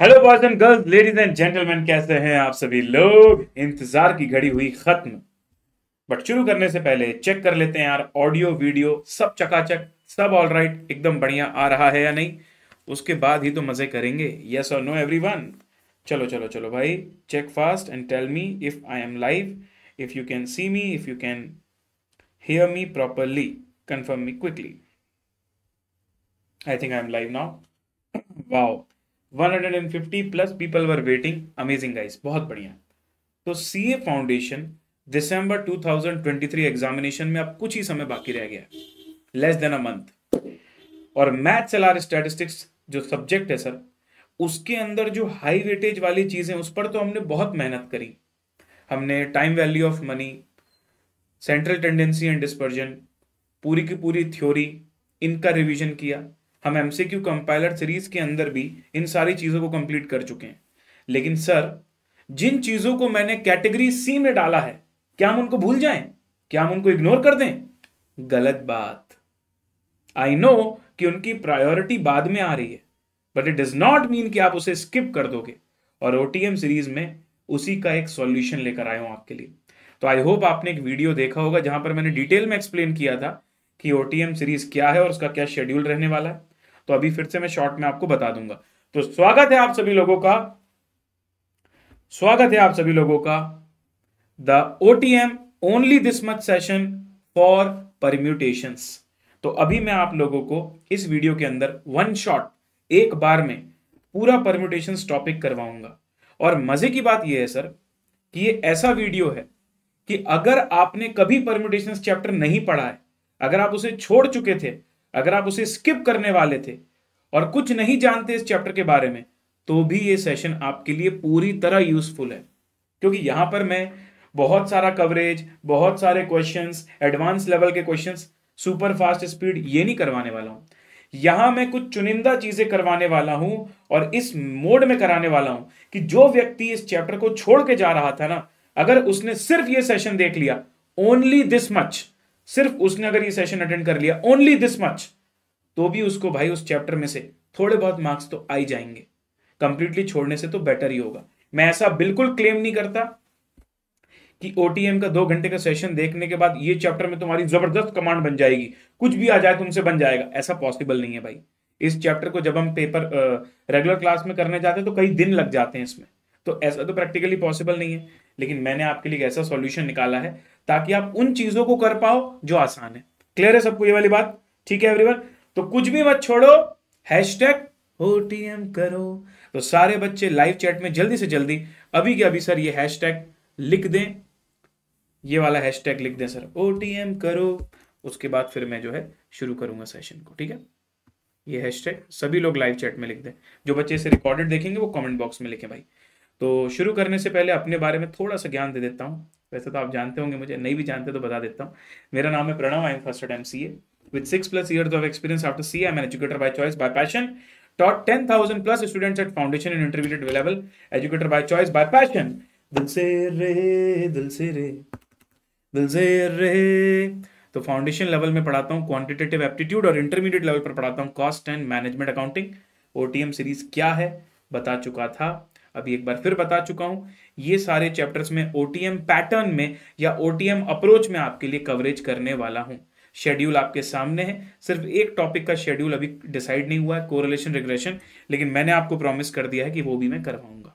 Hello boys and girls ladies and gentleman कैसे हैं आप सभी लोग इंतजार की घड़ी हुई खत्म बट शुरू करने से पहले चेक कर लेते हैं यार ऑडियो वीडियो सब चकाचक सब ऑल राइट right, एकदम बढ़िया आ रहा है या नहीं उसके बाद ही तो मजे करेंगे यस और नो एवरी चलो चलो चलो भाई check fast and tell me if I am live if you can see me if you can hear me properly confirm me quickly I think I am live now wow 150 plus people were waiting amazing guys बहुत बढ़िया तो CA foundation दिसंबर 2023 examination में अब कुछ ही समय बाकी रह गया लेस देन अ मंथ और मैथ्स एल आर स्टैटिस्टिक्स जो सब्जेक्ट है सर उसके अंदर जो हाई वेटेज वाली चीज़ें उस पर तो हमने बहुत मेहनत करी हमने time value of money central tendency and dispersion पूरी की पूरी थ्योरी इनका रिवीजन किया हम एम कंपाइलर सीरीज के अंदर भी इन सारी चीज़ों को कंप्लीट कर चुके हैं लेकिन सर जिन चीज़ों को मैंने कैटेगरी सी में डाला है क्या हम उनको भूल जाएं? क्या हम उनको इग्नोर कर दें गलत बात आई नो कि उनकी प्रायोरिटी बाद में आ रही है but it does not mean कि आप उसे स्किप कर दोगे और ओटीएम सीरीज में उसी का एक सॉल्यूशन लेकर आया हूं आपके लिए तो आई होप आपने एक वीडियो देखा होगा जहां पर मैंने डिटेल में एक्सप्लेन किया था कि ओटीएम सीरीज क्या है और उसका क्या शेड्यूल रहने वाला है तो अभी फिर से मैं शॉर्ट में आपको बता दूंगा तो स्वागत है आप सभी लोगों का स्वागत है आप सभी लोगों का the OTM only this much session for permutations तो अभी मैं आप लोगों को इस वीडियो के अंदर वन शॉट एक बार में पूरा परम्यूटेशन टॉपिक करवाऊंगा और मजे की बात यह है सर कि ये ऐसा वीडियो है कि अगर आपने कभी परम्यूटेशन चैप्टर नहीं पढ़ा है अगर आप उसे छोड़ चुके थे अगर आप उसे स्किप करने वाले थे और कुछ नहीं जानते इस चैप्टर के बारे में तो भी ये सेशन आपके लिए पूरी तरह यूजफुल है क्योंकि यहां पर मैं बहुत सारा कवरेज बहुत सारे क्वेश्चन एडवांस लेवल के क्वेश्चन सुपर फास्ट स्पीड ये नहीं करवाने वाला हूं यहां मैं कुछ चुनिंदा चीजें करवाने वाला हूं और इस मोड में कराने वाला हूं कि जो व्यक्ति इस चैप्टर को छोड़ के जा रहा था ना अगर उसने सिर्फ ये सेशन देख लिया ओनली दिस मच सिर्फ उसने अगर ये सेशन अटेंड कर लिया ओनली दिस मच तो भी उसको भाई उस चैप्टर में से थोड़े बहुत मार्क्स तो आ ही जाएंगे कंप्लीटली छोड़ने से तो बेटर ही होगा मैं ऐसा बिल्कुल क्लेम नहीं करता कि ओटीएम का दो घंटे का सेशन देखने के बाद ये चैप्टर में तुम्हारी जबरदस्त कमांड बन जाएगी कुछ भी आ जाए तुमसे बन जाएगा ऐसा पॉसिबल नहीं है भाई इस चैप्टर को जब हम पेपर रेगुलर क्लास में करने जाते हैं तो कई दिन लग जाते हैं इसमें तो ऐसा तो प्रैक्टिकली पॉसिबल नहीं है लेकिन मैंने आपके लिए ऐसा सॉल्यूशन निकाला है ताकि आप उन चीजों को कर पाओ जो आसान है क्लियर है सबको ये वाली बात ठीक है एवरीवन तो कुछ भी मत छोड़ो हैश टैग ओटीएम करो तो सारे बच्चे लाइव चैट में जल्दी से जल्दी अभी के अभी सर ये हैश टैग लिख दें ये वाला हैश टैग लिख दें सर ओटीएम करो उसके बाद फिर मैं जो है शुरू करूंगा सेशन को ठीक है ये हैश टैग सभी लोग लाइव चैट में लिख दें जो बच्चे इसे रिकॉर्डेड देखेंगे वो कमेंट बॉक्स में लिखें भाई तो शुरू करने से पहले अपने बारे में थोड़ा सा ज्ञान दे देता हूँ वैसे तो आप जानते होंगे मुझे नहीं भी जानते तो बता देता हूँ मेरा नाम है Pranav I am first M C A with 6 plus years of experience after CA, I'm an educator by choice, by passion. Taught 10,000 plus students at foundation and intermediate level. Educator by choice, by passion. Dil se re, dil se re, dil se re. तो foundation level में पढ़ाता हूँ quantitative aptitude और intermediate level पर पढ़ाता हूँ cost and management accounting OTM series क्या है बता चुका था अभी एक बार फिर बता चुका हूँ ये सारे चैप्टर्स में ओटीएम पैटर्न में या ओटीएम अप्रोच में आपके लिए कवरेज करने वाला हूँ शेड्यूल आपके सामने है सिर्फ एक टॉपिक का शेड्यूल अभी डिसाइड नहीं हुआ है कोरिलेशन रिग्रेशन लेकिन मैंने आपको प्रॉमिस कर दिया है कि वो भी मैं करवाऊंगा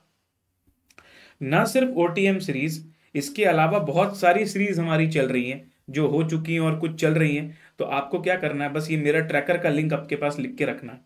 ना सिर्फ ओ सीरीज इसके अलावा बहुत सारी सीरीज हमारी चल रही हैं जो हो चुकी हैं और कुछ चल रही हैं तो आपको क्या करना है बस ये मेरा ट्रैकर का लिंक आपके पास लिख के रखना है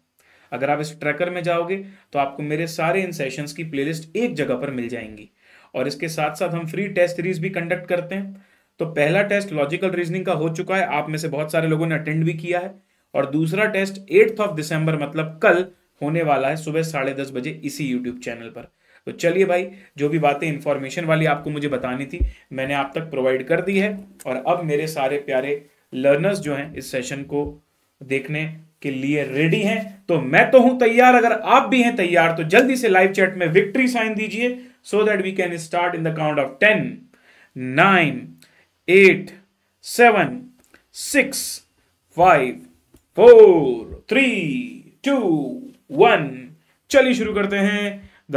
अगर आप इस ट्रैकर में जाओगे तो आपको मेरे सारे इन सेशंस की प्लेलिस्ट एक जगह पर मिल जाएंगी और इसके साथ साथ हम फ्री टेस्ट सीरीज भी कंडक्ट करते हैं तो पहला टेस्ट लॉजिकल रीजनिंग का हो चुका है आप में से बहुत सारे लोगों ने अटेंड भी किया है और दूसरा टेस्ट एट्थ ऑफ दिसंबर मतलब कल होने वाला है सुबह साढ़े दस बजे इसी यूट्यूब चैनल पर तो चलिए भाई जो भी बातें इंफॉर्मेशन वाली आपको मुझे बतानी थी मैंने आप तक प्रोवाइड कर दी है और अब मेरे सारे प्यारे लर्नर्स जो हैं इस सेशन को देखने के लिए रेडी हैं तो मैं तो हूं तैयार अगर आप भी हैं तैयार तो जल्दी से लाइव चैट में विक्ट्री साइन दीजिए so that we can start in the count of ten nine eight seven six five four three two one चलिए शुरू करते हैं the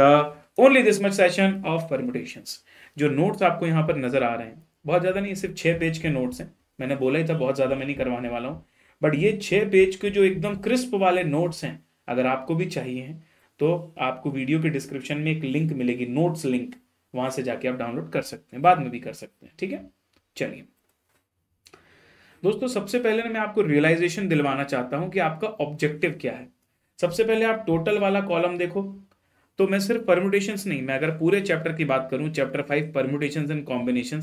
only this much session of permutation जो नोट्स आपको यहां पर नजर आ रहे हैं बहुत ज़्यादा नहीं सिर्फ छह पेज के नोट्स हैं मैंने बोला ही था बहुत ज़्यादा मैं नहीं करवाने वाला हूं बट ये छह पेज के जो एकदम क्रिस्प वाले नोट्स हैं अगर आपको भी चाहिए हैं तो आपको वीडियो के डिस्क्रिप्शन में एक लिंक मिलेगी नोट्स लिंक वहां से जाके आप डाउनलोड कर सकते हैं बाद में भी कर सकते हैं ठीक है चलिए दोस्तों सबसे पहले मैं आपको रियलाइजेशन दिलवाना चाहता हूं कि आपका ऑब्जेक्टिव क्या है सबसे पहले आप टोटल वाला कॉलम देखो तो मैं सिर्फ परम्यूटेशन नहीं मैं अगर पूरे चैप्टर की बात करूं chapter five permutation and combination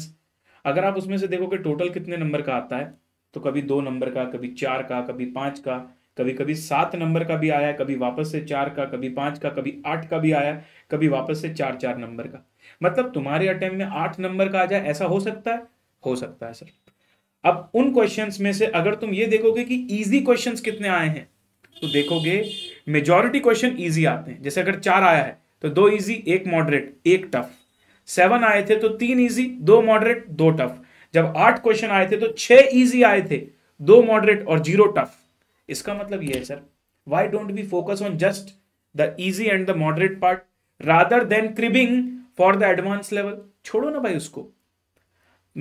अगर आप उसमें से देखो कि टोटल कितने नंबर का आता है तो कभी दो नंबर का कभी चार का कभी पांच का कभी कभी सात नंबर का भी आया कभी वापस से चार का कभी पांच का कभी आठ का भी आया कभी वापस से चार चार नंबर का मतलब तुम्हारे अटैम्प में आठ नंबर का आ जाए ऐसा हो सकता है हो सकता है सर अब उन क्वेश्चंस में से अगर तुम ये देखोगे कि इजी क्वेश्चंस कितने आए हैं तो देखोगे मेजॉरिटी क्वेश्चन इजी आते हैं जैसे अगर चार आया है तो दो इजी एक मॉडरेट एक टफ सेवन आए थे तो तीन इजी दो मॉडरेट दो टफ जब आठ क्वेश्चन आए थे तो छह इजी आए थे दो मॉडरेट और जीरो टफ इसका मतलब यह है sir why don't be focus on just the easy and the moderate part rather than cribbing for the advance level छोड़ो ना भाई उसको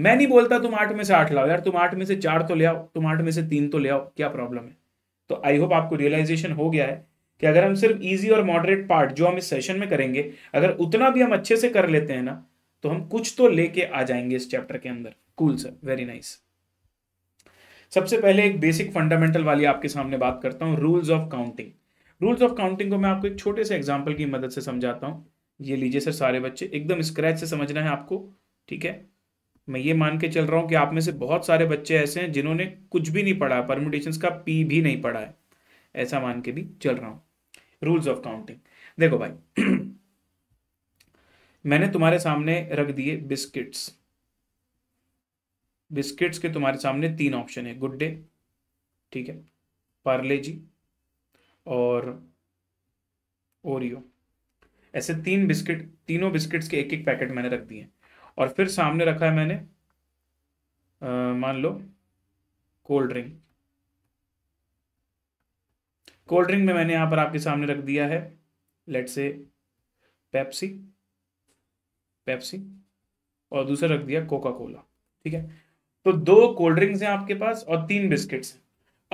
मैं नहीं बोलता तुम आठ में से आठ लाओ यार तुम आठ में से चार तो ले आओ तुम आठ में से तीन तो ले आओ क्या प्रॉब्लम है तो आई होप आपको रियलाइजेशन हो गया है कि अगर हम सिर्फ इजी और मॉडरेट पार्ट जो हम इस सेशन में करेंगे अगर उतना भी हम अच्छे से कर लेते हैं ना तो हम कुछ तो लेके आ जाएंगे इस चैप्टर के अंदर कूल सर वेरी नाइस सबसे पहले एक बेसिक फंडामेंटल वाली आपके सामने बात करता हूँ rules of counting rules of counting को मैं आपको एक छोटे से एग्जाम्पल की मदद से समझाता हूँ ये लीजिए सर सारे बच्चे एकदम स्क्रैच से समझना है आपको ठीक है मैं ये मान के चल रहा हूँ कि आप में से बहुत सारे बच्चे ऐसे हैं जिन्होंने कुछ भी नहीं पढ़ा परमिटेशन का पी भी नहीं पढ़ा है ऐसा मान के भी चल रहा हूँ रूल्स ऑफ काउंटिंग देखो भाई मैंने तुम्हारे सामने रख दिए बिस्किट्स बिस्किट्स के तुम्हारे सामने तीन ऑप्शन है गुड डे ठीक है पार्ले जी और ओरियो ऐसे तीन बिस्किट तीनों बिस्किट्स के एक एक पैकेट मैंने रख दिए और फिर सामने रखा है मैंने मान लो कोल्ड ड्रिंक कोल्ड ड्रिंक में मैंने यहां पर आपके सामने रख दिया है लेट से पेप्सी पेप्सी और दूसरा रख दिया कोका कोला ठीक है तो दो कोल्ड ड्रिंक्स हैं आपके पास और तीन बिस्किट्स हैं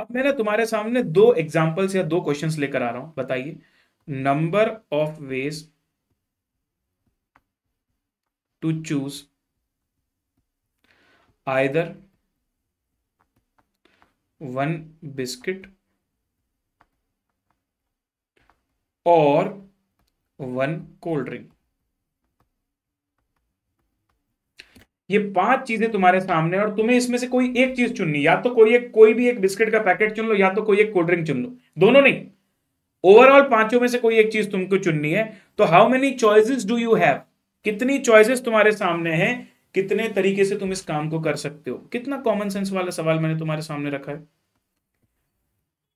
अब मैं ना तुम्हारे सामने दो एग्जाम्पल्स या दो क्वेश्चंस लेकर आ रहा हूं बताइए number of ways to choose either one biscuit or one cold drink ये पांच चीजें तुम्हारे सामने और तुम्हें इसमें से कोई एक चीज चुननी या तो कोई एक कोई भी एक बिस्किट का पैकेट चुन लो या तो कोई एक कोल्ड ड्रिंक चुन लो दोनों नहीं ओवरऑल पांचों में से कोई एक चीज तुमको चुननी है तो how many choices do you have कितनी चॉइसेस तुम्हारे सामने हैं कितने तरीके से तुम इस काम को कर सकते हो कितना कॉमन सेंस वाला सवाल मैंने तुम्हारे सामने रखा है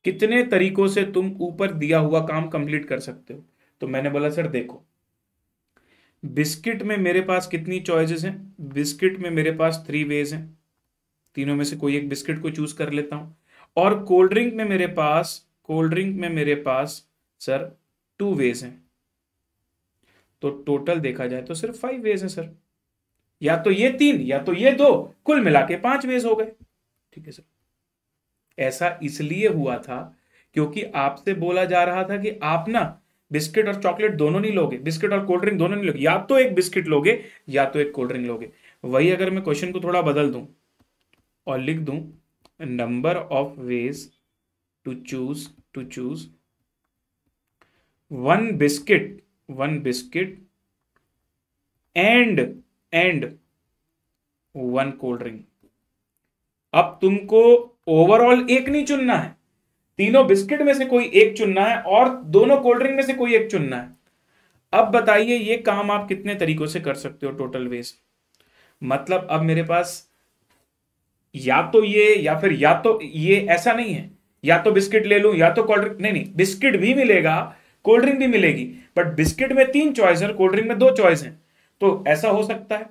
कितने तरीकों से तुम ऊपर दिया हुआ काम कंप्लीट कर सकते हो तो मैंने बोला सर देखो बिस्किट में मेरे पास कितनी चॉइसेस हैं बिस्किट में मेरे पास थ्री वेज हैं तीनों में से कोई एक बिस्किट को चूज कर लेता हूं और कोल्ड ड्रिंक में मेरे पास कोल्ड ड्रिंक में मेरे पास सर टू वेज हैं तो टोटल देखा जाए तो सिर्फ फाइव वेज है सर या तो ये तीन या तो ये दो कुल मिला के पांच वेज हो गए ठीक है सर ऐसा इसलिए हुआ था क्योंकि आपसे बोला जा रहा था कि आप ना बिस्किट और चॉकलेट दोनों नहीं लोगे बिस्किट और कोल्ड ड्रिंक दोनों नहीं लोगे या तो एक बिस्किट लोगे या तो एक कोल्ड ड्रिंक लोगे वही अगर मैं क्वेश्चन को थोड़ा बदल दूं और लिख दूं number of ways to choose to choose one biscuit one biscuit and and one cold drink अब तुमको ओवरऑल एक नहीं चुनना है तीनों बिस्किट में से कोई एक चुनना है और दोनों कोल्ड ड्रिंक में से कोई एक चुनना है अब बताइए ये काम आप कितने तरीकों से कर सकते हो टोटल वेज मतलब अब मेरे पास या तो ये या फिर या तो ये ऐसा नहीं है या तो बिस्किट ले लू या तो कोल्ड ड्रिंक नहीं नहीं बिस्किट भी मिलेगा कोल्ड ड्रिंक भी मिलेगी बट बिस्किट में तीन चॉइस है और कोल्ड ड्रिंक में दो चॉइस है तो ऐसा हो सकता है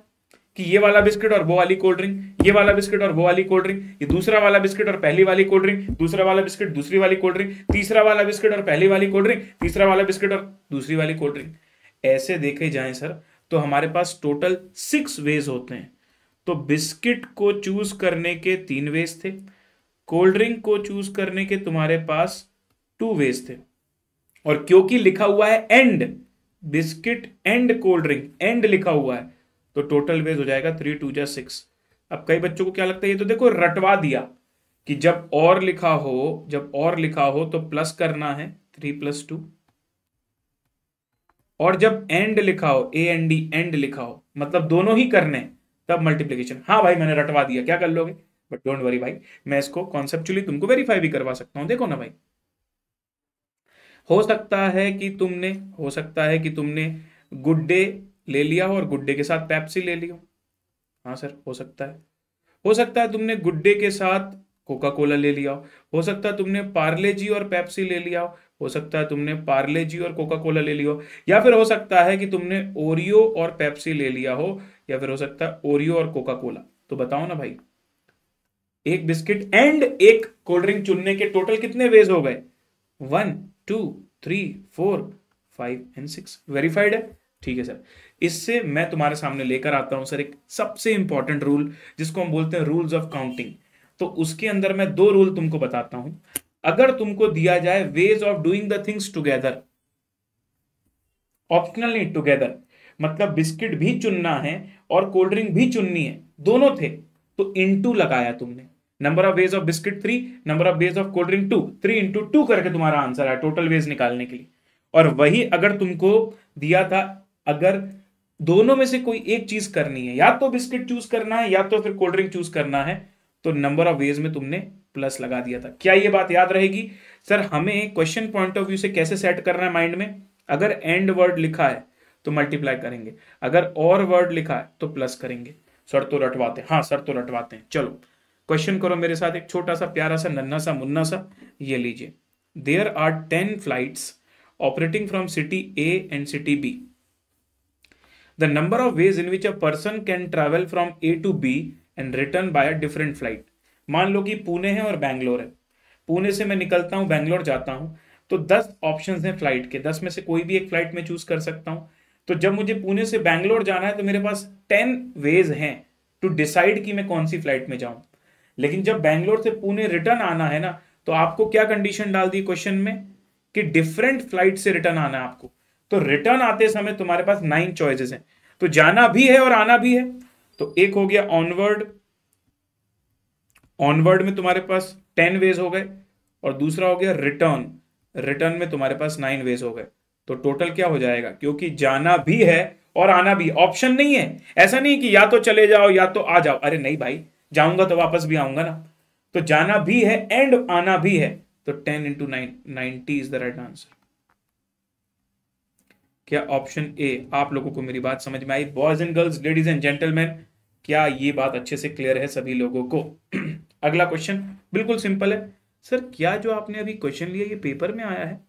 कि ये वाला बिस्किट और वो वाली कोल्ड ड्रिंक ये वाला बिस्किट और वो वाली कोल्ड ड्रिंक ये दूसरा वाला बिस्किट और पहली वाली कोल्ड ड्रिंक दूसरा वाला बिस्किट दूसरी वाली कोल्ड ड्रिंक तीसरा वाला बिस्किट और पहली वाली कोल्ड ड्रिंक तीसरा वाला बिस्किट और दूसरी वाली कोल्ड ड्रिंक ऐसे देखे जाए सर तो हमारे पास टोटल सिक्स वेज होते हैं तो बिस्किट को चूज करने के तीन वेज थे कोल्ड ड्रिंक को चूज करने के तुम्हारे पास टू वेज थे और क्योंकि लिखा हुआ है and biscuit and cold drink and लिखा हुआ है तो टोटल वेज हो जाएगा थ्री टू जै सिक्स अब कई बच्चों को क्या लगता है ये तो देखो रटवा दिया कि जब और लिखा हो जब और लिखा हो तो प्लस करना है थ्री प्लस टू और जब एंड लिखा हो ए एन डी एंड लिखा हो मतलब दोनों ही करने तब मल्टीप्लीकेशन हाँ भाई मैंने रटवा दिया क्या कर लोगे बट डोंट वरी भाई मैं इसको कॉन्सेप्चुअली तुमको वेरीफाई भी करवा सकता हूं देखो ना भाई हो सकता है कि तुमने हो सकता है कि तुमने गुड्डे ले लिया हो और गुड्डे के साथ पैप्सी ले लिया हो हाँ सर हो सकता है हो सकता है तुमने गुड्डे के साथ कोका कोला ले लिया हो हो सकता है तुमने पार्ले जी और पैप्सी ले लिया हो हो सकता है तुमने पार्ले जी और कोका कोला ले लिया हो या फिर हो सकता है कि तुमने ओरियो और पैप्सी ले लिया हो या फिर हो सकता है ओरियो और कोका कोला तो बताओ ना भाई एक बिस्किट एंड एक कोल्ड ड्रिंक चुनने के टोटल कितने वेज हो गए one two three four five and six verified है ठीक है सर इससे मैं तुम्हारे सामने लेकर आता हूं सर एक सबसे इंपॉर्टेंट रूल जिसको हम बोलते हैं रूल्स ऑफ काउंटिंग तो उसके अंदर मैं दो रूल तुमको बताता हूं अगर तुमको दिया जाए ways of doing the things together optional together मतलब बिस्किट भी चुनना है और कोल्ड ड्रिंक भी चुननी है दोनों थे तो इनटू लगाया तुमने number of ways of biscuit three number of ways of cold drink two three into two करके तुम्हारा आंसर है टोटल वेज निकालने के लिए और वही अगर तुमको दिया था अगर दोनों में से कोई एक चीज करनी है या तो बिस्किट चूज करना है या तो फिर कोल्ड ड्रिंक चूज करना है तो नंबर ऑफ वेज में तुमने प्लस लगा दिया था क्या ये बात याद रहेगी सर हमें क्वेश्चन पॉइंट ऑफ व्यू से कैसे सेट करना है माइंड में अगर एंड वर्ड लिखा है तो मल्टीप्लाई करेंगे अगर और वर्ड लिखा है तो प्लस करेंगे सर तो रटवाते हैं हाँ सर तो रटवाते हैं चलो क्वेश्चन करो मेरे साथ एक छोटा सा प्यारा सा नन्ना सा मुन्ना सा ये लीजिए there are ten flights operating from city A and city B the number of ways in which a person can travel from A to B and return by a different flight मान लो कि पुणे है और बैंगलोर है पुणे से मैं निकलता हूँ बैंगलोर जाता हूँ तो दस ऑप्शन हैं फ्लाइट के दस में से कोई भी एक फ्लाइट में चूज कर सकता हूँ तो जब मुझे पुणे से बैंगलोर जाना है तो मेरे पास टेन वेज हैं टू डिसाइड कि मैं कौन सी फ्लाइट में जाऊँ लेकिन जब बैंगलोर से पुणे रिटर्न आना है ना तो आपको क्या कंडीशन डाल दी क्वेश्चन में कि डिफरेंट फ्लाइट से रिटर्न आना है आपको तो रिटर्न आते समय तुम्हारे पास नाइन चॉइसेस हैं तो जाना भी है और आना भी है तो एक हो गया ऑनवर्ड ऑनवर्ड में तुम्हारे पास टेन वेज हो गए और दूसरा हो गया रिटर्न रिटर्न में तुम्हारे पास नाइन वेज हो गए तो टोटल क्या हो जाएगा क्योंकि जाना भी है और आना भी ऑप्शन नहीं है ऐसा नहीं कि या तो चले जाओ या तो आ जाओ अरे नहीं भाई जाऊंगा तो वापस भी आऊंगा ना तो जाना भी है एंड आना भी है तो ten into ninety is the right answer क्या ऑप्शन ए आप लोगों को मेरी बात समझ में आई boys and girls ladies and gentleman क्या ये बात अच्छे से क्लियर है सभी लोगों को अगला क्वेश्चन बिल्कुल सिंपल है सर क्या जो आपने अभी क्वेश्चन लिया ये पेपर में आया है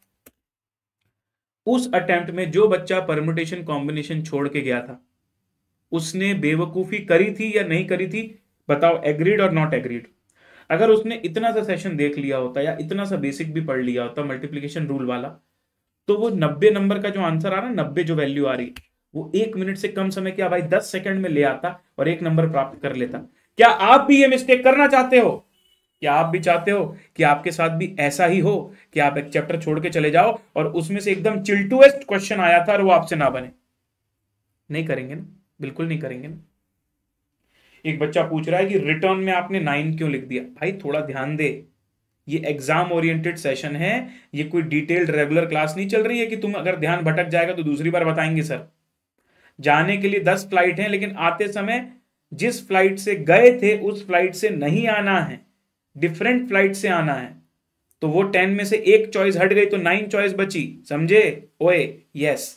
उस अटेम्प्ट में जो बच्चा परमुटेशन कॉम्बिनेशन छोड़ के गया था उसने बेवकूफी करी थी या नहीं करी थी बताओ एग्रीड और नॉट एग्रीड अगर उसने इतना सा सेशन देख लिया होता या इतना सा बेसिक भी पढ़ लिया होता मल्टीप्लीकेशन रूल वाला तो वो नब्बे नंबर का जो आंसर आ रहा है नब्बे जो वैल्यू आ रही वो एक मिनट से कम समय क्या भाई दस सेकंड में ले आता और एक नंबर प्राप्त कर लेता क्या आप भी ये मिस्टेक करना चाहते हो क्या आप भी चाहते हो कि आपके साथ भी ऐसा ही हो कि आप एक चैप्टर छोड़ के चले जाओ और उसमें से एकदम चिल्टुएस्ट क्वेश्चन आया था और वो आपसे ना बने नहीं करेंगे ना बिल्कुल नहीं करेंगे ना एक बच्चा पूछ रहा है कि रिटर्न में आपने नाइन क्यों लिख दिया भाई थोड़ा ध्यान दे ये एग्जाम ओरिएंटेड सेशन है ये कोई डिटेल्ड रेगुलर क्लास नहीं चल रही है कि तुम अगर ध्यान भटक जाएगा तो दूसरी बार बताएंगे सर जाने के लिए दस फ्लाइट हैं लेकिन आते समय जिस फ्लाइट से गए थे उस फ्लाइट से नहीं आना है डिफरेंट फ्लाइट से आना है तो वो टेन में से एक चॉइस हट गई तो नाइन चॉइस बची समझे ओए यस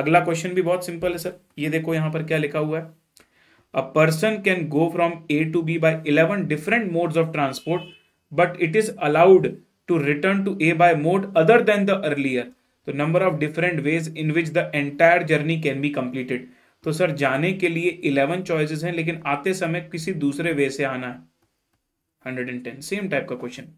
अगला क्वेश्चन भी बहुत सिंपल है सर ये देखो यहां पर क्या लिखा हुआ है A person can go from A to B by 11 different modes of transport, but it is allowed to return to A by mode other than the earlier. तो number of different ways in which the entire journey can be completed तो sir जाने के लिए eleven choices हैं लेकिन आते समय किसी दूसरे वे से आना है hundred and ten same type का क्वेश्चन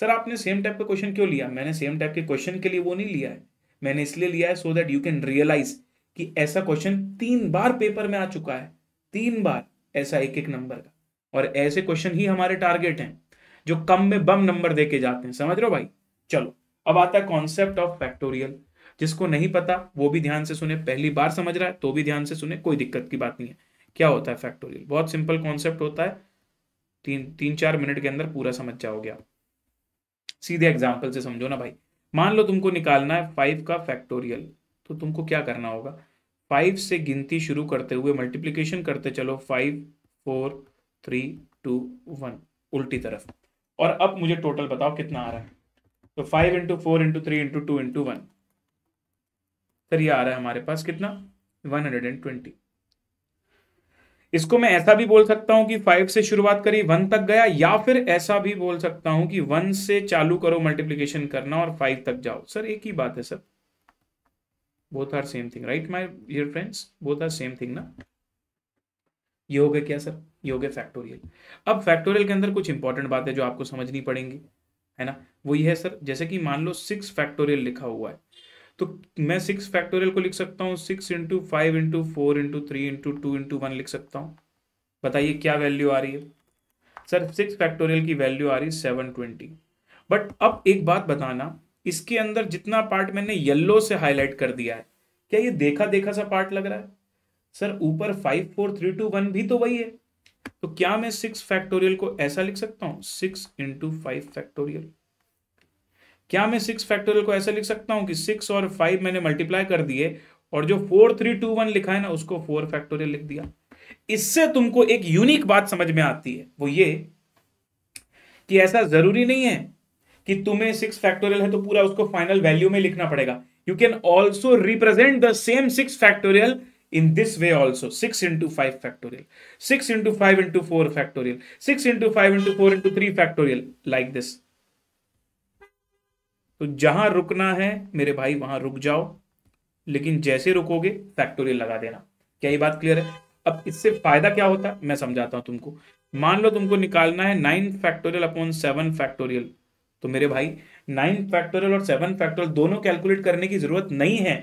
सर आपने सेम टाइप का क्वेश्चन क्यों लिया मैंने सेम टाइप के क्वेश्चन के लिए वो नहीं लिया है मैंने इसलिए लिया है so that you can realise कि ऐसा क्वेश्चन तीन बार पेपर में आ चुका है तीन बार ऐसा एक एक नंबर का और ऐसे क्वेश्चन ही हमारे टारगेट हैं जो कम में बम नंबर दे के जाते हैं समझ रहे हो भाई चलो अब आता है कॉन्सेप्ट ऑफ फैक्टोरियल जिसको नहीं पता वो भी ध्यान से सुने पहली बार समझ रहा है तो भी ध्यान से सुने कोई दिक्कत की बात नहीं है क्या होता है फैक्टोरियल बहुत सिंपल कॉन्सेप्ट होता है तीन तीन चार मिनट के अंदर पूरा समझ जाओगे आप सीधे एग्जाम्पल से समझो ना भाई मान लो तुमको निकालना है फाइव का फैक्टोरियल तो तुमको क्या करना होगा फाइव से गिनती शुरू करते हुए मल्टीप्लीकेशन करते चलो five four three two one उल्टी तरफ और अब मुझे टोटल बताओ कितना आ रहा है तो five into four into three into two into one sir यह आ रहा है हमारे पास कितना वन हंड्रेड एंड ट्वेंटी इसको मैं ऐसा भी बोल सकता हूं कि फाइव से शुरुआत करी वन तक गया या फिर ऐसा भी बोल सकता हूं कि वन से चालू करो मल्टीप्लीकेशन करना और फाइव तक जाओ सर एक ही बात है sir both are same thing right my dear friends both are same thing ना ये हो गया क्या सर ये हो गया फैक्टोरियल अब फैक्टोरियल के अंदर कुछ इंपॉर्टेंट बात है जो आपको समझनी पड़ेंगी है ना वो ये है सर जैसे कि मान लो सिक्स फैक्टोरियल लिखा हुआ है तो मैं सिक्स फैक्टोरियल को लिख सकता हूँ six into five into four into three into two into one लिख सकता हूँ बताइए क्या वैल्यू आ रही है सर सिक्स फैक्टोरियल की वैल्यू आ रही है सेवन ट्वेंटी बट अब एक बात बताना इसके अंदर जितना पार्ट मैंने येल्लो से हाईलाइट कर दिया है क्या ये देखा देखा सा पार्ट लग रहा है सर ऊपर five four three two one भी तो वही है तो क्या मैं सिक्स फैक्टोरियल को ऐसा लिख सकता हूं सिक्स इंटू फाइव फैक्टोरियल क्या मैं सिक्स फैक्टोरियल को ऐसा लिख सकता हूं कि सिक्स और फाइव मैंने मल्टीप्लाई कर दिए और जो फोर थ्री टू वन लिखा है ना उसको फोर फैक्टोरियल लिख दिया इससे तुमको एक यूनिक बात समझ में आती है वो ये कि ऐसा जरूरी नहीं है कि तुम्हें सिक्स फैक्टोरियल है तो पूरा उसको फाइनल वैल्यू में लिखना पड़ेगा you can also represent the same six factorial in this way also six into five factorial six into five into four factorial six into five into four into three factorial like this तो जहां रुकना है मेरे भाई वहां रुक जाओ लेकिन जैसे रुकोगे फैक्टोरियल लगा देना क्या ये बात क्लियर है अब इससे फायदा क्या होता है मैं समझाता हूं तुमको मान लो तुमको निकालना है nine factorial upon seven factorial तो मेरे भाई नाइन फैक्टोरियल और सेवन फैक्टोरियल दोनों कैलकुलेट करने की जरूरत नहीं है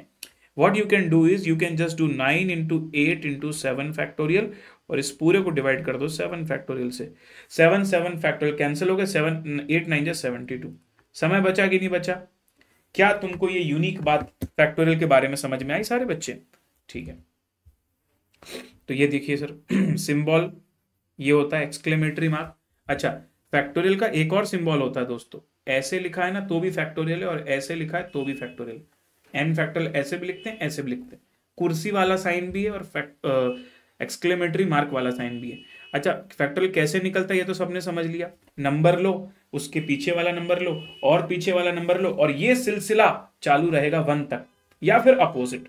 what you can do is you can just do nine into eight into seven factorial और इस पूरे को डिवाइड कर दो सेवन फैक्टोरियल से सेवन सेवन फैक्टोरियल कैंसिल हो गए सेवन एट नाइन जै सेवेंटी टू समय बचा कि नहीं बचा क्या तुमको ये यूनिक बात फैक्टोरियल के बारे में समझ में आई सारे बच्चे ठीक है तो ये देखिए सर सिंबल ये होता है एक्सक्लेमेटरी मार्क अच्छा फैक्टोरियल का एक और सिंबल होता है दोस्तों ऐसे लिखा है ना तो भी फैक्टोरियल है और ऐसे लिखा है तो भी फैक्टोरियल एन फैक्टोरियल ऐसे भी लिखते हैं ऐसे भी लिखते हैं कुर्सी वाला साइन भी है और एक्सक्लेमेटरी मार्क वाला साइन भी है अच्छा फैक्टोरियल कैसे निकलता है ये तो सबने समझ लिया नंबर लो उसके पीछे वाला नंबर लो और पीछे वाला नंबर लो और ये सिलसिला चालू रहेगा वन तक या फिर अपोजिट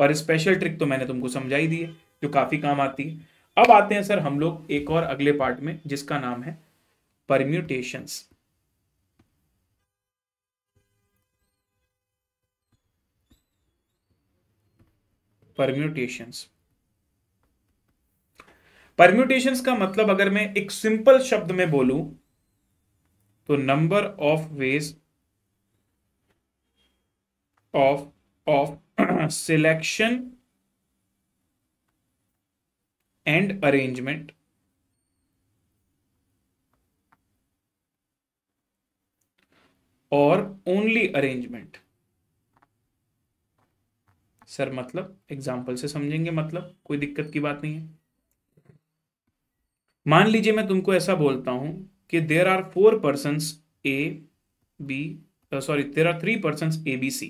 और स्पेशल ट्रिक तो मैंने तुमको समझाई दी है जो काफ़ी काम आती है अब आते हैं सर हम लोग एक और अगले पार्ट में जिसका नाम है परम्यूटेशंस परम्यूटेशंस परम्यूटेशंस का मतलब अगर मैं एक सिंपल शब्द में बोलूं तो number of ways of of selection and arrangement और ओनली अरेंजमेंट सर मतलब एग्जाम्पल से समझेंगे मतलब कोई दिक्कत की बात नहीं है मान लीजिए मैं तुमको ऐसा बोलता हूं कि there are four person A B sorry there are three person A B C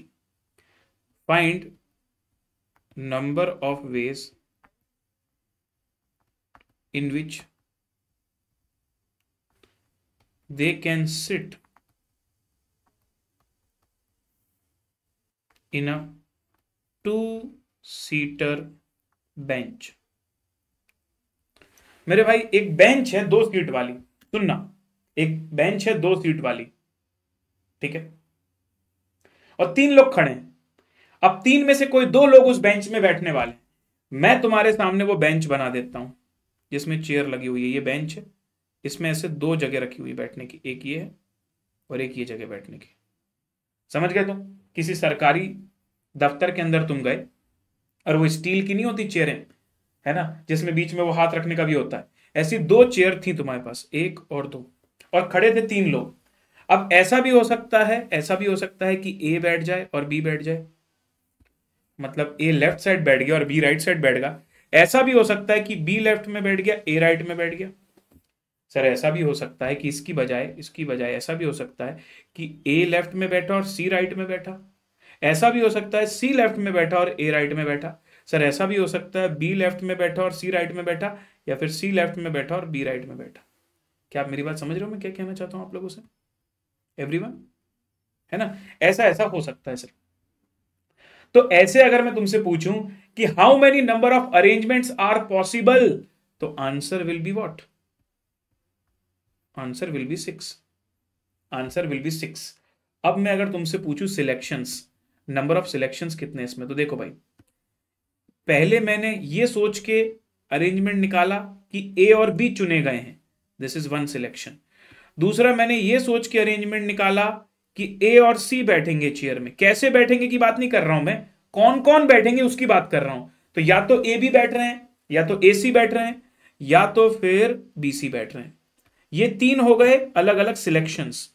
find number of ways in which they can sit in a two seater bench मेरे भाई एक बेंच है दो सीट वाली सुनना एक बेंच है दो सीट वाली ठीक है और तीन लोग खड़े हैं अब तीन में से कोई दो लोग उस बेंच में बैठने वाले मैं तुम्हारे सामने वो बेंच बना देता हूं जिसमें चेयर लगी हुई है ये बेंच है इसमें ऐसे दो जगह रखी हुई बैठने की एक ये है और एक ये जगह बैठने की समझ गए तुम किसी सरकारी दफ्तर के अंदर तुम गए और वो स्टील की नहीं होती चेयरें है ना जिसमें बीच में वो हाथ रखने का भी होता है ऐसी दो चेयर थी तुम्हारे पास एक और दो और खड़े थे तीन लोग अब ऐसा भी हो सकता है ऐसा भी हो सकता है कि ए बैठ जाए और बी बैठ जाए मतलब ए लेफ्ट साइड बैठ गया और बी राइट साइड बैठ गया ऐसा भी हो सकता है कि बी लेफ्ट में बैठ गया ए राइट में बैठ गया सर ऐसा भी हो सकता है कि इसकी बजाय इसकी बजाय ऐसा भी हो सकता है कि ए लेफ्ट में बैठा और सी राइट में बैठा ऐसा भी हो सकता है सी लेफ्ट में बैठा और ए राइट में बैठा सर ऐसा भी हो सकता है बी लेफ्ट में बैठा और सी राइट में बैठा या फिर सी लेफ्ट में बैठा और बी राइट में बैठा क्या आप मेरी बात समझ रहे हो मैं क्या कहना चाहता हूँ आप लोगों से एवरी है ना ऐसा ऐसा हो सकता है सर तो ऐसे अगर मैं तुमसे पूछूं कि how many number of arrangements are possible तो answer will be what answer will be six answer will be six अब मैं अगर तुमसे पूछूं सिलेक्शंस नंबर ऑफ सिलेक्शन कितने इसमें तो देखो भाई पहले मैंने ये सोच के अरेंजमेंट निकाला कि ए और बी चुने गए हैं दिस इज वन सिलेक्शन दूसरा मैंने ये सोच के अरेंजमेंट निकाला कि ए और सी बैठेंगे चेयर में कैसे बैठेंगे की बात नहीं कर रहा हूं मैं कौन कौन बैठेंगे उसकी बात कर रहा हूं तो या तो ए बी बैठ रहे हैं या तो ए सी बैठ रहे हैं या तो फिर बी सी बैठ रहे हैं ये तीन हो गए अलग अलग सिलेक्शंस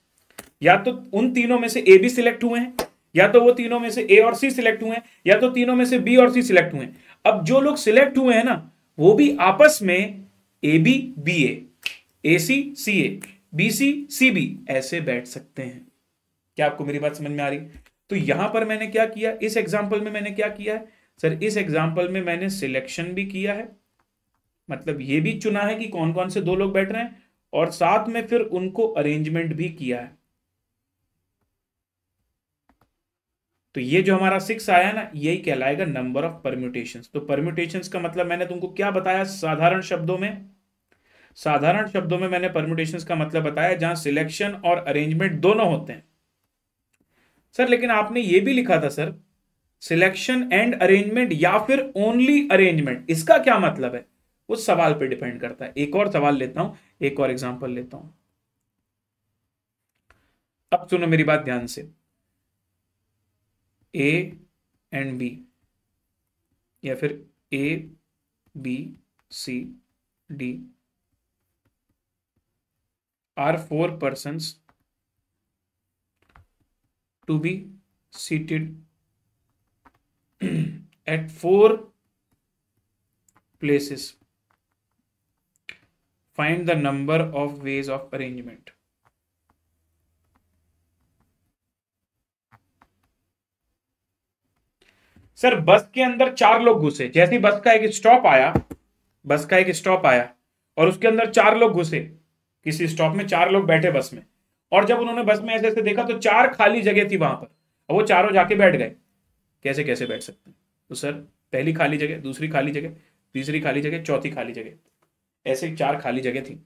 या तो उन तीनों में से ए बी सिलेक्ट हुए हैं या तो वो तीनों में से ए और सी सिलेक्ट हुए या तो तीनों में से बी और सी सिलेक्ट हुए अब जो लोग सिलेक्ट हुए हैं ना वो भी आपस में A B B A A C C A B C C B ऐसे बैठ सकते हैं क्या आपको मेरी बात समझ में आ रही है तो यहां पर मैंने क्या किया इस एग्जाम्पल में मैंने क्या किया है सर इस एग्जाम्पल में मैंने सिलेक्शन भी किया है मतलब ये भी चुना है कि कौन कौन से दो लोग बैठ रहे हैं और साथ में फिर उनको अरेंजमेंट भी किया है तो ये जो हमारा सिक्स आया ना यही कहलाएगा नंबर ऑफ परम्यूटेशन तो परम्यूटेशन का मतलब मैंने तुमको क्या बताया साधारण शब्दों में साधारण शब्दों में मैंने परम्यूटेशन का मतलब बताया जहां सिलेक्शन और अरेंजमेंट दोनों होते हैं सर लेकिन आपने ये भी लिखा था सर सिलेक्शन एंड अरेंजमेंट या फिर ओनली अरेंजमेंट इसका क्या मतलब है उस सवाल पे डिपेंड करता है एक और सवाल लेता हूं एक और एग्जांपल लेता हूं अब सुनो मेरी बात ध्यान से A and B, या फिर A B C persons to be seated at four places. Find the number of ways of arrangement. Sir बस के अंदर चार लोग घुसे जैसे ही बस का एक स्टॉप आया बस का एक स्टॉप आया और उसके अंदर चार लोग घुसे किसी स्टॉप में चार लोग बैठे बस में और जब उन्होंने बस में ऐसे ऐसे देखा तो चार खाली जगह थी वहां पर और वो चारों जाके बैठ गए कैसे कैसे बैठ सकते हैं तो सर पहली खाली जगह दूसरी खाली जगह तीसरी खाली जगह चौथी खाली जगह ऐसे चार खाली जगह थी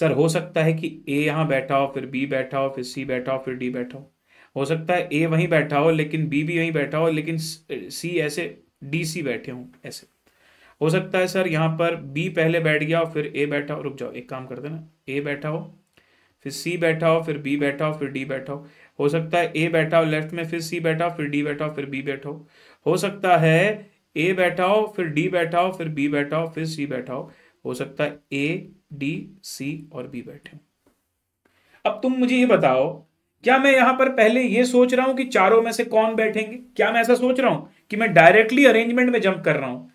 सर हो सकता है कि ए यहां बैठा हो फिर बी बैठा हो फिर सी बैठा हो फिर डी बैठा हो हो सकता है ए वहीं बैठा हो लेकिन बी भी वहीं बैठा हो लेकिन सी ऐसे डी सी बैठे हों ऐसे हो सकता है सर यहाँ पर बी पहले बैठ गया और फिर ए बैठा हो रुक जाओ एक काम कर देना ए बैठा हो फिर सी बैठा हो फिर बी बैठा हो फिर डी बैठा हो हो सकता है ए बैठा हो लेफ्ट में फिर सी बैठा हो फिर डी बैठा हो फिर बी बैठा हो हो सकता है ए बैठा हो फिर डी बैठा हो फिर बी बैठा हो फिर सी बैठा हो हो सकता है ए डी सी और बी बैठे हो अब तुम मुझे ये बताओ क्या मैं यहां पर पहले यह सोच रहा हूं कि चारों में से कौन बैठेंगे क्या मैं ऐसा सोच रहा हूं कि मैं डायरेक्टली अरेंजमेंट में जंप कर रहा हूं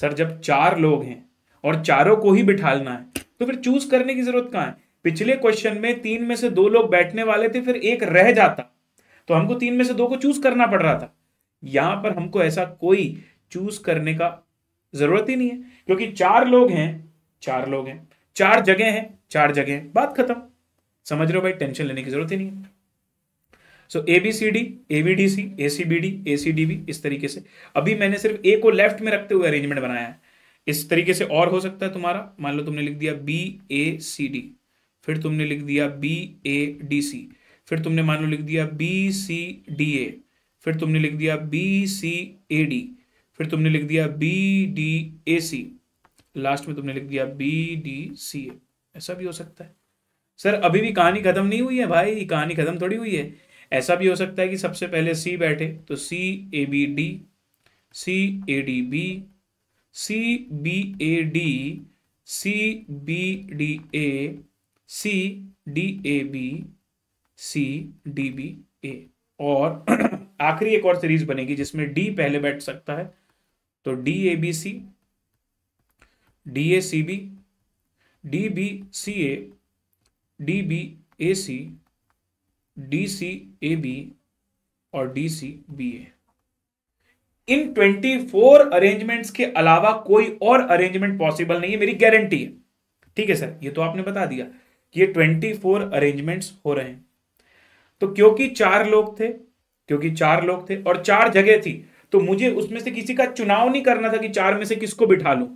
सर जब चार लोग हैं और चारों को ही बिठालना है तो फिर चूज करने की जरूरत कहां है पिछले क्वेश्चन में तीन में से दो लोग बैठने वाले थे फिर एक रह जाता तो हमको तीन में से दो को चूज करना पड़ रहा था यहां पर हमको ऐसा कोई चूज करने का जरूरत ही नहीं है क्योंकि चार लोग हैं चार लोग हैं चार जगह हैं चार जगह बात खत्म समझ रहे हो भाई टेंशन लेने की जरूरत ही नहीं है so A B C D A B D C A C B D A C D B इस तरीके से अभी मैंने सिर्फ ए को लेफ्ट में रखते हुए अरेंजमेंट बनाया है इस तरीके से और हो सकता है तुम्हारा मान लो तुमने लिख दिया बी ए सी डी फिर तुमने लिख दिया बी ए डी सी फिर तुमने मान लो लिख दिया बी सी डी ए फिर तुमने लिख दिया बी सी ए डी फिर तुमने लिख दिया B D A C last में तुमने लिख दिया बी डी सी ए ऐसा भी हो सकता है सर अभी भी कहानी ख़त्म नहीं हुई है भाई कहानी ख़त्म थोड़ी हुई है ऐसा भी हो सकता है कि सबसे पहले सी बैठे तो C A B D C A D B C B A D C B D A C D A B C D B A और आखिरी एक और सीरीज बनेगी जिसमें डी पहले बैठ सकता है तो D A B C D A C B D B C A D B A C D C A B और डी सी बी ए इन 24 अरेंजमेंट्स के अलावा कोई और अरेंजमेंट पॉसिबल नहीं है मेरी गारंटी है ठीक है सर ये तो आपने बता दिया कि ये 24 अरेंजमेंट्स हो रहे हैं तो क्योंकि चार लोग थे क्योंकि चार लोग थे और चार जगह थी तो मुझे उसमें से किसी का चुनाव नहीं करना था कि चार में से किसको बिठा लो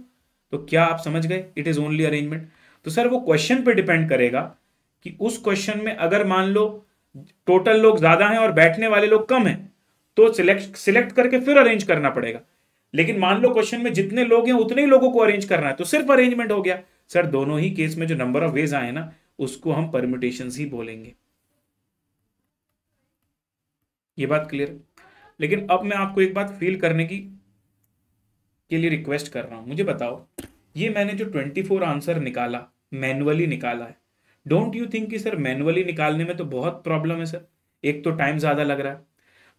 तो क्या आप समझ गए इट इज ओनली अरेंजमेंट तो सर वो क्वेश्चन पे डिपेंड करेगा कि उस क्वेश्चन में अगर मान लो टोटल लोग ज्यादा हैं और बैठने वाले लोग कम हैं तो सिलेक्ट सिलेक्ट करके फिर अरेंज करना पड़ेगा लेकिन मान लो क्वेश्चन में जितने लोग हैं उतने ही लोगों को अरेंज करना है तो सिर्फ अरेंजमेंट हो गया सर दोनों ही केस में जो नंबर ऑफ वेज आए ना उसको हम परमिटेशन ही बोलेंगे ये बात क्लियर लेकिन अब मैं आपको एक बात फील करने की के लिए रिक्वेस्ट कर रहा हूं मुझे बताओ ये मैंने जो 24 आंसर निकाला मैनुअली निकाला है डोंट यू थिंक कि सर मैनुअली निकालने में तो बहुत प्रॉब्लम है सर एक तो टाइम ज़्यादा लग रहा है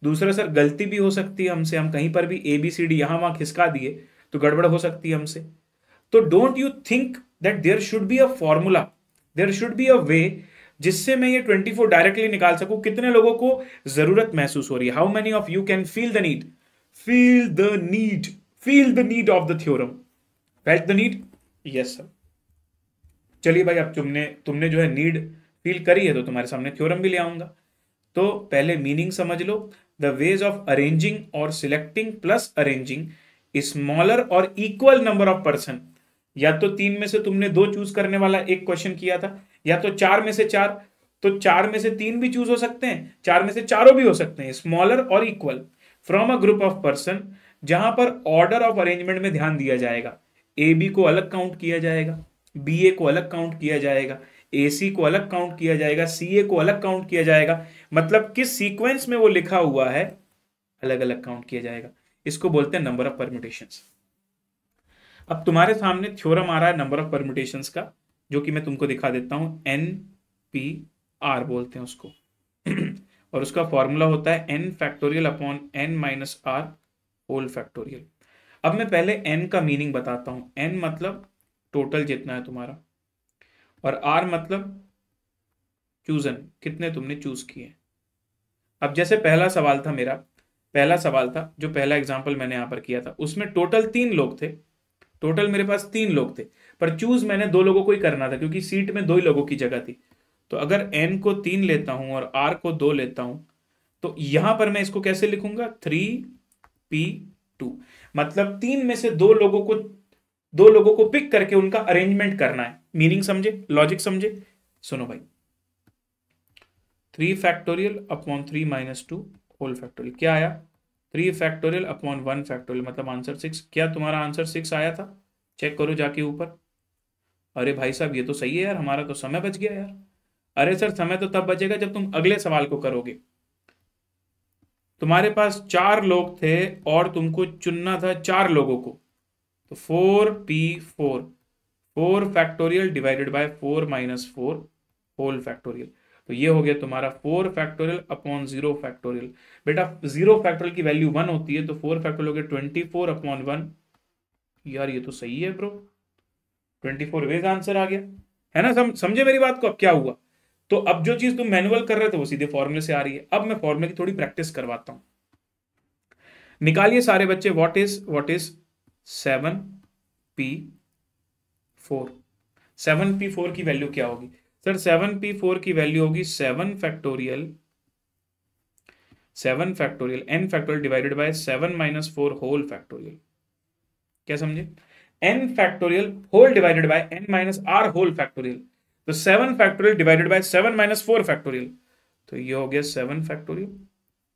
दूसरा सर गलती भी हो सकती है हमसे हम कहीं पर भी ए बी सी डी यहां वहां खिसका दिए तो गड़बड़ हो सकती है हमसे तो don't you think that there should be a formula there should be a way जिससे मैं ये ट्वेंटी फोर डायरेक्टली निकाल सकूं कितने लोगों को जरूरत महसूस हो रही है how many of you can feel the need feel the need feel the need of the theorem felt the need yes sir चलिए भाई अब तुमने तुमने जो है नीड फील करी है तो तुम्हारे सामने थ्योरम भी ले आऊंगा तो पहले मीनिंग समझ लो द वेज ऑफ अरेंजिंग और सिलेक्टिंग प्लस अरेंजिंग स्मॉलर और इक्वल नंबर ऑफ पर्सन या तो तीन में से तुमने दो चूज करने वाला एक क्वेश्चन किया था या तो चार में से चार तो चार में से तीन भी चूज हो सकते हैं चार में से चारों भी हो सकते हैं स्मॉलर और equal from a group of person जहां पर ऑर्डर ऑफ अरेंजमेंट में ध्यान दिया जाएगा ए बी को अलग काउंट किया जाएगा बी को अलग काउंट किया जाएगा ए सी को अलग काउंट किया जाएगा सी ए को अलग काउंट किया जाएगा मतलब किस सीक्वेंस में वो लिखा हुआ है अलग अलग काउंट किया जाएगा इसको बोलते हैं नंबर ऑफ परमिटेशन अब तुम्हारे सामने थ्योरम आ रहा है नंबर ऑफ परमिटेशन का जो कि मैं तुमको दिखा देता हूं एन पी आर बोलते हैं उसको और उसका फॉर्मूला होता है N factorial upon N minus R whole factorial अब मैं पहले एन का मीनिंग बताता हूँ एन मतलब टोटल जितना है तुम्हारा और आर मतलब चूजन कितने तुमने चूज किए अब जैसे पहला सवाल था मेरा पहला सवाल था जो पहला एग्जाम्पल मैंने यहां पर किया था उसमें टोटल तीन लोग थे टोटल मेरे पास तीन लोग थे पर चूज मैंने दो लोगों को ही करना था क्योंकि सीट में दो ही लोगों की जगह थी तो अगर एन को तीन लेता हूं और आर को दो लेता हूं तो यहां पर मैं इसको कैसे लिखूंगा थ्री पी टू मतलब तीन में से दो लोगों को दो लोगों को पिक करके उनका अरेंजमेंट करना है मीनिंग समझे लॉजिक समझे सुनो भाई three factorial upon three minus two whole factorial क्या आया three factorial upon one factorial मतलब आंसर सिक्स क्या तुम्हारा आंसर सिक्स आया था चेक करो जाके ऊपर अरे भाई साहब ये तो सही है यार हमारा तो समय बच गया यार अरे सर समय तो तब बचेगा जब तुम अगले सवाल को करोगे तुम्हारे पास चार लोग थे और तुमको चुनना था चार लोगों को तो four P four four factorial divided by four minus four whole factorial तो ये हो गया तुम्हारा four factorial upon zero factorial बेटा जीरो फैक्टोरियल की वैल्यू वन होती है तो फोर फैक्टोरियल हो गया ट्वेंटी फोर अपॉन वन यार ये तो सही है bro twenty four ways answer आ गया है ना सम, समझे मेरी बात को अब क्या हुआ तो अब जो चीज तुम मैनुअल कर रहे थे वो सीधे फॉर्मूले से आ रही है अब मैं फॉर्मूले की थोड़ी प्रैक्टिस करवाता हूं निकालिए सारे बच्चे what is what is seven P four seven P four की वैल्यू क्या होगी सर सेवन पी फोर की वैल्यू होगी seven factorial seven factorial N factorial divided by seven minus four whole factorial क्या समझे N factorial whole divided by N minus R whole factorial तो seven factorial divided by seven minus four factorial तो ये हो गया seven factorial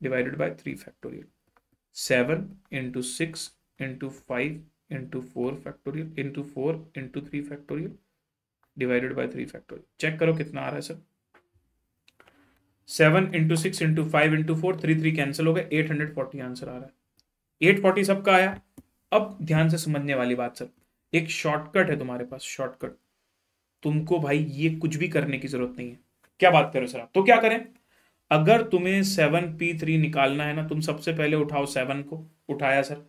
divided by three factorial seven into six into five into four factorial into four into three factorial divided by three factorial check करो कितना आ रहा है sir seven into six into five into four three three cancel हो गए eight hundred forty answer आ रहा है एट फोर्टी सबका आया अब ध्यान से समझने वाली बात सर एक शॉर्टकट है तुम्हारे पास शॉर्टकट तुमको भाई ये कुछ भी करने की जरूरत नहीं है क्या बात करो सर आप तो क्या करें अगर तुम्हें सेवन पी थ्री निकालना है ना तुम सबसे पहले उठाओ सेवन को उठाया सर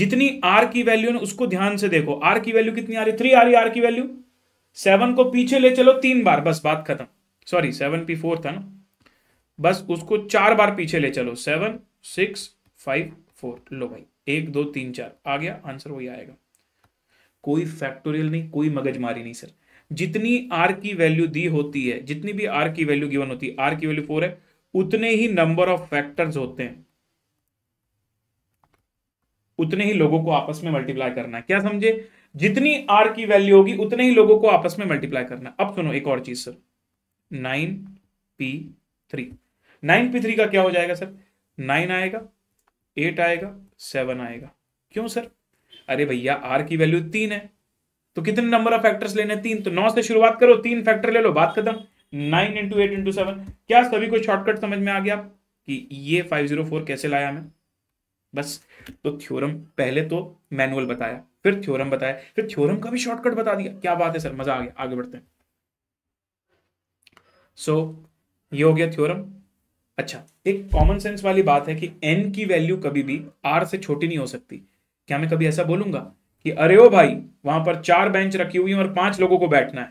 जितनी आर की वैल्यू है उसको ध्यान से देखो आर की वैल्यू कितनी आ रही थ्री आ रही आर की वैल्यू सेवन को पीछे ले चलो तीन बार बस बात खत्म सॉरी सेवन पी फोर था ना बस उसको चार बार पीछे ले चलो सेवन सिक्स फाइव फोर लो भाई एक दो तीन चार आ गया आंसर वही आएगा कोई फैक्टोरियल नहीं कोई मगजमारी नहीं सर जितनी आर की वैल्यू दी होती है जितनी भी आर की वैल्यू गिवन होती है आर की वैल्यू फोर है उतने ही नंबर ऑफ फैक्टर्स होते हैं उतने ही लोगों को आपस में मल्टीप्लाई करना है क्या समझे जितनी आर की वैल्यू होगी उतने ही लोगों को आपस में मल्टीप्लाई करना है अब सुनो एक और चीज sir nine P three nine P three का क्या हो जाएगा सर नाइन आएगा एट आएगा सेवन आएगा क्यों सर अरे भैया आर की वैल्यू तीन है तो कितने नंबर ऑफ फैक्टर्स लेने तीन तो नौ से शुरुआत करो तीन फैक्टर ले लो बात खत्म nine into eight into seven क्या सभी को शॉर्टकट समझ में आ गया कि ये फाइव जीरो फोर कैसे लाया मैं बस तो थ्योरम पहले तो मैनुअल बताया फिर थ्योरम बताया फिर थ्योरम का भी शॉर्टकट बता दिया क्या बात है सर मजा आ गया आगे बढ़ते हैं सो so, ये हो गया थ्योरम अच्छा एक कॉमन सेंस वाली बात है कि एन की वैल्यू कभी भी आर से छोटी नहीं हो सकती क्या मैं कभी ऐसा बोलूंगा कि अरे ओ भाई वहां पर चार बेंच रखी हुई है और पांच लोगों को बैठना है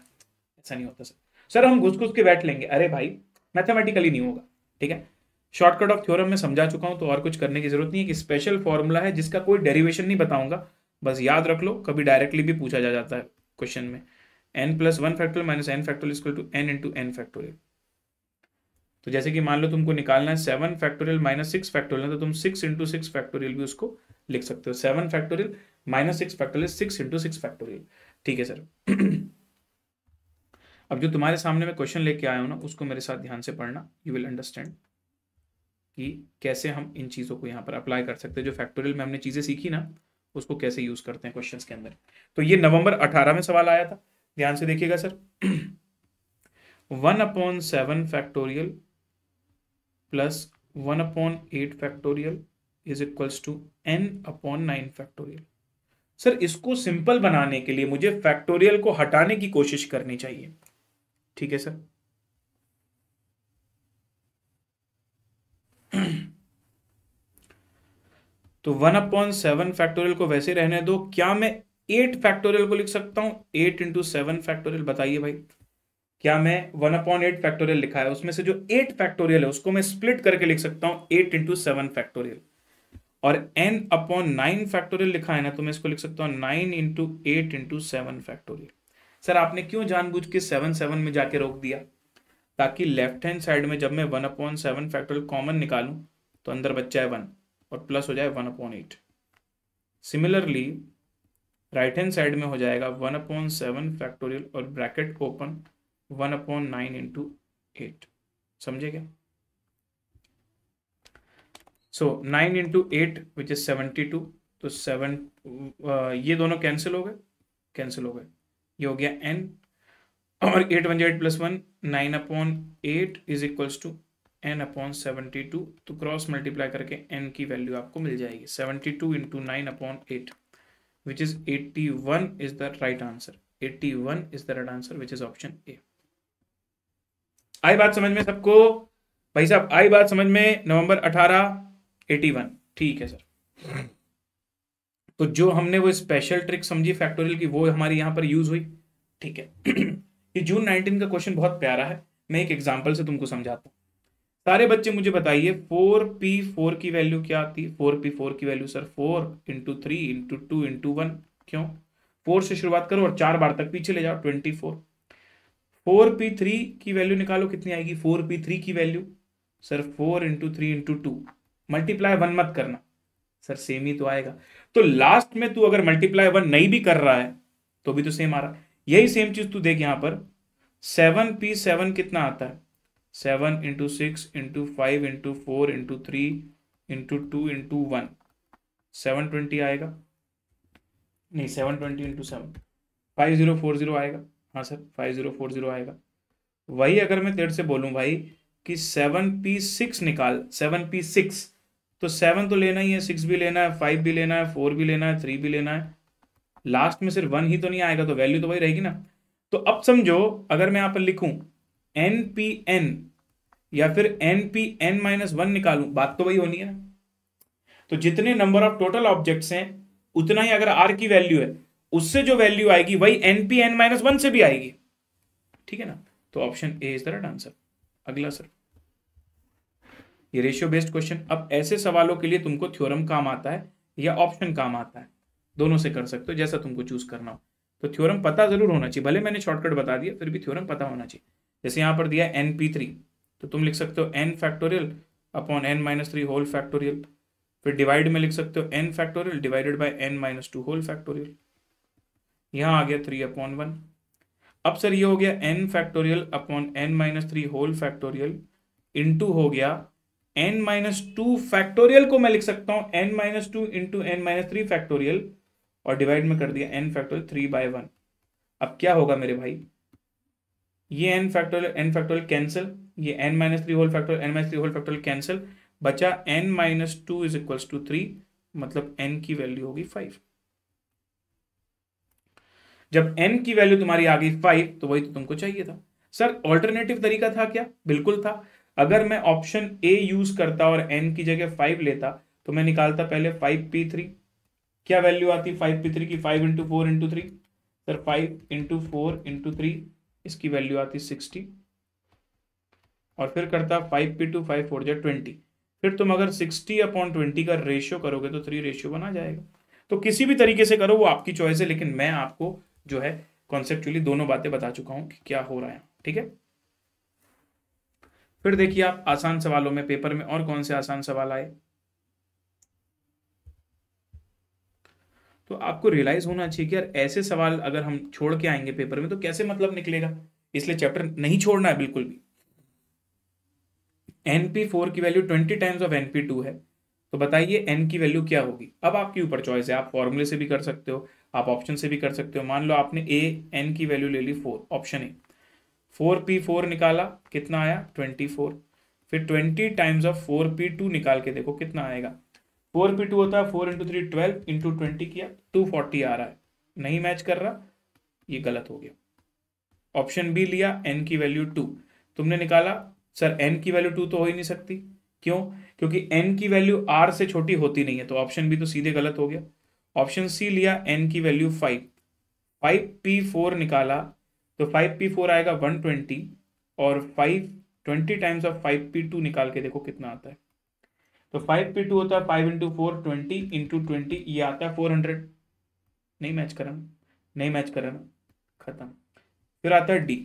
ऐसा नहीं होता सर सर हम घुस घुस के बैठ लेंगे अरे भाई मैथमेटिकली नहीं होगा ठीक है शॉर्टकट ऑफ थ्योरम में समझा चुका हूँ तो और कुछ करने की जरूरत नहीं है कि स्पेशल फॉर्मूला है जिसका कोई डेरिवेशन नहीं बताऊंगा बस याद रख लो कभी डायरेक्टली भी पूछा जा जाता है क्वेश्चन में N plus one factorial minus N factorial equal to N into N factorial तो जैसे कि मान लो तुमको निकालना है seven factorial minus six factorial तो तुम सिक्स इंटू सिक्स फैक्टोरियल भी उसको लिख सकते हो seven factorial minus six factorial six into six factorial ठीक है सर अब जो तुम्हारे सामने में क्वेश्चन लेके आया हूँ ना उसको मेरे साथ ध्यान से पढ़ना यू विल अंडरस्टैंड कि कैसे हम इन चीज़ों को यहाँ पर अप्लाई कर सकते हैं जो फैक्टोरियल में हमने चीज़ें सीखी ना उसको कैसे यूज़ करते हैं क्वेश्चन के अंदर तो ये नवंबर अठारह में सवाल आया था ध्यान से देखिएगा sir one upon seven factorial plus one upon eight factorial is equals to N upon nine factorial sir इसको सिंपल बनाने के लिए मुझे फैक्टोरियल को हटाने की कोशिश करनी चाहिए ठीक है सर तो वन अपॉन सेवन फैक्टोरियल को वैसे रहने दो क्या मैं एट फैक्टोरियल को लिख सकता हूं एट इंटू सेवन फैक्टोरियल बताइए भाई क्या मैं वन अपॉन एट फैक्टोरियल लिखा है उसमें से जो एट फैक्टोरियल है उसको मैं स्प्लिट करके लिख सकता हूं एट इंटू सेवन फैक्टोरियल और एन अपॉन नाइन फैक्टोरियल लिखा है ना तो मैं इसको लिख सकता हूं nine into eight into seven factorial sir आपने क्यों जानबूझ के सेवन सेवन में जाके रोक दिया ताकि लेफ्ट हैंड साइड में जब मैं one upon seven factorial common निकालूं तो अंदर बच जाए वन और प्लस हो जाए one upon eight similarly right hand side में हो जाएगा वन अपॉन सेवन फैक्टोरियल और bracket open one upon nine into eight समझे क्या so nine into eight which is seventy two तो सेवन uh, ये दोनों कैंसिल हो गए कैंसिल हो गए ये हो गया एन और eight one eight plus one nine upon eight is equals to N upon seventy two तो क्रॉस मल्टीप्लाई करके एन की वैल्यू आपको मिल जाएगी seventy two into nine upon eight which is eighty one is the right answer eighty one is the right answer which is option A आई बात समझ में सबको भाई साहब आई बात समझ में नवंबर अठारह एटी वन ठीक है सर तो जो हमने वो स्पेशल ट्रिक समझी फैक्टोरियल की वो हमारी यहां पर यूज हुई ठीक है ये जून नाइनटीन का क्वेश्चन बहुत प्यारा है मैं एक एग्जाम्पल से तुमको समझाता हूँ सारे बच्चे मुझे बताइए फोर पी फोर की वैल्यू क्या आती है फोर पी फोर की value sir four into three into two into one क्यों फोर से शुरुआत करो और चार बार तक पीछे ले जाओ twenty four four P three की वैल्यू निकालो कितनी आएगी फोर पी थ्री की value sir four into three into two multiply one मत करना सर सेम ही तो आएगा तो लास्ट में तू अगर मल्टीप्लाई वन नहीं भी कर रहा है तो भी तो सेम आ रहा है यही सेम चीज तू देख यहां पर सेवन पी सेवन कितना आता है seven into six into five into four into three into two into one seven twenty आएगा नहीं seven twenty into seven five zero four zero आएगा हाँ sir five zero four zero आएगा वही अगर मैं तेरे से बोलूं भाई कि सेवन पी सिक्स निकाल सेवन पी सिक्स तो सेवन तो लेना ही है सिक्स भी लेना है फाइव भी लेना है फोर भी लेना है थ्री भी लेना है लास्ट में सिर्फ वन ही तो नहीं आएगा तो वैल्यू तो वही रहेगी ना तो अब समझो अगर मैं यहाँ पर लिखूं एन पी एन या फिर N P N minus one निकालू बात तो वही होनी है ना तो जितने नंबर ऑफ टोटल ऑब्जेक्ट्स हैं उतना ही अगर आर की वैल्यू है उससे जो वैल्यू आएगी वही N P N minus one से भी आएगी ठीक है ना तो option A is the right answer अगला सर ये रेशियो बेस्ड क्वेश्चन अब ऐसे सवालों के लिए तुमको थ्योरम काम आता है या ऑप्शन काम आता है दोनों से कर सकते हो जैसा तुमको चूज करना हो तो थ्योरम पता जरूर होना चाहिए भले मैंने शॉर्टकट बता दिया फिर भी थ्योरम पता होना चाहिए जैसे यहाँ पर दिया एन पी थ्री तो तुम लिख सकते हो N factorial upon N minus three whole factorial फिर डिवाइड में लिख सकते हो N factorial divided by N minus two whole factorial यहाँ आ गया थ्री अपॉन वन अब सर ये हो गया N factorial upon N minus three whole factorial into हो गया एन माइनस टू फैक्टोरियल को मैं लिख सकता हूँ N minus two into N minus three factorial और डिवाइड में कर दिया N factorial three by one अब क्या होगा मेरे भाई ये N factorial N factorial cancel ये N minus three whole factorial N minus three whole factorial cancel बचा N minus two is equal to three मतलब एन की वैल्यू होगी फाइव जब एन की वैल्यू तुम्हारी आ गई फाइव तो वही तो तुमको चाहिए था सर ऑल्टरनेटिव तरीका था क्या बिल्कुल था अगर मैं ऑप्शन ए यूज करता और एन की जगह फाइव लेता तो मैं निकालता पहले फाइव पी थ्री क्या वैल्यू आती फाइव पी थ्री की five into four into three sir five into four into three इसकी वैल्यू आती सिक्सटी और फिर करता five P two five four जै ट्वेंटी फिर तुम अगर सिक्सटी अपॉन ट्वेंटी का रेशियो करोगे तो थ्री रेशियो बना जाएगा तो किसी भी तरीके से करो वो आपकी चॉइस है लेकिन मैं आपको जो है कॉन्सेप्चुअली दोनों बातें बता चुका हूं कि क्या हो रहा है ठीक है फिर देखिए आप आसान सवालों में पेपर में और कौन से आसान सवाल आए तो आपको रियलाइज़ होना चाहिए कि यार ऐसे सवाल अगर हम छोड़ के आएंगे पेपर में तो कैसे मतलब निकलेगा इसलिए चैप्टर नहीं छोड़ना है बिल्कुल भी एन पी फोर की value twenty times of N P two है तो बताइए एन की वैल्यू क्या होगी अब आपके ऊपर चॉइस है आप फॉर्मूले से भी कर सकते हो आप ऑप्शन से भी कर सकते हो मान लो आपने ए एन की वैल्यू ले ली four option A four P four निकाला कितना आया ट्वेंटी फोर फिर twenty times of four P two निकाल के देखो कितना आएगा फोर पी टू होता है four into three twelve into twenty किया टू फोर्टी आ रहा है नहीं मैच कर रहा ये गलत हो गया ऑप्शन बी लिया एन की वैल्यू टू तुमने निकाला सर एन की वैल्यू टू तो हो ही नहीं सकती क्यों क्योंकि एन की वैल्यू आर से छोटी होती नहीं है तो ऑप्शन बी तो सीधे गलत हो गया ऑप्शन सी लिया एन की value five five P four निकाला तो फाइव पी फोर आएगा वन ट्वेंटी और five twenty times of five P two निकाल के देखो कितना आता है तो फाइव पी टू होता है five into four twenty into twenty ये आता है फोर हंड्रेड नहीं मैच करा नहीं मैच करा खत्म फिर आता है डी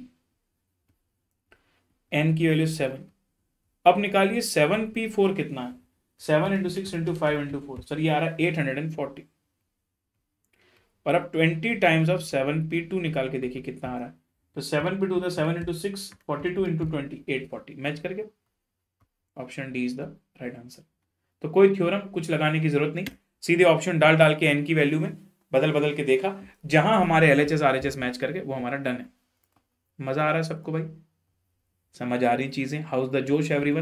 एन की वैल्यू सेवन अब निकालिए सेवन पी फोर कितना है seven into six into five into four sir ये आ रहा है एट हंड्रेड एंड फोर्टी और अब twenty times of seven P two निकाल के देखिए कितना आ रहा है तो seven P two seven into six forty two into twenty eight forty match करके option D is the right answer तो कोई थ्योरम कुछ लगाने की जरूरत नहीं सीधे ऑप्शन डाल डाल के एन की वैल्यू में बदल बदल के देखा जहां हमारे एल एच मैच करके वो हमारा डन है मज़ा आ रहा है सबको भाई समझ आ रही चीज़ें हाउस द जोश एवरी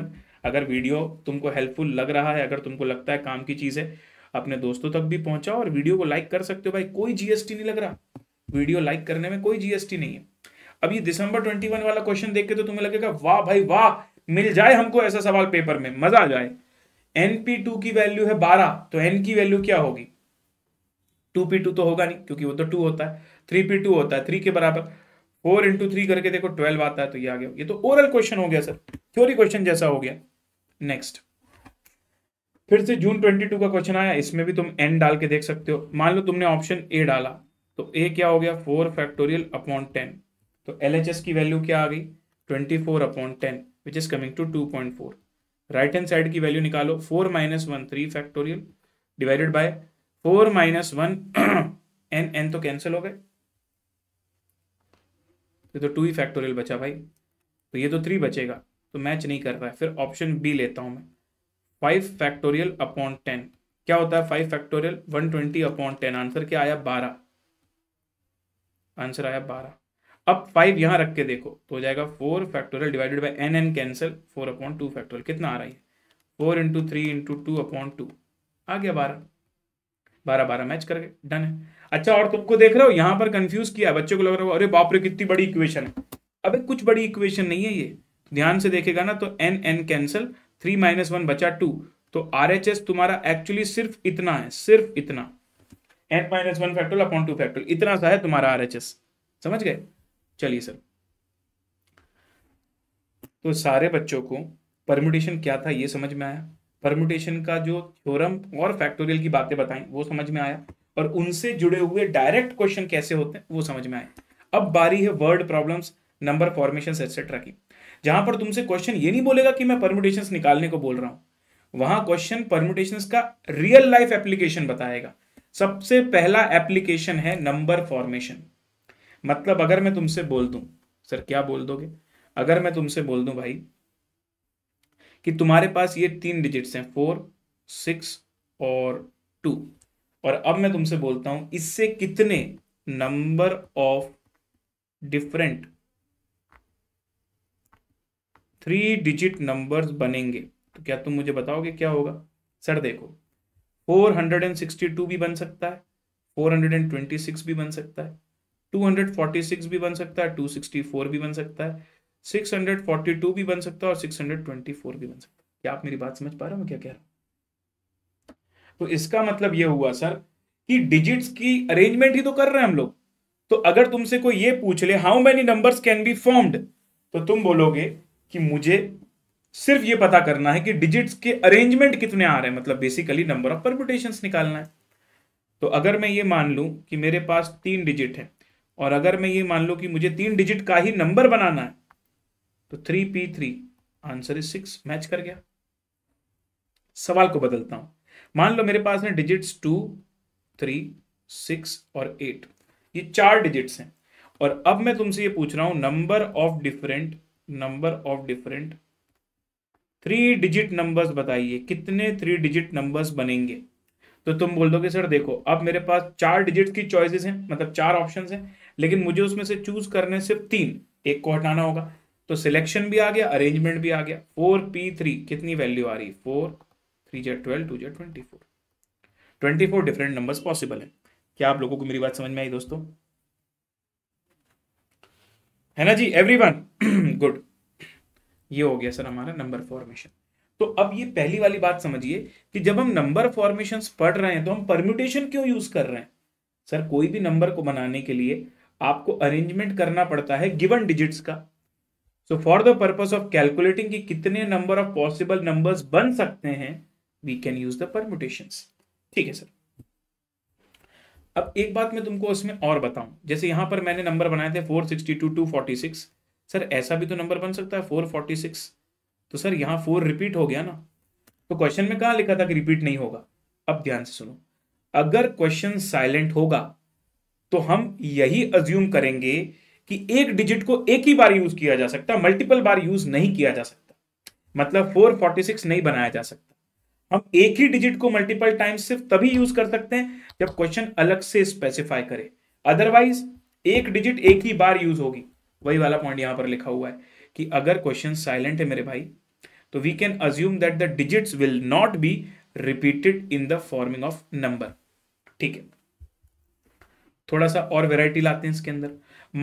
अगर वीडियो तुमको हेल्पफुल लग रहा है अगर तुमको लगता है काम की चीज़ है अपने दोस्तों तक भी पहुंचाओ और वीडियो को लाइक कर सकते हो भाई कोई जीएसटी नहीं लग रहा वीडियो लाइक करने में कोई जीएसटी नहीं है अब ये दिसंबर ट्वेंटी वन वाला क्वेश्चन देख के तो तुम्हें लगेगा वाह भाई वाह मिल जाए हमको ऐसा सवाल पेपर में मजा आ जाए एन पी टू की वैल्यू है बारह तो एन की वैल्यू क्या होगी टू पी टू तो होगा नहीं क्योंकि वो तो टू होता है थ्री पी टू होता है थ्री के बराबर फोर इंटू थ्री करके देखो ट्वेल्व आता है तो ये आ गया ये तो ओरल क्वेश्चन हो गया सर थ्योरी क्वेश्चन जैसा हो गया नेक्स्ट फिर से जून ट्वेंटी टू का क्वेश्चन आया इसमें भी तुम एन डाल के देख सकते हो मान लो तुमने ऑप्शन ए डाला तो ए क्या हो गया फोर फैक्टोरियल अपॉन टेन तो एल की वैल्यू क्या आ गई twenty four upon ten which is coming to two point four right hand side की वैल्यू निकालो four minus one three factorial divided by four minus one N N तो cancel हो गए ये तो टू ही फैक्टोरियल बचा भाई तो ये तो थ्री बचेगा तो मैच नहीं कर रहा है फिर ऑप्शन बी लेता हूं मैं फाइव फैक्टोरियल अपॉन टेन क्या होता है five factorial one twenty upon ten answer क्या आया बारह आंसर आया बारह अब फाइव यहां रख के देखो तो हो जाएगा four factorial divided by N N cancel four upon two factorial कितना आ रहा है four into three into two upon two आ गया बारह बारह बारह मैच कर गए डन है अच्छा और तुमको देख रहे हो यहां पर कंफ्यूज किया बच्चों को लग रहा हो अरे बाप रे कितनी बड़ी इक्वेशन है अबे कुछ बड़ी इक्वेशन नहीं है ये ध्यान से देखेगा ना तो N N cancel three minus one बचा टू तो आर एच एस तुम्हारा एक्चुअली सिर्फ इतना है सिर्फ इतना N minus one factorial upon two factorial इतना सा है तुम्हारा आर एच एस समझ गए चलिए सर तो सारे बच्चों को परम्यूटेशन क्या था ये समझ में आया परम्यूटेशन का जो थ्योरम और फैक्टोरियल की बातें बताई वो समझ में आया और उनसे जुड़े हुए डायरेक्ट क्वेश्चन कैसे होते हैं वो समझ में आए अब बारी है word problems number formation etcetera की जहां पर तुमसे क्वेश्चन ये नहीं बोलेगा कि मैं परम्यूटेशन निकालने को बोल रहा हूं वहां क्वेश्चन परम्यूटेशन का रियल लाइफ एप्लीकेशन बताएगा सबसे पहला एप्लीकेशन है नंबर फॉर्मेशन मतलब अगर मैं तुमसे बोल दूं सर क्या बोल दोगे अगर मैं तुमसे बोल दूं भाई कि तुम्हारे पास ये तीन डिजिट्स हैं फोर सिक्स और टू और अब मैं तुमसे बोलता हूं इससे कितने number of different three digit numbers बनेंगे तो क्या तुम मुझे बताओगे क्या होगा सर देखो 462 भी बन सकता है 426 भी बन सकता है 246 भी बन सकता है 264 भी बन सकता है 642 भी बन सकता है और 624 भी बन सकता है क्या आप मेरी बात समझ पा रहे हो मैं क्या कह रहा हूं तो इसका मतलब यह हुआ सर कि डिजिट्स की अरेंजमेंट ही तो कर रहे हैं हम लोग तो अगर तुमसे कोई ये पूछ ले how many numbers can be formed तो तुम बोलोगे कि मुझे सिर्फ ये पता करना है कि डिजिट्स के अरेंजमेंट कितने आ रहे हैं मतलब बेसिकली नंबर ऑफ परम्यूटेशन निकालना है तो अगर मैं ये मान लूं कि मेरे पास तीन डिजिट है और अगर मैं ये मान लो कि मुझे तीन डिजिट का ही नंबर बनाना है तो three P three answer is six match कर गया सवाल को बदलता हूं मान लो मेरे पास में डिजिट्स टू थ्री सिक्स और एट ये चार डिजिट्स हैं और अब मैं तुमसे ये पूछ रहा हूं number of different number of different three digit numbers बताइए कितने थ्री डिजिट नंबर्स बनेंगे तो तुम बोल दो सर देखो अब मेरे पास चार डिजिट की चॉइसेस हैं मतलब चार ऑप्शंस हैं लेकिन मुझे उसमें से चूज करने सिर्फ तीन एक को हटाना होगा तो सिलेक्शन भी आ गया अरेंजमेंट भी आ गया फोर पी थ्री कितनी वैल्यू आ रही है फोर थ्री जे ट्वेल्व टू जे twenty four twenty four different numbers possible हैं क्या आप लोगों को मेरी बात समझ में आई दोस्तों है ना जी एवरी वन गुड ये हो गया सर हमारा नंबर फॉर्मेशन तो अब ये पहली वाली बात समझिए कि जब हम नंबर फॉर्मेशन पढ़ रहे हैं तो हम परम्यूटेशन क्यों यूज कर रहे हैं सर कोई भी नंबर को बनाने के लिए आपको अरेंजमेंट करना पड़ता है गिवन डिजिट्स का so for the purpose of calculating कि कितने नंबर ऑफ पॉसिबल नंबर्स बन सकते हैं we can use the permutation ठीक है सर अब एक बात मैं तुमको उसमें और बताऊं जैसे यहां पर मैंने नंबर बनाए थे four sixty two two forty six sir ऐसा भी तो नंबर बन सकता है फोर फोर्टी सिक्स तो सर यहाँ फोर रिपीट हो गया ना तो क्वेश्चन में कहा लिखा था कि रिपीट नहीं होगा अब ध्यान से सुनो अगर क्वेश्चन साइलेंट होगा तो हम यही अज्यूम करेंगे कि एक डिजिट को एक ही बार यूज किया जा सकता मल्टीपल बार यूज नहीं किया जा सकता मतलब 446 नहीं बनाया जा सकता हम एक ही डिजिट को मल्टीपल टाइम्स सिर्फ तभी यूज कर सकते हैं जब क्वेश्चन अलग से स्पेसिफाई करे अदरवाइज एक डिजिट एक ही बार यूज होगी वही वाला पॉइंट यहां पर लिखा हुआ है कि अगर क्वेश्चन साइलेंट है मेरे भाई तो we can assume that the digits will not be repeated in the forming of number ठीक है थोड़ा सा और वेराइटी लाते हैं इसके अंदर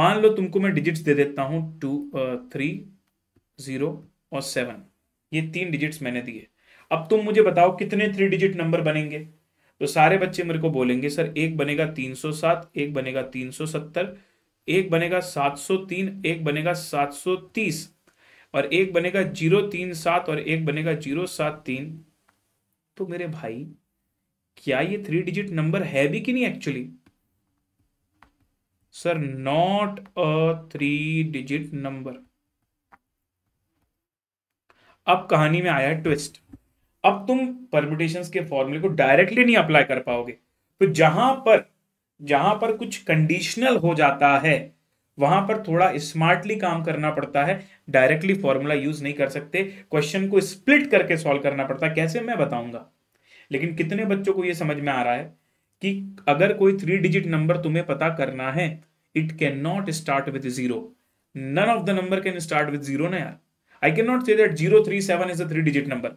मान लो तुमको मैं डिजिट्स दे देता हूँ टू थ्री ज़ीरो और सेवन ये तीन डिजिट्स मैंने दिए अब तुम मुझे बताओ कितने थ्री डिजिट नंबर बनेंगे तो सारे बच्चे मेरे को बोलेंगे सर एक बनेगा तीन सौ सात एक बनेगा तीन सौ सत्तर एक बनेगा सात सौ तीन एक बनेगा सात सौ तीस और एक बनेगा जीरो तीन सात और एक बनेगा जीरो सात तीन तो मेरे भाई क्या ये थ्री डिजिट नंबर है भी कि नहीं actually sir not a three digit number अब कहानी में आया ट्विस्ट अब तुम परमिटेशन के फॉर्मूले को डायरेक्टली नहीं अप्लाई कर पाओगे तो जहां पर जहां पर कुछ कंडीशनल हो जाता है वहां पर थोड़ा स्मार्टली काम करना पड़ता है डायरेक्टली फॉर्मूला यूज नहीं कर सकते क्वेश्चन को स्प्लिट करके सॉल्व करना पड़ता है कैसे मैं बताऊंगा लेकिन कितने बच्चों को यह समझ में आ रहा है कि अगर कोई थ्री डिजिट नंबर तुम्हें पता करना है it can not start with zero none of the number can start with zero ना यार I can not say that zero three seven is a three digit number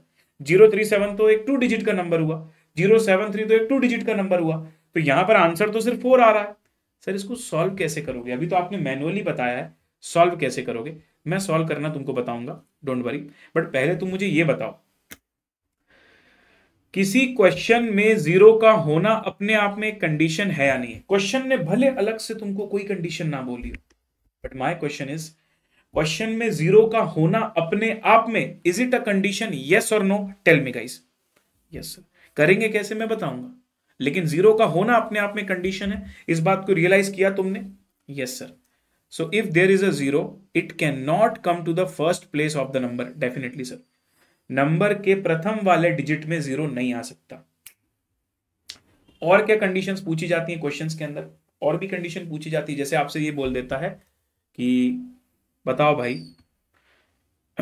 zero three seven तो एक two digit का number हुआ zero seven three तो एक two digit का number हुआ तो यहां पर आंसर तो सिर्फ फोर आ रहा है सर इसको सॉल्व कैसे करोगे अभी तो आपने मैनुअली बताया है सॉल्व कैसे करोगे मैं सॉल्व करना तुमको बताऊंगा डोंट वरी बट पहले तुम मुझे ये बताओ किसी क्वेश्चन में जीरो का होना अपने आप में कंडीशन है या नहीं क्वेश्चन ने भले अलग से तुमको कोई कंडीशन ना बोली but my question is question में जीरो का होना अपने आप में is it a condition yes और no tell me guys yes करेंगे कैसे मैं बताऊंगा लेकिन जीरो का होना अपने आप में कंडीशन है इस बात को रियलाइज किया तुमने yes sir so if there is a zero it can not come to the first place of the number definitely sir number के प्रथम वाले डिजिट में जीरो नहीं आ सकता और क्या कंडीशंस पूछी जाती हैं क्वेश्चंस के अंदर और भी कंडीशन पूछी जाती है जैसे आपसे ये बोल देता है कि बताओ भाई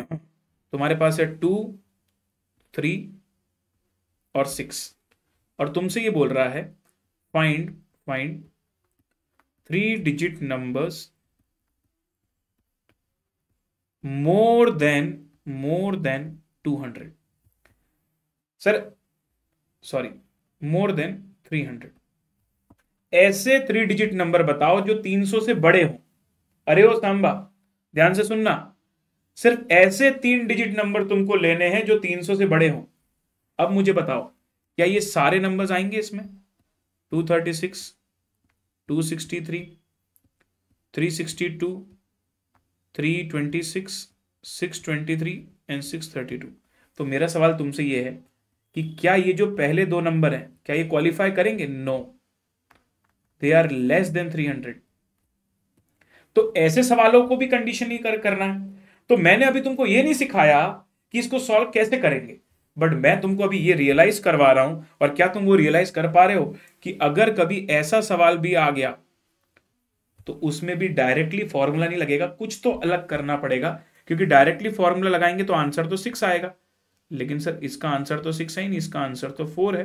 तुम्हारे पास है टू थ्री और सिक्स और तुमसे ये बोल रहा है find find three digit numbers more than more than two hundred sir sorry more than three hundred ऐसे थ्री डिजिट नंबर बताओ जो तीन सौ से बड़े हो अरे ओ सांबा ध्यान से सुनना सिर्फ ऐसे तीन डिजिट नंबर तुमको लेने हैं जो तीन सौ से बड़े हो अब मुझे बताओ क्या ये सारे नंबर्स आएंगे इसमें two thirty six two sixty three three sixty two three twenty six six twenty three and six thirty two तो मेरा सवाल तुमसे ये है कि क्या ये जो पहले दो नंबर हैं क्या ये क्वालिफाई करेंगे no they are less than three hundred तो ऐसे सवालों को भी कंडीशन नहीं कर, करना है तो मैंने अभी तुमको ये नहीं सिखाया कि इसको सॉल्व कैसे करेंगे बट मैं तुमको अभी ये रियलाइज करवा रहा हूं और क्या तुम वो रियलाइज कर पा रहे हो कि अगर कभी ऐसा सवाल भी आ गया तो उसमें भी डायरेक्टली फॉर्मूला नहीं लगेगा कुछ तो अलग करना पड़ेगा क्योंकि डायरेक्टली फॉर्मूला लगाएंगे तो आंसर तो सिक्स आएगा लेकिन सर इसका आंसर तो सिक्स है नहीं इसका आंसर तो फोर है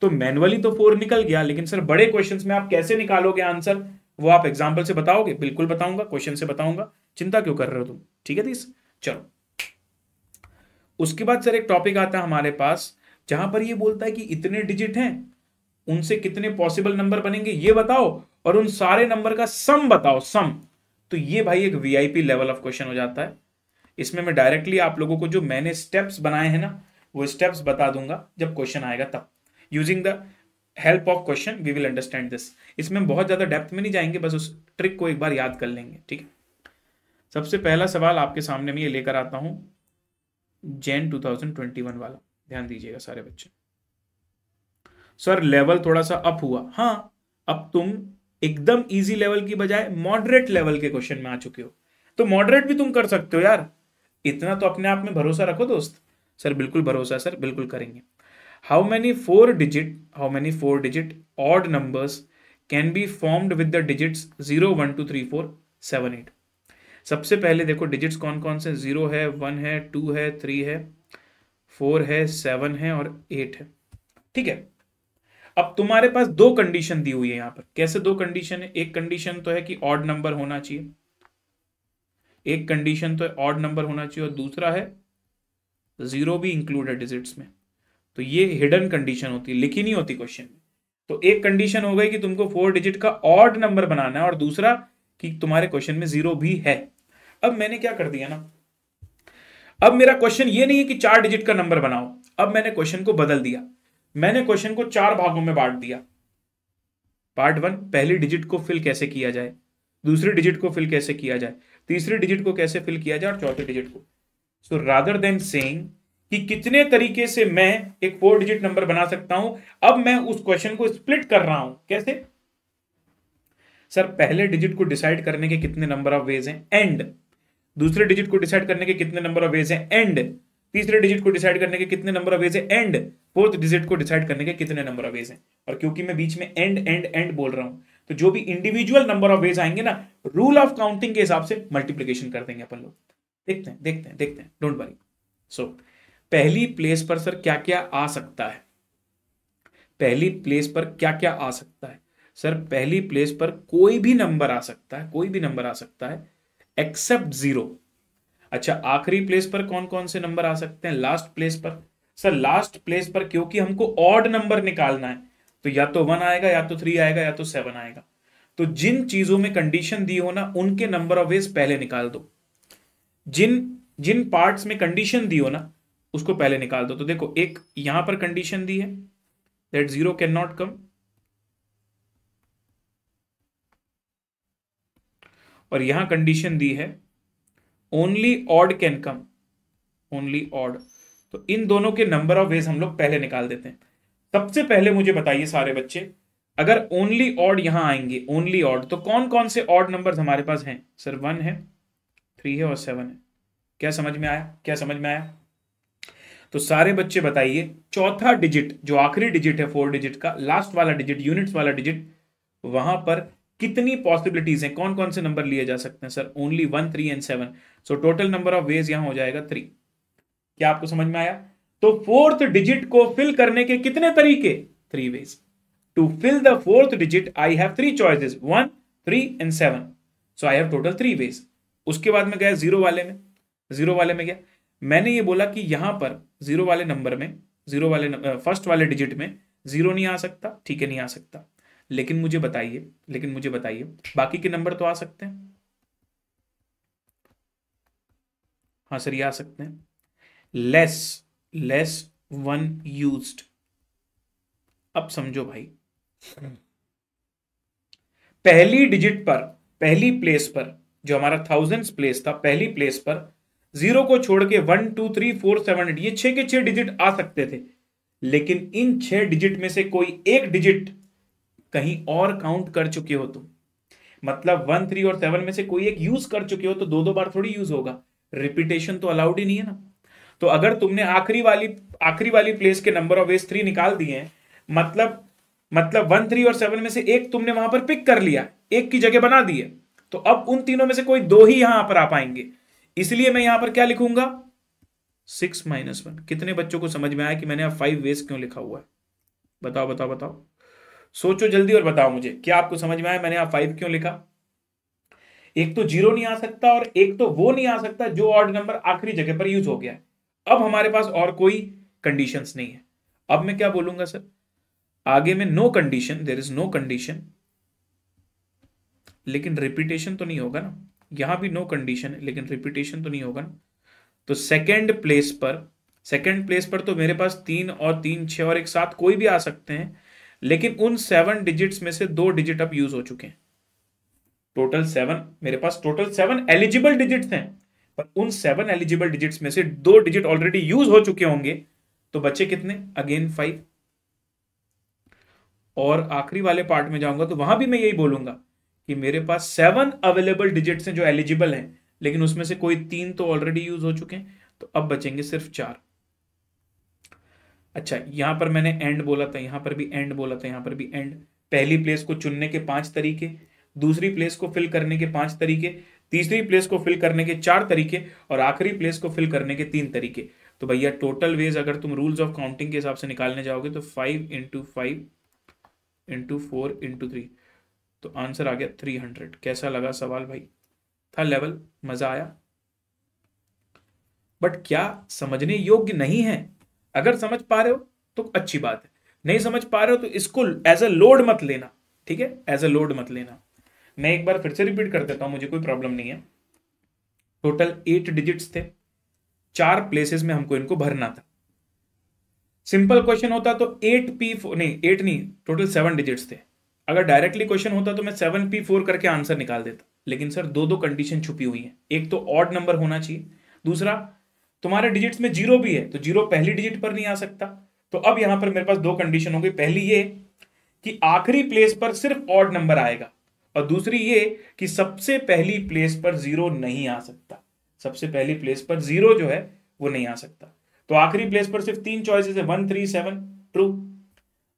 तो मैनुअली तो फोर निकल गया लेकिन सर बड़े क्वेश्चन में आप कैसे निकालोगे आंसर वो आप एग्जाम्पल से बताओगे बिल्कुल बताऊंगा क्वेश्चन से बताऊंगा चिंता क्यों कर रहे हो तुम ठीक है दीस चलो उसके बाद सर एक टॉपिक आता है हमारे पास जहां पर ये बोलता है कि इतने डिजिट हैं उनसे कितने पॉसिबल नंबर बनेंगे ये बताओ और उन सारे नंबर का सम बताओ सम तो ये भाई एक वीआईपी लेवल ऑफ क्वेश्चन हो जाता है इसमें मैं डायरेक्टली आप लोगों को जो मैंने स्टेप्स बनाए हैं ना वो स्टेप्स बता दूंगा जब क्वेश्चन आएगा तब using the help of question we will understand this इसमें बहुत ज़्यादा डेप्थ में नहीं जाएंगे बस उस ट्रिक को एक बार याद कर लेंगे ठीक है सबसे पहला सवाल आपके सामने में ये लेकर आता हूं जैन 2021 वाला ध्यान दीजिएगा सारे बच्चे सर लेवल थोड़ा सा अप हुआ हाँ अब तुम एकदम इजी लेवल की बजाय मॉडरेट लेवल के क्वेश्चन में आ चुके हो तो मॉडरेट भी तुम कर सकते हो यार इतना तो अपने आप में भरोसा रखो दोस्त सर बिल्कुल भरोसा सर बिल्कुल करेंगे how many four digit how many four digit odd numbers can be formed with the digits zero one two three four seven eight सबसे पहले देखो डिजिट्स कौन कौन से जीरो है वन है टू है थ्री है फोर है सेवन है और एट है ठीक है अब तुम्हारे पास दो कंडीशन दी हुई है यहां पर कैसे दो कंडीशन है एक कंडीशन तो है कि ऑड नंबर होना चाहिए एक कंडीशन तो ऑड नंबर होना चाहिए और दूसरा है जीरो भी इंक्लूडेड डिजिट्स में तो ये हिडन कंडीशन होती है लिखी नहीं होती क्वेश्चन में तो एक कंडीशन हो गई कि तुमको फोर डिजिट का ऑड नंबर बनाना है और दूसरा कि तुम्हारे क्वेश्चन में जीरो भी है अब मैंने क्या कर दिया ना अब मेरा क्वेश्चन ये नहीं है कि चार डिजिट का नंबर बनाओ अब मैंने क्वेश्चन को बदल दिया मैंने क्वेश्चन को चार भागों में बांट दिया पार्ट वन पहली डिजिट को फिल कैसे किया जाए दूसरी डिजिट को फिल कैसे किया जाए तीसरी डिजिट को कैसे फिल किया जाए और चौथी डिजिट को सो रादर देन सेइंग कि कितने तरीके से मैं एक फोर डिजिट नंबर बना सकता हूं अब मैं उस क्वेश्चन को स्प्लिट कर रहा हूं कैसे सर पहले डिजिट को डिसाइड करने के कितने नंबर ऑफ वेज हैं एंड दूसरे डिजिट को डिसाइड करने के कितने नंबर ऑफ वेज हैं एंड तीसरे डिजिट को डिसाइड करने के कितने नंबर ऑफ वेज है एंड फोर्थ डिजिट को डिसाइड करने के कितने नंबर ऑफ वेज है और क्योंकि मैं बीच में एंड एंड एंड बोल रहा हूं तो जो भी इंडिविजुअल नंबर ऑफ वेज आएंगे ना रूल ऑफ काउंटिंग के हिसाब से मल्टीप्लीकेशन कर देंगे अपन लोग देखते हैं देखते हैं देखते हैं डोंट वरी सो पहली प्लेस पर सर क्या क्या आ सकता है पहली प्लेस पर क्या क्या आ सकता है सर पहली प्लेस पर कोई भी नंबर आ सकता है कोई भी नंबर आ सकता है एक्सेप्ट जीरो अच्छा आखिरी प्लेस पर कौन कौन से नंबर आ सकते हैं लास्ट प्लेस पर सर लास्ट प्लेस पर क्योंकि हमको ऑड नंबर निकालना है तो या तो वन आएगा या तो थ्री आएगा या तो सेवन आएगा तो जिन चीजों में कंडीशन दी हो ना उनके नंबर ऑफ वेज पहले निकाल दो जिन जिन पार्ट्स में कंडीशन दी हो ना उसको पहले निकाल दो तो देखो एक यहां पर कंडीशन दी है that zero can not come और यहां कंडीशन दी है only odd can come only odd तो इन दोनों के नंबर ऑफ वेज हम लोग पहले निकाल देते हैं सबसे पहले मुझे बताइए सारे बच्चे अगर ओनली ऑड यहां आएंगे ओनली ऑड तो कौन कौन से ऑड नंबर हमारे पास हैं सर वन है थ्री है और सेवन है क्या समझ में आया क्या समझ में आया तो सारे बच्चे बताइए चौथा डिजिट जो आखिरी डिजिट है फोर डिजिट का लास्ट वाला डिजिट यूनिट्स वाला डिजिट वहां पर कितनी पॉसिबिलिटीज हैं कौन कौन से नंबर लिए जा सकते हैं sir only one three and seven so total number of ways यहां हो जाएगा थ्री क्या आपको समझ में आया तो फोर्थ डिजिट को फिल करने के कितने तरीके three ways to fill the fourth digit I have three choices one three and seven so I have total three ways उसके बाद में गया जीरो वाले में जीरो वाले में गया मैंने ये बोला कि यहां पर जीरो वाले नंबर में जीरो वाले फर्स्ट uh, वाले डिजिट में जीरो नहीं आ सकता ठीक है नहीं आ सकता लेकिन मुझे बताइए लेकिन मुझे बताइए बाकी के नंबर तो आ सकते हैं हाँ सर ये आ सकते हैं लेस लेस वन यूज अब समझो भाई पहली डिजिट पर पहली प्लेस पर जो हमारा थाउजेंड प्लेस था पहली प्लेस पर जीरो को छोड़ के one two three four seven eight ये छह के छह डिजिट आ सकते थे लेकिन इन छह डिजिट में से कोई एक डिजिट कहीं और काउंट कर चुके हो तुम मतलब वन थ्री और सेवन में से कोई एक यूज कर चुके हो तो दो दो बार थोड़ी यूज होगा रिपीटेशन तो अलाउड ही नहीं है ना तो अगर तुमने आखिरी वाली आखिरी वाली प्लेस के नंबर ऑफ वेस्ट थ्री निकाल दिए हैं मतलब मतलब वन थ्री और सेवन में से एक तुमने वहां पर पिक कर लिया एक की जगह बना दी है तो अब उन तीनों में से कोई दो ही यहां पर आ पाएंगे इसलिए मैं यहां पर क्या लिखूंगा सिक्स माइनस वन कितने बच्चों को समझ में आया कि मैंने अब फाइव वेस्ट क्यों लिखा हुआ है बताओ बताओ बताओ सोचो जल्दी और बताओ मुझे क्या आपको समझ में आया मैंने यहां फाइव क्यों लिखा एक तो जीरो नहीं आ सकता और एक तो वो नहीं आ सकता जो ऑर्ड नंबर आखिरी जगह पर यूज हो गया है अब हमारे पास और कोई कंडीशन नहीं है अब मैं क्या बोलूंगा सर आगे में no condition there is no condition लेकिन रिपीटेशन तो नहीं होगा ना यहां भी नो no कंडीशन है लेकिन रिपीटेशन तो नहीं होगा ना तो सेकेंड प्लेस पर सेकेंड प्लेस पर तो मेरे पास तीन और तीन छह और एक साथ कोई भी आ सकते हैं लेकिन उन सेवन डिजिट्स में से दो डिजिट अब यूज हो चुके हैं टोटल सेवन मेरे पास टोटल सेवन एलिजिबल डिजिट हैं पर उन सेवन एलिजिबल डिजिट्स में से दो डिजिट ऑलरेडी यूज हो चुके होंगे तो बच्चे कितने अगेन फाइव और आखिरी वाले पार्ट में जाऊंगा तो वहां भी मैं यही बोलूंगा कि मेरे पास सेवन अवेलेबल डिजिट्स हैं जो एलिजिबल हैं लेकिन उसमें से कोई तीन तो ऑलरेडी यूज हो चुके हैं तो अब बचेंगे सिर्फ चार अच्छा यहां पर मैंने एंड बोला था यहां पर भी एंड बोला था यहां पर भी एंड पहली प्लेस को चुनने के पांच तरीके दूसरी प्लेस को फिल करने के पांच तरीके तीसरी प्लेस को फिल करने के चार तरीके और आखिरी प्लेस को फिल करने के तीन तरीके तो भैया टोटल वेज अगर तुम रूल्स ऑफ काउंटिंग के हिसाब से निकालने जाओगे तो five into five into four into three तो आंसर आ गया थ्री हंड्रेड कैसा लगा सवाल भाई था लेवल मजा आया बट क्या समझने योग्य नहीं है अगर समझ पा रहे हो तो अच्छी बात है नहीं समझ पा रहे हो तो इसको एज अ लोड मत लेना ठीक है एज अ लोड मत लेना मैं एक बार फिर से रिपीट कर देता हूं मुझे कोई प्रॉब्लम नहीं है टोटल एट डिजिट्स थे चार प्लेसेस में हमको इनको भरना था सिंपल क्वेश्चन होता तो एट पी फोर नहीं एट नहीं टोटल सेवन डिजिट्स थे अगर डायरेक्टली क्वेश्चन होता तो मैं सेवन पी फोर करके आंसर निकाल देता लेकिन सर दो दो कंडीशन छुपी हुई है एक तो ऑड नंबर होना चाहिए दूसरा तुम्हारे डिजिट्स में जीरो भी है तो जीरो पहली डिजिट पर नहीं आ सकता तो अब यहां पर मेरे पास दो कंडीशन हो गई पहली ये कि आखिरी प्लेस पर सिर्फ ऑड नंबर आएगा और दूसरी ये कि सबसे पहली प्लेस पर जीरो नहीं आ सकता सबसे पहली प्लेस पर जीरो जो है वो नहीं आ सकता तो आखिरी प्लेस पर सिर्फ तीन चॉइसेस है वन थ्री सेवन ट्रू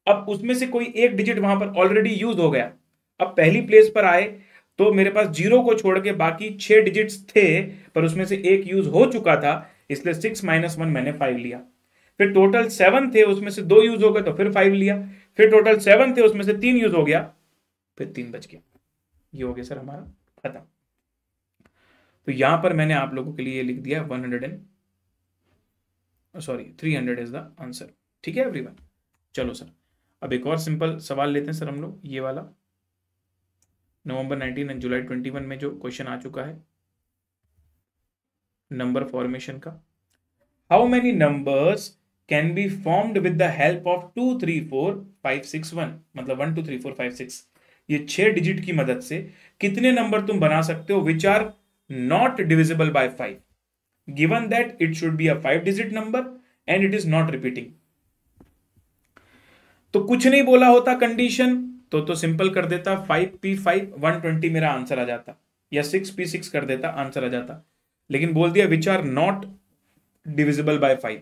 अब उसमें से कोई एक डिजिट वहां पर ऑलरेडी यूज हो गया अब पहली प्लेस पर आए तो मेरे पास जीरो को छोड़ के बाकी छह डिजिट्स थे पर उसमें से एक यूज हो चुका था इसलिए सिक्स माइनस वन मैंने फाइव लिया फिर टोटल सेवन थे उसमें से दो यूज हो गए तो फिर फाइव लिया फिर टोटल सेवन थे उसमें से तीन यूज हो गया फिर तीन बच गया ये हो गया सर हमारा खत्म तो यहां पर मैंने आप लोगों के लिए लिख दिया one hundred and sorry three hundred is the answer ठीक है एवरीवन चलो सर अब एक और सिंपल सवाल लेते हैं सर हम लोग ये वाला नवंबर 19 एंड जुलाई 21 में जो क्वेश्चन आ चुका है नंबर फॉर्मेशन का how many numbers can be formed with the help of two three four five six one मतलब one two three four five six ये छह डिजिट की मदद से कितने नंबर तुम बना सकते हो which are not divisible by five given that it should be a five digit number and it is not repeating तो कुछ नहीं बोला होता कंडीशन तो तो सिंपल कर देता five P five one twenty मेरा आंसर आ जाता या सिक्स पी सिक्स कर देता आंसर आ जाता लेकिन बोल दिया which are not divisible by five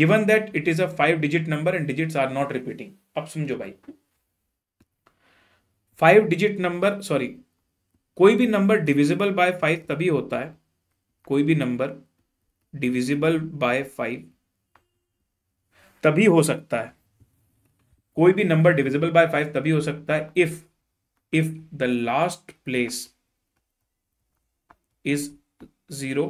given that it is a five digit number and digits are not repeating अब समझो भाई फाइव डिजिट नंबर सॉरी कोई भी नंबर डिविजिबल बाय फाइव तभी होता है कोई भी नंबर डिविजिबल बाय फाइव तभी हो सकता है कोई भी नंबर डिविजिबल बाय फाइव तभी हो सकता है if if the last place is zero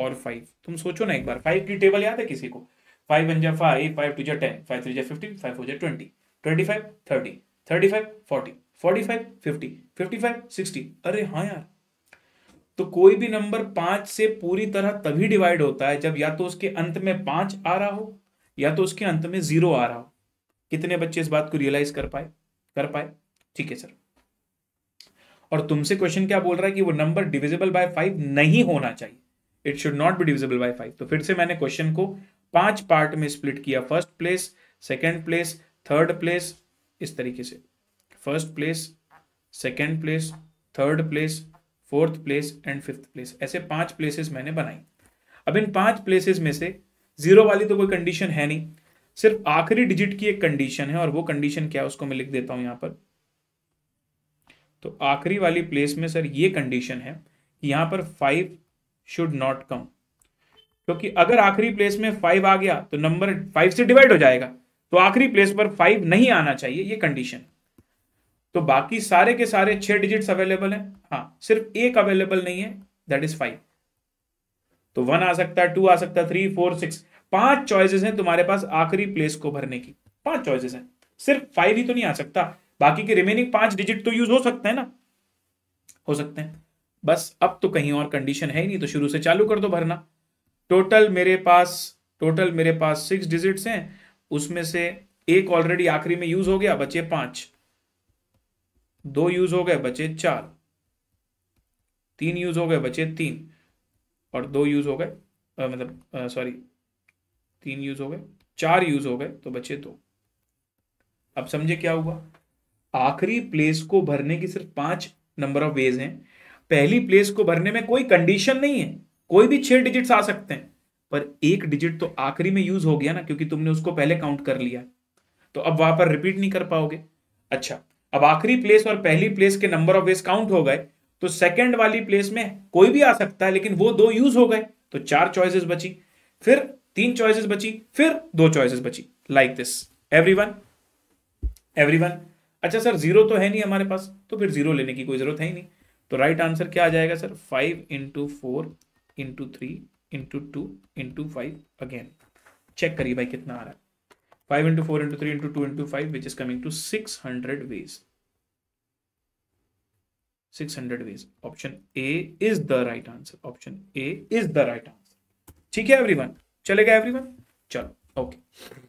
और फाइव तुम सोचो ना एक बार फाइव की टेबल याद है किसी को फाइव वन जा फाइव फाइव टू जा टेन फाइव थ्री जा फिफ्टीन फाइव फोर जा twenty twenty five thirty thirty five forty forty five fifty fifty five sixty अरे हाँ यार तो कोई भी नंबर पांच से पूरी तरह तभी डिवाइड होता है जब या तो उसके अंत में पांच आ रहा हो या तो उसके अंत में जीरो आ रहा हो कितने बच्चे इस बात को रियलाइज कर पाए कर पाए ठीक है सर और तुमसे क्वेश्चन क्या बोल रहा है कि वो नंबर डिविजिबल बाय फाइव नहीं होना चाहिए it should not be divisible by five तो फिर से मैंने क्वेश्चन को पांच पार्ट में स्प्लिट किया first place second place third place इस तरीके से first place second place third place fourth place and fifth place ऐसे पांच प्लेसेस मैंने बनाई अब इन पांच प्लेसेस में से जीरो वाली तो कोई कंडीशन है नहीं सिर्फ आखिरी डिजिट की एक कंडीशन है और वो कंडीशन क्या है उसको मैं लिख देता हूं यहां पर तो आखिरी वाली प्लेस में सर ये कंडीशन है कि यहां पर फाइव शुड नॉट कम क्योंकि अगर आखिरी प्लेस में फाइव आ गया तो नंबर फाइव से डिवाइड हो जाएगा तो आखिरी प्लेस पर फाइव नहीं आना चाहिए ये कंडीशन तो बाकी सारे के सारे छह डिजिट्स अवेलेबल हैं हाँ सिर्फ एक अवेलेबल नहीं है दैट इज फाइव तो वन आ सकता है टू आ सकता है थ्री फोर सिक्स पांच चॉइसेस हैं तुम्हारे पास आखिरी प्लेस को भरने की पांच चॉइसेस हैं सिर्फ फाइव ही तो नहीं आ सकता बाकी के रिमेनिंग पांच डिजिट तो यूज हो सकते हैं ना हो सकते हैं बस अब तो कहीं और कंडीशन है ही नहीं तो शुरू से चालू कर दो भरना टोटल मेरे पास टोटल मेरे पास सिक्स डिजिट्स हैं उसमें से एक ऑलरेडी आखिरी में यूज हो गया बचे पांच दो यूज हो गए बचे चार तीन यूज हो गए बचे तीन और दो यूज हो गए मतलब सॉरी तीन यूज हो गए चार यूज हो गए तो बचे दो अब समझे क्या हुआ आखिरी प्लेस को भरने की सिर्फ पांच नंबर ऑफ वेज हैं पहली प्लेस को भरने में कोई कंडीशन नहीं है कोई भी छह डिजिट्स आ सकते हैं पर एक डिजिट तो आखिरी में यूज हो गया ना क्योंकि तुमने उसको पहले काउंट कर लिया तो अब वहां पर रिपीट नहीं कर पाओगे अच्छा अब आखिरी प्लेस और पहली प्लेस के नंबर ऑफ वेज काउंट हो गए तो सेकेंड वाली प्लेस में कोई भी आ सकता है लेकिन वो दो यूज हो गए तो चार चॉइसेस बची फिर तीन चॉइसेस बची फिर दो चॉइसेस बची लाइक दिस एवरीवन एवरीवन अच्छा सर जीरो तो है नहीं हमारे पास तो फिर जीरो लेने की कोई जरूरत है ही नहीं तो राइट आंसर क्या आ जाएगा sir five into four into three into two into five again check करिए भाई कितना आ रहा है five into four into three into two into five which is coming to six hundred ways six hundred ways option A is the right answer option A is the right answer ठीक है everyone चलेगा everyone चलो okay okay.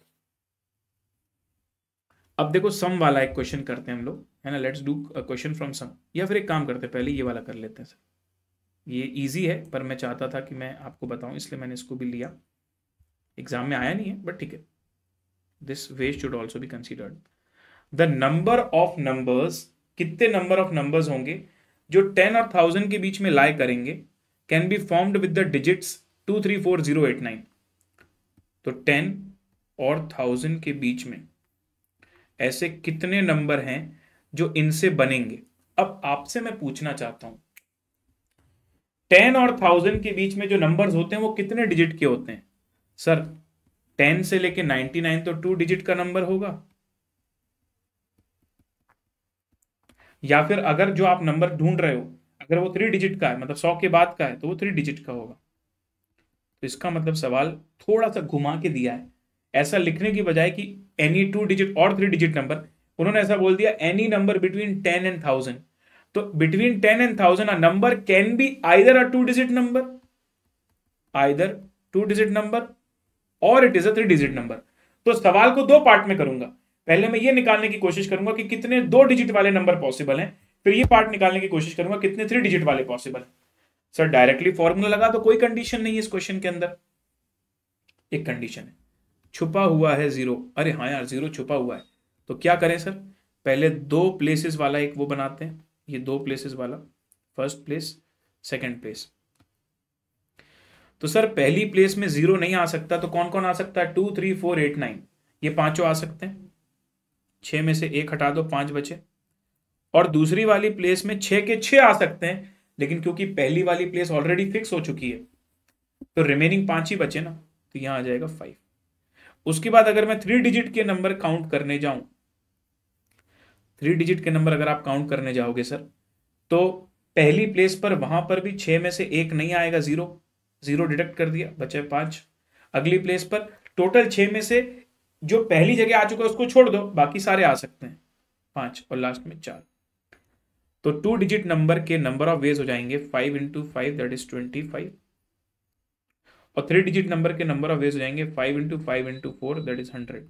अब देखो सम वाला एक question करते हैं हम लोग है ना let's do question from some या फिर एक काम करते हैं पहले ये वाला कर लेते हैं सर ये इजी है पर मैं चाहता था कि मैं आपको बताऊं इसलिए मैंने इसको भी लिया एग्जाम में आया नहीं है बट ठीक है this way should also be considered the number of numbers कितने नंबर ऑफ नंबर्स होंगे जो टेन और थाउजेंड के बीच में लाई करेंगे can be formed with the digits two three four zero eight nine तो टेन और थाउजेंड के बीच में ऐसे कितने नंबर हैं जो इनसे बनेंगे अब आपसे मैं पूछना चाहता हूं टेन और थाउजेंड के बीच में जो नंबर्स होते हैं वो कितने डिजिट के होते हैं सर टेन से लेके नाइनटी नाइन तो टू डिजिट का नंबर होगा या फिर अगर जो आप नंबर ढूंढ रहे हो अगर वो थ्री डिजिट का है मतलब सौ के बाद का है तो वो थ्री डिजिट का होगा तो इसका मतलब सवाल थोड़ा सा घुमा के दिया है ऐसा लिखने की बजाय कि एनी टू डिजिट और थ्री डिजिट नंबर उन्होंने ऐसा बोल दिया any number between ten and thousand तो between ten and thousand a number can be either a two digit number either two digit number और it is a three digit number तो सवाल को दो पार्ट में करूंगा पहले मैं ये निकालने की कोशिश करूंगा कि कितने दो डिजिट वाले नंबर पॉसिबल हैं फिर ये पार्ट निकालने की कोशिश करूंगा कितने थ्री डिजिट वाले पॉसिबल हैं सर डायरेक्टली फॉर्मूला लगा तो कोई कंडीशन नहीं है इस क्वेश्चन के अंदर एक कंडीशन है छुपा हुआ है ज़ीरो अरे हाँ यार ज़ीरो छुपा हुआ है तो क्या करें सर पहले दो प्लेसेस वाला एक वो बनाते हैं ये दो प्लेसेस वाला फर्स्ट प्लेस सेकंड प्लेस तो सर पहली प्लेस में ज़ीरो नहीं आ सकता तो कौन कौन आ सकता है two three four eight nine ये पाँचों आ सकते हैं छः में से एक हटा दो पाँच बचे और दूसरी वाली प्लेस में छः के छः आ सकते हैं लेकिन क्योंकि पहली वाली प्लेस ऑलरेडी फिक्स हो चुकी है तो रिमेनिंग पाँच ही बचे ना तो यहाँ आ जाएगा फाइव उसके बाद अगर मैं थ्री डिजिट के नंबर काउंट करने जाऊं थ्री डिजिट के नंबर अगर आप काउंट करने जाओगे सर तो पहली प्लेस पर वहां पर भी छह में से एक नहीं आएगा जीरो जीरो डिडक्ट कर दिया बचे पांच अगली प्लेस पर टोटल छह में से जो पहली जगह आ चुका है उसको छोड़ दो बाकी सारे आ सकते हैं पांच और लास्ट में चार तो टू डिजिट नंबर के नंबर ऑफ वेज हो जाएंगे five into five that is twenty five और थ्री डिजिट नंबर के नंबर ऑफ वेज हो जाएंगे five into five into four that is hundred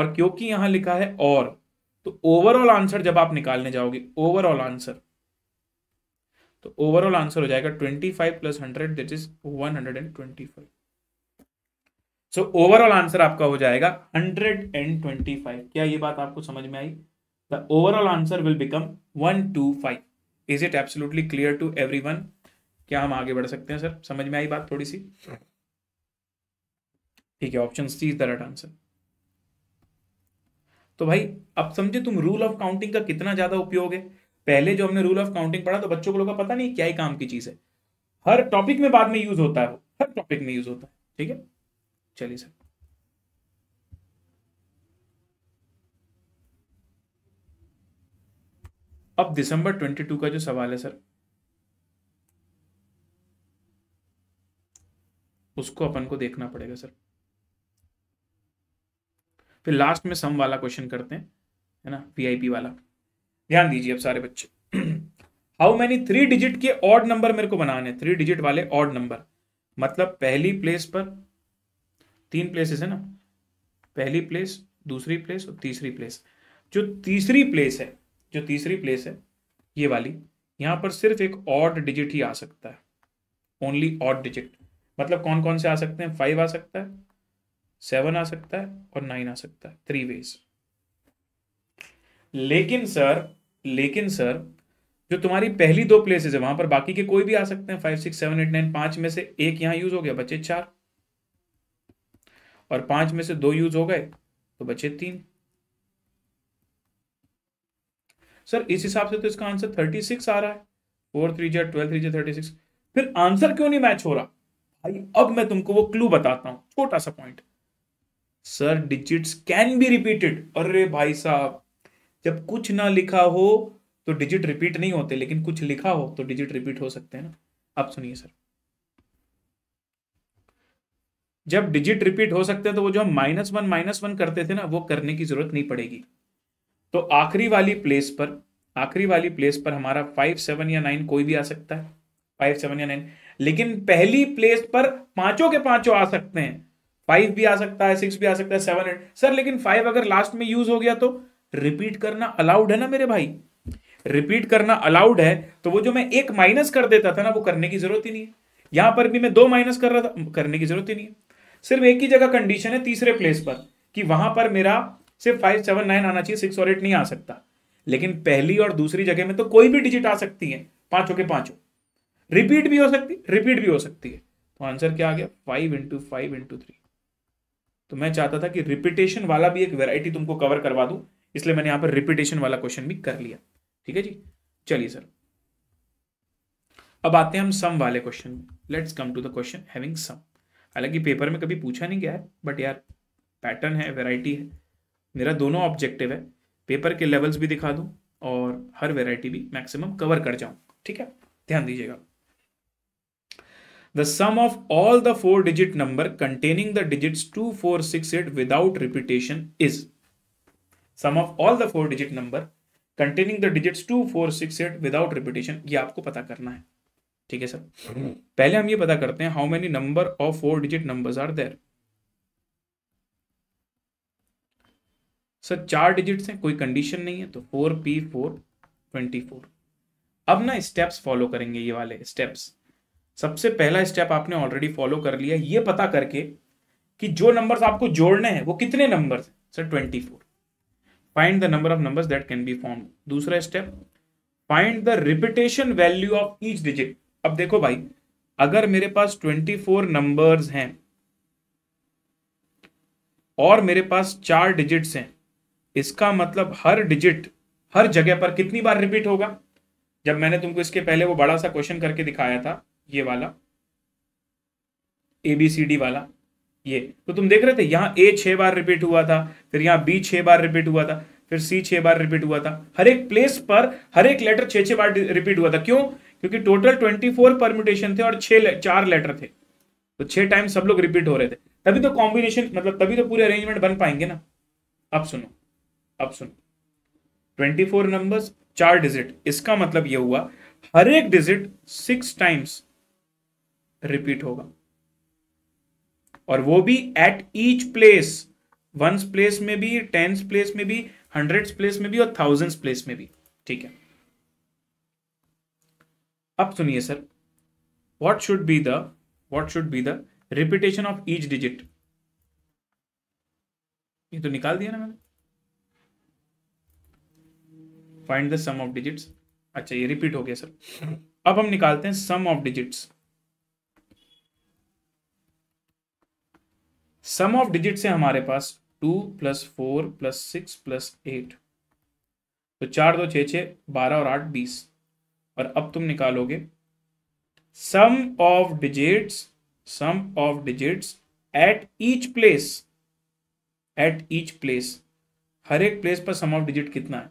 और क्योंकि यहां लिखा है और तो ओवरऑल आंसर जब आप निकालने जाओगे ओवरऑल आंसर तो ओवरऑल आंसर हो जाएगा twenty five plus hundred that is one hundred and twenty five so overall answer आपका हो जाएगा हंड्रेड एंड ट्वेंटी फाइव क्या ये बात आपको समझ में आई the overall answer will become one two five is it absolutely clear to everyone क्या हम आगे बढ़ सकते हैं सर समझ में आई बात थोड़ी सी ठीक है option C is the right answer तो भाई अब समझे तुम रूल ऑफ काउंटिंग का कितना ज्यादा उपयोग है पहले जो हमने रूल ऑफ काउंटिंग पढ़ा तो बच्चों को का पता नहीं क्या ही काम की चीज है हर टॉपिक में बाद में यूज होता है हर टॉपिक में यूज होता है ठीक है चलिए सर अब दिसंबर 22 का जो सवाल है सर उसको अपन को देखना पड़ेगा सर फिर लास्ट में सम वाला क्वेश्चन करते हैं है ना वीआईपी वाला ध्यान दीजिए अब सारे बच्चे हाउ मैनी थ्री डिजिट के ऑड नंबर मेरे को बनाने थ्री डिजिट वाले ऑड नंबर मतलब पहली प्लेस पर तीन प्लेसेस है ना पहली प्लेस दूसरी प्लेस और तीसरी प्लेस जो तीसरी प्लेस है जो तीसरी प्लेस है ये वाली यहां पर सिर्फ एक ऑड डिजिट ही आ सकता है ओनली ऑड डिजिट मतलब कौन कौन से आ सकते हैं फाइव आ सकता है सेवन आ सकता है और नाइन आ सकता है थ्री वेज लेकिन सर लेकिन सर जो तुम्हारी पहली दो प्लेसेस है वहां पर बाकी के कोई भी आ सकते हैं five six seven eight nine पांच में से एक यहां यूज हो गया बचे चार और पांच में से दो यूज हो गए तो बचे तीन सर इस हिसाब से तो इसका आंसर थर्टी सिक्स आ रहा है फोर थ्री जे ट्वेल्व थ्री जे थर्टी सिक्स फिर आंसर क्यों नहीं मैच हो रहा भाई अब मैं तुमको वो क्लू बताता हूं छोटा सा point sir digits can be repeated अरे भाई साहब जब कुछ ना लिखा हो तो डिजिट रिपीट नहीं होते लेकिन कुछ लिखा हो तो डिजिट रिपीट हो सकते हैं ना आप सुनिए सर जब डिजिट रिपीट हो सकते हैं तो वो जो हम माइनस वन माइनस वन करते थे ना वो करने की जरूरत नहीं पड़ेगी तो आखिरी वाली प्लेस पर आखिरी वाली प्लेस पर हमारा फाइव सेवन या नाइन कोई भी आ सकता है फाइव सेवन या नाइन लेकिन पहली प्लेस पर पांचों के पांचों आ सकते हैं फाइव भी आ सकता है सिक्स भी आ सकता है सेवन एट सर लेकिन फाइव अगर लास्ट में यूज हो गया तो रिपीट करना अलाउड है ना मेरे भाई रिपीट करना अलाउड है तो वो जो मैं एक माइनस कर देता था ना वो करने की जरूरत ही नहीं है यहां पर भी मैं दो माइनस कर रहा था करने की जरूरत ही नहीं है सिर्फ एक ही जगह कंडीशन है तीसरे प्लेस पर कि वहां पर मेरा सिर्फ फाइव सेवन नाइन आना चाहिए सिक्स और एट नहीं आ सकता लेकिन पहली और दूसरी जगह में तो कोई भी डिजिट आ सकती है पांचों के पांचों रिपीट भी हो सकती रिपीट भी हो सकती है तो आंसर क्या आ गया five into five into three तो मैं चाहता था कि रिपीटेशन वाला भी एक वेराइटी तुमको कवर करवा दू इसलिए मैंने यहां पर रिपीटेशन वाला क्वेश्चन भी कर लिया ठीक है जी चलिए सर अब आते हैं हम सम वाले क्वेश्चन में let's come to the question having sum हालांकि पेपर में कभी पूछा नहीं गया है बट यार पैटर्न है वेराइटी है मेरा दोनों ऑब्जेक्टिव है पेपर के लेवल्स भी दिखा दूं और हर वेराइटी भी मैक्सिमम कवर कर जाऊं ठीक है ध्यान दीजिएगा the sum of all the four digit number containing the digits 2 4 6 8 without repetition is sum of all the four digit number containing the digits 2 4 6 8 without repetition ये आपको पता करना है ठीक है सर पहले हम ये पता करते हैं how many number of four digit numbers are there sir चार डिजिट्स हैं कोई कंडीशन नहीं है तो four P four twenty four अब ना स्टेप्स फॉलो करेंगे ये वाले स्टेप्स सबसे पहला स्टेप आपने ऑलरेडी फॉलो कर लिया ये पता करके कि जो नंबर्स आपको जोड़ने हैं वो कितने नंबर्स हैं sir twenty four find the number of numbers that can be form दूसरा step find the repetition value of each digit अब देखो भाई अगर मेरे पास ट्वेंटी फोर नंबर्स हैं और मेरे पास चार डिजिट्स हैं इसका मतलब हर डिजिट हर जगह पर कितनी बार रिपीट होगा जब मैंने तुमको इसके पहले वो बड़ा सा क्वेश्चन करके दिखाया था ये वाला ए बी सी डी वाला ये तो तुम देख रहे थे यहां ए छह बार रिपीट हुआ था फिर यहां बी छह बार रिपीट हुआ था फिर सी छह बार रिपीट हुआ था हर एक प्लेस पर हर एक लेटर छह छह बार रिपीट हुआ था क्यों क्योंकि टोटल ट्वेंटी फोर परम्यूटेशन थे और ले, चार लेटर थे तो छह टाइम सब लोग रिपीट हो रहे थे तभी तो कॉम्बिनेशन मतलब तभी तो पूरे अरेंजमेंट बन पाएंगे ना अब सुनो अब सुनो ट्वेंटी फोर नंबर चार डिजिट इसका मतलब यह हुआ हर एक डिजिट सिक्स टाइम्स रिपीट होगा और वो भी at each place ones place में भी टेंस प्लेस में भी हंड्रेड प्लेस में भी और थाउजेंड प्लेस में भी ठीक है अब सुनिए sir what should be the what should be the repetition of each digit ये तो निकाल दिया ना मैंने find the sum of digits अच्छा ये रिपीट हो गया सर अब हम निकालते हैं sum of digits sum of digit से हमारे पास two plus four plus six plus eight तो चार दो छः छः बारह और आठ बीस और अब तुम निकालोगे sum of digits sum of digits at each place at each place हर एक प्लेस पर सम ऑफ डिजिट कितना है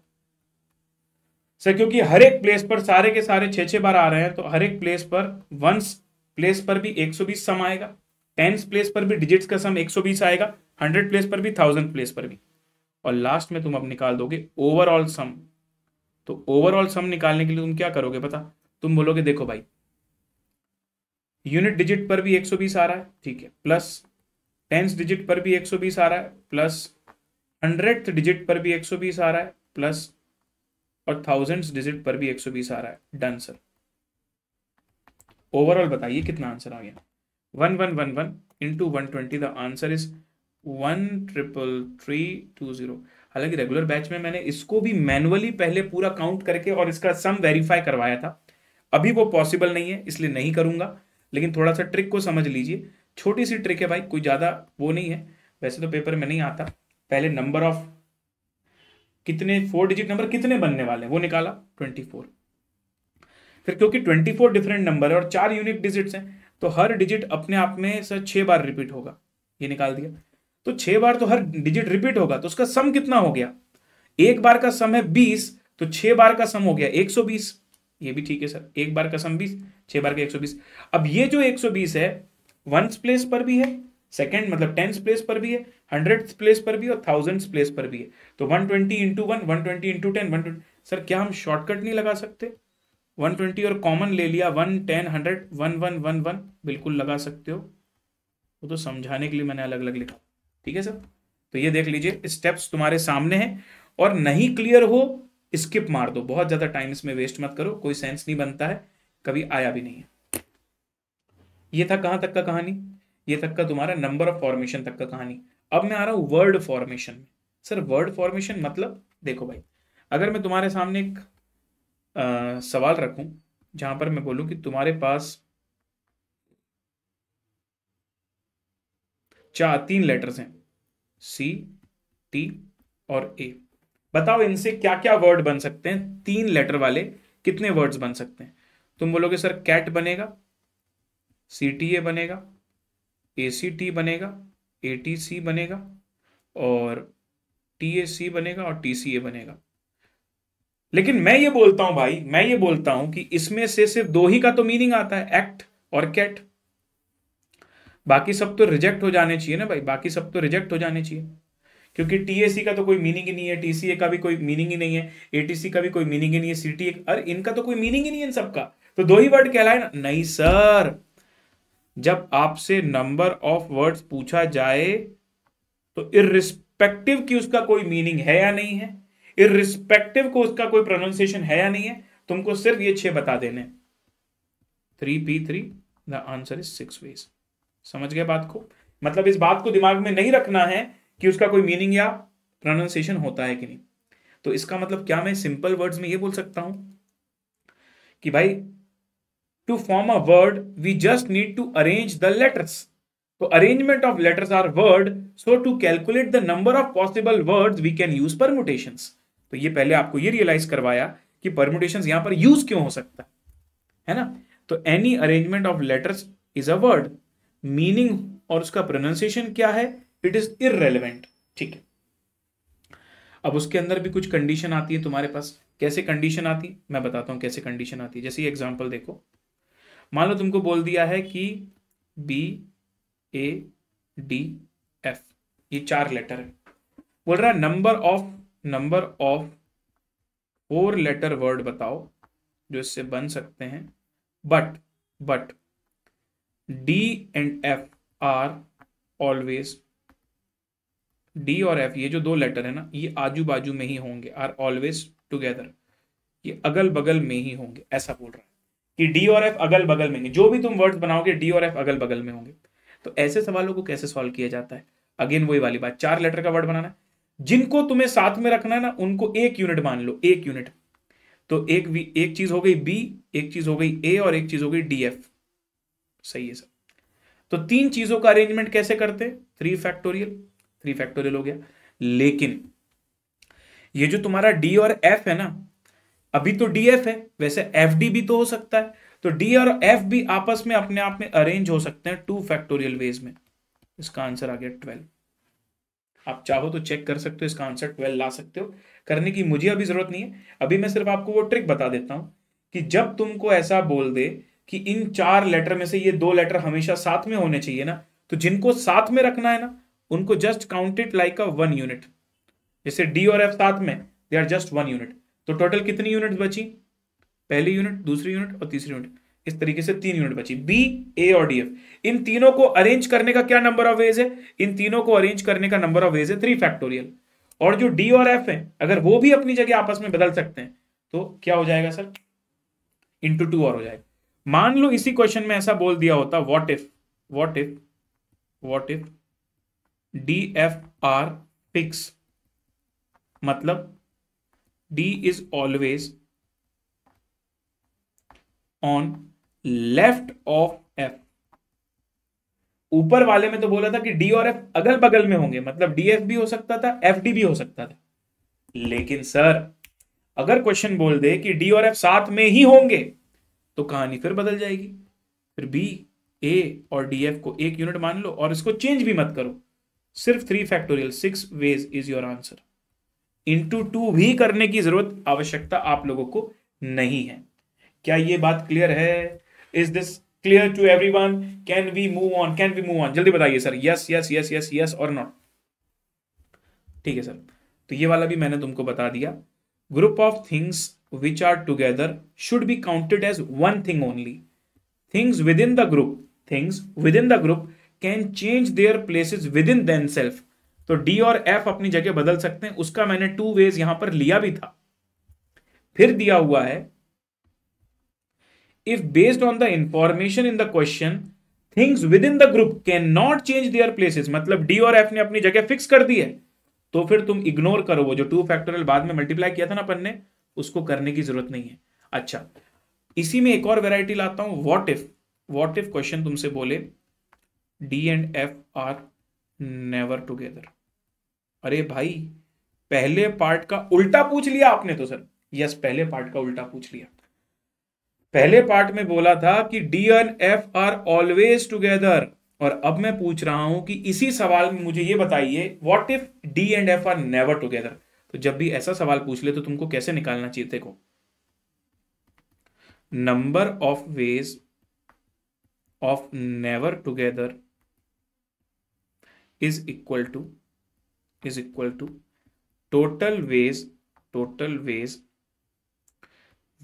सर क्योंकि हर एक प्लेस पर सारे के सारे छः छः बार आ रहे हैं तो हर एक प्लेस पर वंस प्लेस पर भी 120 सम आएगा टेंस प्लेस पर भी डिजिट्स का सम 120 आएगा हंड्रेड प्लेस पर भी थाउजेंड प्लेस पर भी और लास्ट में तुम अब निकाल दोगे ओवरऑल सम तो ओवरऑल सम निकालने के लिए तुम क्या करोगे पता तुम बोलोगे देखो भाई यूनिट डिजिट पर भी 120 आ रहा है ठीक है प्लस टेंस डिजिट पर भी 120 आ रहा है प्लस हंड्रेड डिजिट पर भी 120 आ रहा है प्लस और थाउजेंड डिजिट पर भी 120 आ रहा है डन सर ओवरऑल बताइए कितना आंसर आ गया one one one 1111 one twenty the answer is one triple three two zero हालांकि रेगुलर बैच में मैंने इसको भी मैनुअली पहले पूरा काउंट करके और इसका सम वेरीफाई करवाया था अभी वो पॉसिबल नहीं है इसलिए नहीं करूंगा लेकिन थोड़ा सा ट्रिक को समझ लीजिए छोटी सी ट्रिक है भाई कोई ज़्यादा वो नहीं है वैसे तो पेपर में नहीं आता पहले नंबर ऑफ कितने फोर डिजिट नंबर कितने बनने वाले हैं वो निकाला ट्वेंटी फोर फिर क्योंकि ट्वेंटी फोर डिफरेंट नंबर है और चार यूनिक डिजिट्स हैं तो हर डिजिट अपने आप में सर छह बार रिपीट होगा ये निकाल दिया तो छह बार तो हर डिजिट रिपीट होगा तो उसका सम कितना हो गया एक बार का सम है बीस तो छह बार का सम हो गया एक सौ बीस ये भी ठीक है सर एक बार का सम बीस छह बार का एक सौ बीस अब ये जो एक सौ बीस है वंस प्लेस पर भी है सेकेंड मतलब टेंस प्लेस पर भी है हंड्रेड प्लेस पर भी और थाउजेंड प्लेस पर भी है तो one twenty into one one twenty into ten one twenty sir क्या हम शॉर्टकट नहीं लगा सकते वन ट्वेंटी और कॉमन ले लिया one ten hundred one one one one बिल्कुल लगा सकते हो वो तो समझाने के लिए मैंने अलग अलग लिखा ठीक है सर तो ये देख लीजिए स्टेप्स तुम्हारे सामने हैं और नहीं क्लियर हो स्किप मार दो बहुत ज़्यादा टाइम इसमें वेस्ट मत करो कोई सेंस नहीं बनता है कभी आया भी नहीं है ये था कहां तक का कहानी ये तक का तुम्हारा नंबर ऑफ फॉर्मेशन तक का कहानी अब मैं आ रहा हूं word formation sir word formation मतलब देखो भाई अगर मैं तुम्हारे सामने एक सवाल रखूं जहां पर मैं बोलूं कि तुम्हारे पास चार तीन लेटर्स हैं सी टी और ए बताओ इनसे क्या क्या वर्ड बन सकते हैं तीन लेटर वाले कितने वर्ड्स बन सकते हैं तुम बोलोगे सर कैट बनेगा सी टी ए बनेगा ए सी टी बनेगा ए टी सी बनेगा और टी ए सी बनेगा और टी सी ए बनेगा लेकिन मैं ये बोलता हूं भाई मैं ये बोलता हूं कि इसमें से सिर्फ दो ही का तो मीनिंग आता है एक्ट और कैट बाकी सब तो रिजेक्ट हो जाने चाहिए ना भाई बाकी सब तो रिजेक्ट हो जाने चाहिए क्योंकि टीएसी का तो कोई मीनिंग ही नहीं है टीसीए का भी कोई मीनिंग ही नहीं है एटीसी का भी कोई मीनिंग ही नहीं है सीटीए अरे इनका तो कोई मीनिंग ही नहीं है इन सबका तो दो ही वर्ड कहलाए ना नहीं सर जब आपसे नंबर ऑफ वर्ड्स पूछा जाए तो इरिस्पेक्टिव की उसका कोई मीनिंग है या नहीं है इरिस्पेक्टिव को उसका कोई प्रोनाउंसिएशन है या नहीं है तुमको सिर्फ ये छह बता देने three P three the answer is six ways समझ गए बात को मतलब इस बात को दिमाग में नहीं रखना है कि उसका कोई मीनिंग या प्रोनाउंसिएशन होता है कि नहीं तो इसका मतलब क्या मैं सिंपल वर्ड्स में ये बोल सकता हूं कि भाई to form a word we just need to arrange the letters तो arrangement of letters are word so to calculate the number of possible words we can use permutations तो ये पहले आपको ये रियलाइज करवाया कि परम्यूटेशन यहां पर यूज क्यों हो सकता है ना तो any arrangement of letters is a word meaning और उसका प्रोनाउंसिएशन क्या है इट इज इरेलीवेंट ठीक है अब उसके अंदर भी कुछ कंडीशन आती है तुम्हारे पास कैसे कंडीशन आती है मैं बताता हूं कैसे कंडीशन आती है जैसे एग्जाम्पल देखो मान लो तुमको बोल दिया है कि बी ए डी एफ ये चार लेटर है बोल रहा है number of number of four letter word बताओ जो इससे बन सकते हैं but but D and F are always D और एफ ये जो दो लेटर है ना ये आजू बाजू में ही होंगे आर ऑलवेज टुगेदर ये अगल बगल में ही होंगे ऐसा बोल रहा है कि डी और एफ अगल बगल में जो भी तुम वर्ड्स बनाओगे डी और एफ अगल बगल में होंगे तो ऐसे सवालों को कैसे सॉल्व किया जाता है अगेन वही वाली बात चार लेटर का वर्ड बनाना है जिनको तुम्हें साथ में रखना है ना उनको एक यूनिट मान लो एक यूनिट तो एक एक चीज हो गई बी एक चीज हो गई ए और एक चीज हो गई डी एफ सही है सर तो तीन चीजों का अरेंजमेंट कैसे करते थ्री फैक्टोरियल थ्री फैक्टोरियल हो गया लेकिन ये जो तुम्हारा डी और एफ है ना अभी तो डी एफ है वैसे एफ डी भी तो हो सकता है तो डी और एफ भी आपस में अपने आप में अरेंज हो सकते हैं टू फैक्टोरियल वेज में इसका आंसर आ गया ट्वेल्व आप चाहो तो चेक कर सकते हो इसका आंसर ट्वेल्व ला सकते हो करने की मुझे अभी ज़रूरत नहीं है अभी मैं सिर्फ आपको वो ट्रिक बता देता हूं कि जब तुमको ऐसा बोल दे कि इन चार लेटर में से ये दो लेटर हमेशा साथ में होने चाहिए ना तो जिनको साथ में रखना है ना उनको just counted like a one unit जैसे डी और एफ साथ में they are just one unit तो टोटल कितनी यूनिट बची पहली यूनिट दूसरी यूनिट और तीसरी यूनिट इस तरीके से तीन यूनिट बची बी ए और डी एफ इन तीनों को अरेंज करने का क्या नंबर ऑफ वेज है इन तीनों को अरेंज करने का नंबर ऑफ वेज है थ्री फैक्टोरियल और जो डी और एफ है अगर वो भी अपनी जगह आपस में बदल सकते हैं तो क्या हो जाएगा सर इंटू टू और हो जाएगा मान लो इसी क्वेश्चन में ऐसा बोल दिया होता what if what if what if D F are fix मतलब D is always on left of F ऊपर वाले में तो बोला था कि डी और एफ अगल बगल में होंगे मतलब डी एफ भी हो सकता था एफ डी भी हो सकता था लेकिन सर अगर क्वेश्चन बोल दे कि डी और एफ साथ में ही होंगे तो कहानी फिर बदल जाएगी फिर बी ए और डी एफ को एक यूनिट मान लो और इसको चेंज भी मत करो सिर्फ three factorial six ways is your answer into two भी करने की जरूरत आवश्यकता आप लोगों को नहीं है क्या ये बात क्लियर है is this clear to everyone can we move on can we move on जल्दी बताइए sir yes yes yes yes yes और नॉट ठीक है सर तो ये वाला भी मैंने तुमको बता दिया group of things which are together should be counted as one thing only things within the group things within the group can change their places within themselves तो D और F अपनी जगह बदल सकते हैं उसका मैंने two ways यहां पर लिया भी था फिर दिया हुआ है if based on the information in the question things within the group can not change their places मतलब डी और एफ ने अपनी जगह फिक्स कर दी है तो फिर तुम इग्नोर करो वो जो टू फैक्टोरियल बाद में मल्टीप्लाई किया था ना अपन ने उसको करने की जरूरत नहीं है अच्छा इसी में एक और वेराइटी लाता हूं what if what if question तुमसे बोले D and F are never together अरे भाई पहले पार्ट का उल्टा पूछ लिया आपने तो सर यस पहले पार्ट का उल्टा पूछ लिया पहले पार्ट में बोला था कि D and F are always together और अब मैं पूछ रहा हूं कि इसी सवाल में मुझे ये बताइए what if D and F are never together तो जब भी ऐसा सवाल पूछ ले तो तुमको कैसे निकालना चाहिए देखो number of ways of never together is equal to is equal to total ways total ways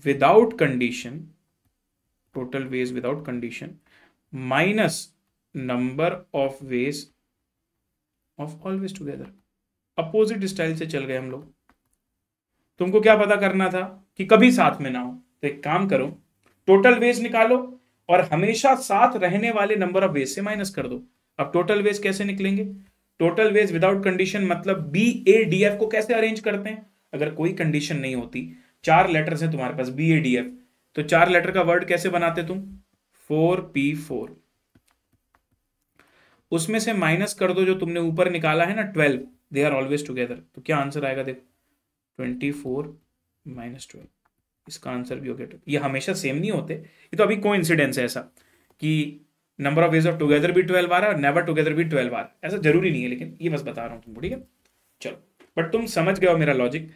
without condition total ways without condition minus number of ways of all together opposite style से चल गए हम लोग तुमको क्या पता करना था कि कभी साथ में ना हो तो एक काम करो टोटल वेज निकालो और हमेशा साथ रहने वाले नंबर ऑफ वेज से माइनस कर दो अब टोटल वेज कैसे निकलेंगे टोटल वेज विदाउट कंडीशन मतलब बी ए डी एफ को कैसे अरेंज करते हैं अगर कोई कंडीशन नहीं होती चार लेटर्स हैं तुम्हारे पास बी ए डी एफ तो चार लेटर का वर्ड कैसे बनाते तुम फोर पी फोर उसमें से माइनस कर दो जो तुमने ऊपर निकाला है ना twelve they are always together तो क्या आंसर आएगा देखो ट्वेंटी फोर माइनस ट्वेल्व इसका आंसर भी हो गया ये हमेशा सेम नहीं होते ये तो अभी को इंसिडेंस है ऐसा कि number of ways of together भी ट्वेल्व आ रहा है और नेवर टुगेदर भी ट्वेल्व आ रहा है ऐसा जरूरी नहीं है लेकिन ये बस बता रहा हूँ तुमको ठीक है चलो बट तुम समझ गए हो मेरा लॉजिक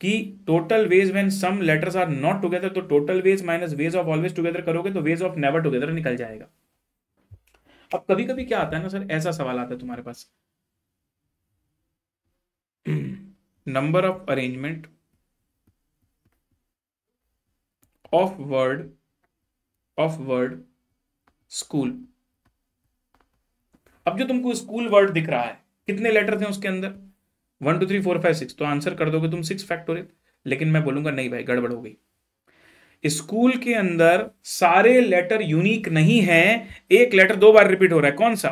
कि total ways when some letters are not together तो total ways minus ways of always together करोगे तो वेज ऑफ नेवर टुगेदर निकल जाएगा अब कभी कभी क्या आता है ना सर ऐसा सवाल आता है तुम्हारे पास number of arrangement of word of word school अब जो तुमको स्कूल वर्ड दिख रहा है कितने लेटर थे उसके अंदर one two three four five six तो आंसर कर दोगे तुम सिक्स फैक्टोरियल लेकिन मैं बोलूंगा नहीं भाई गड़बड़ हो गई स्कूल के अंदर सारे लेटर यूनिक नहीं है एक लेटर दो बार रिपीट हो रहा है कौन सा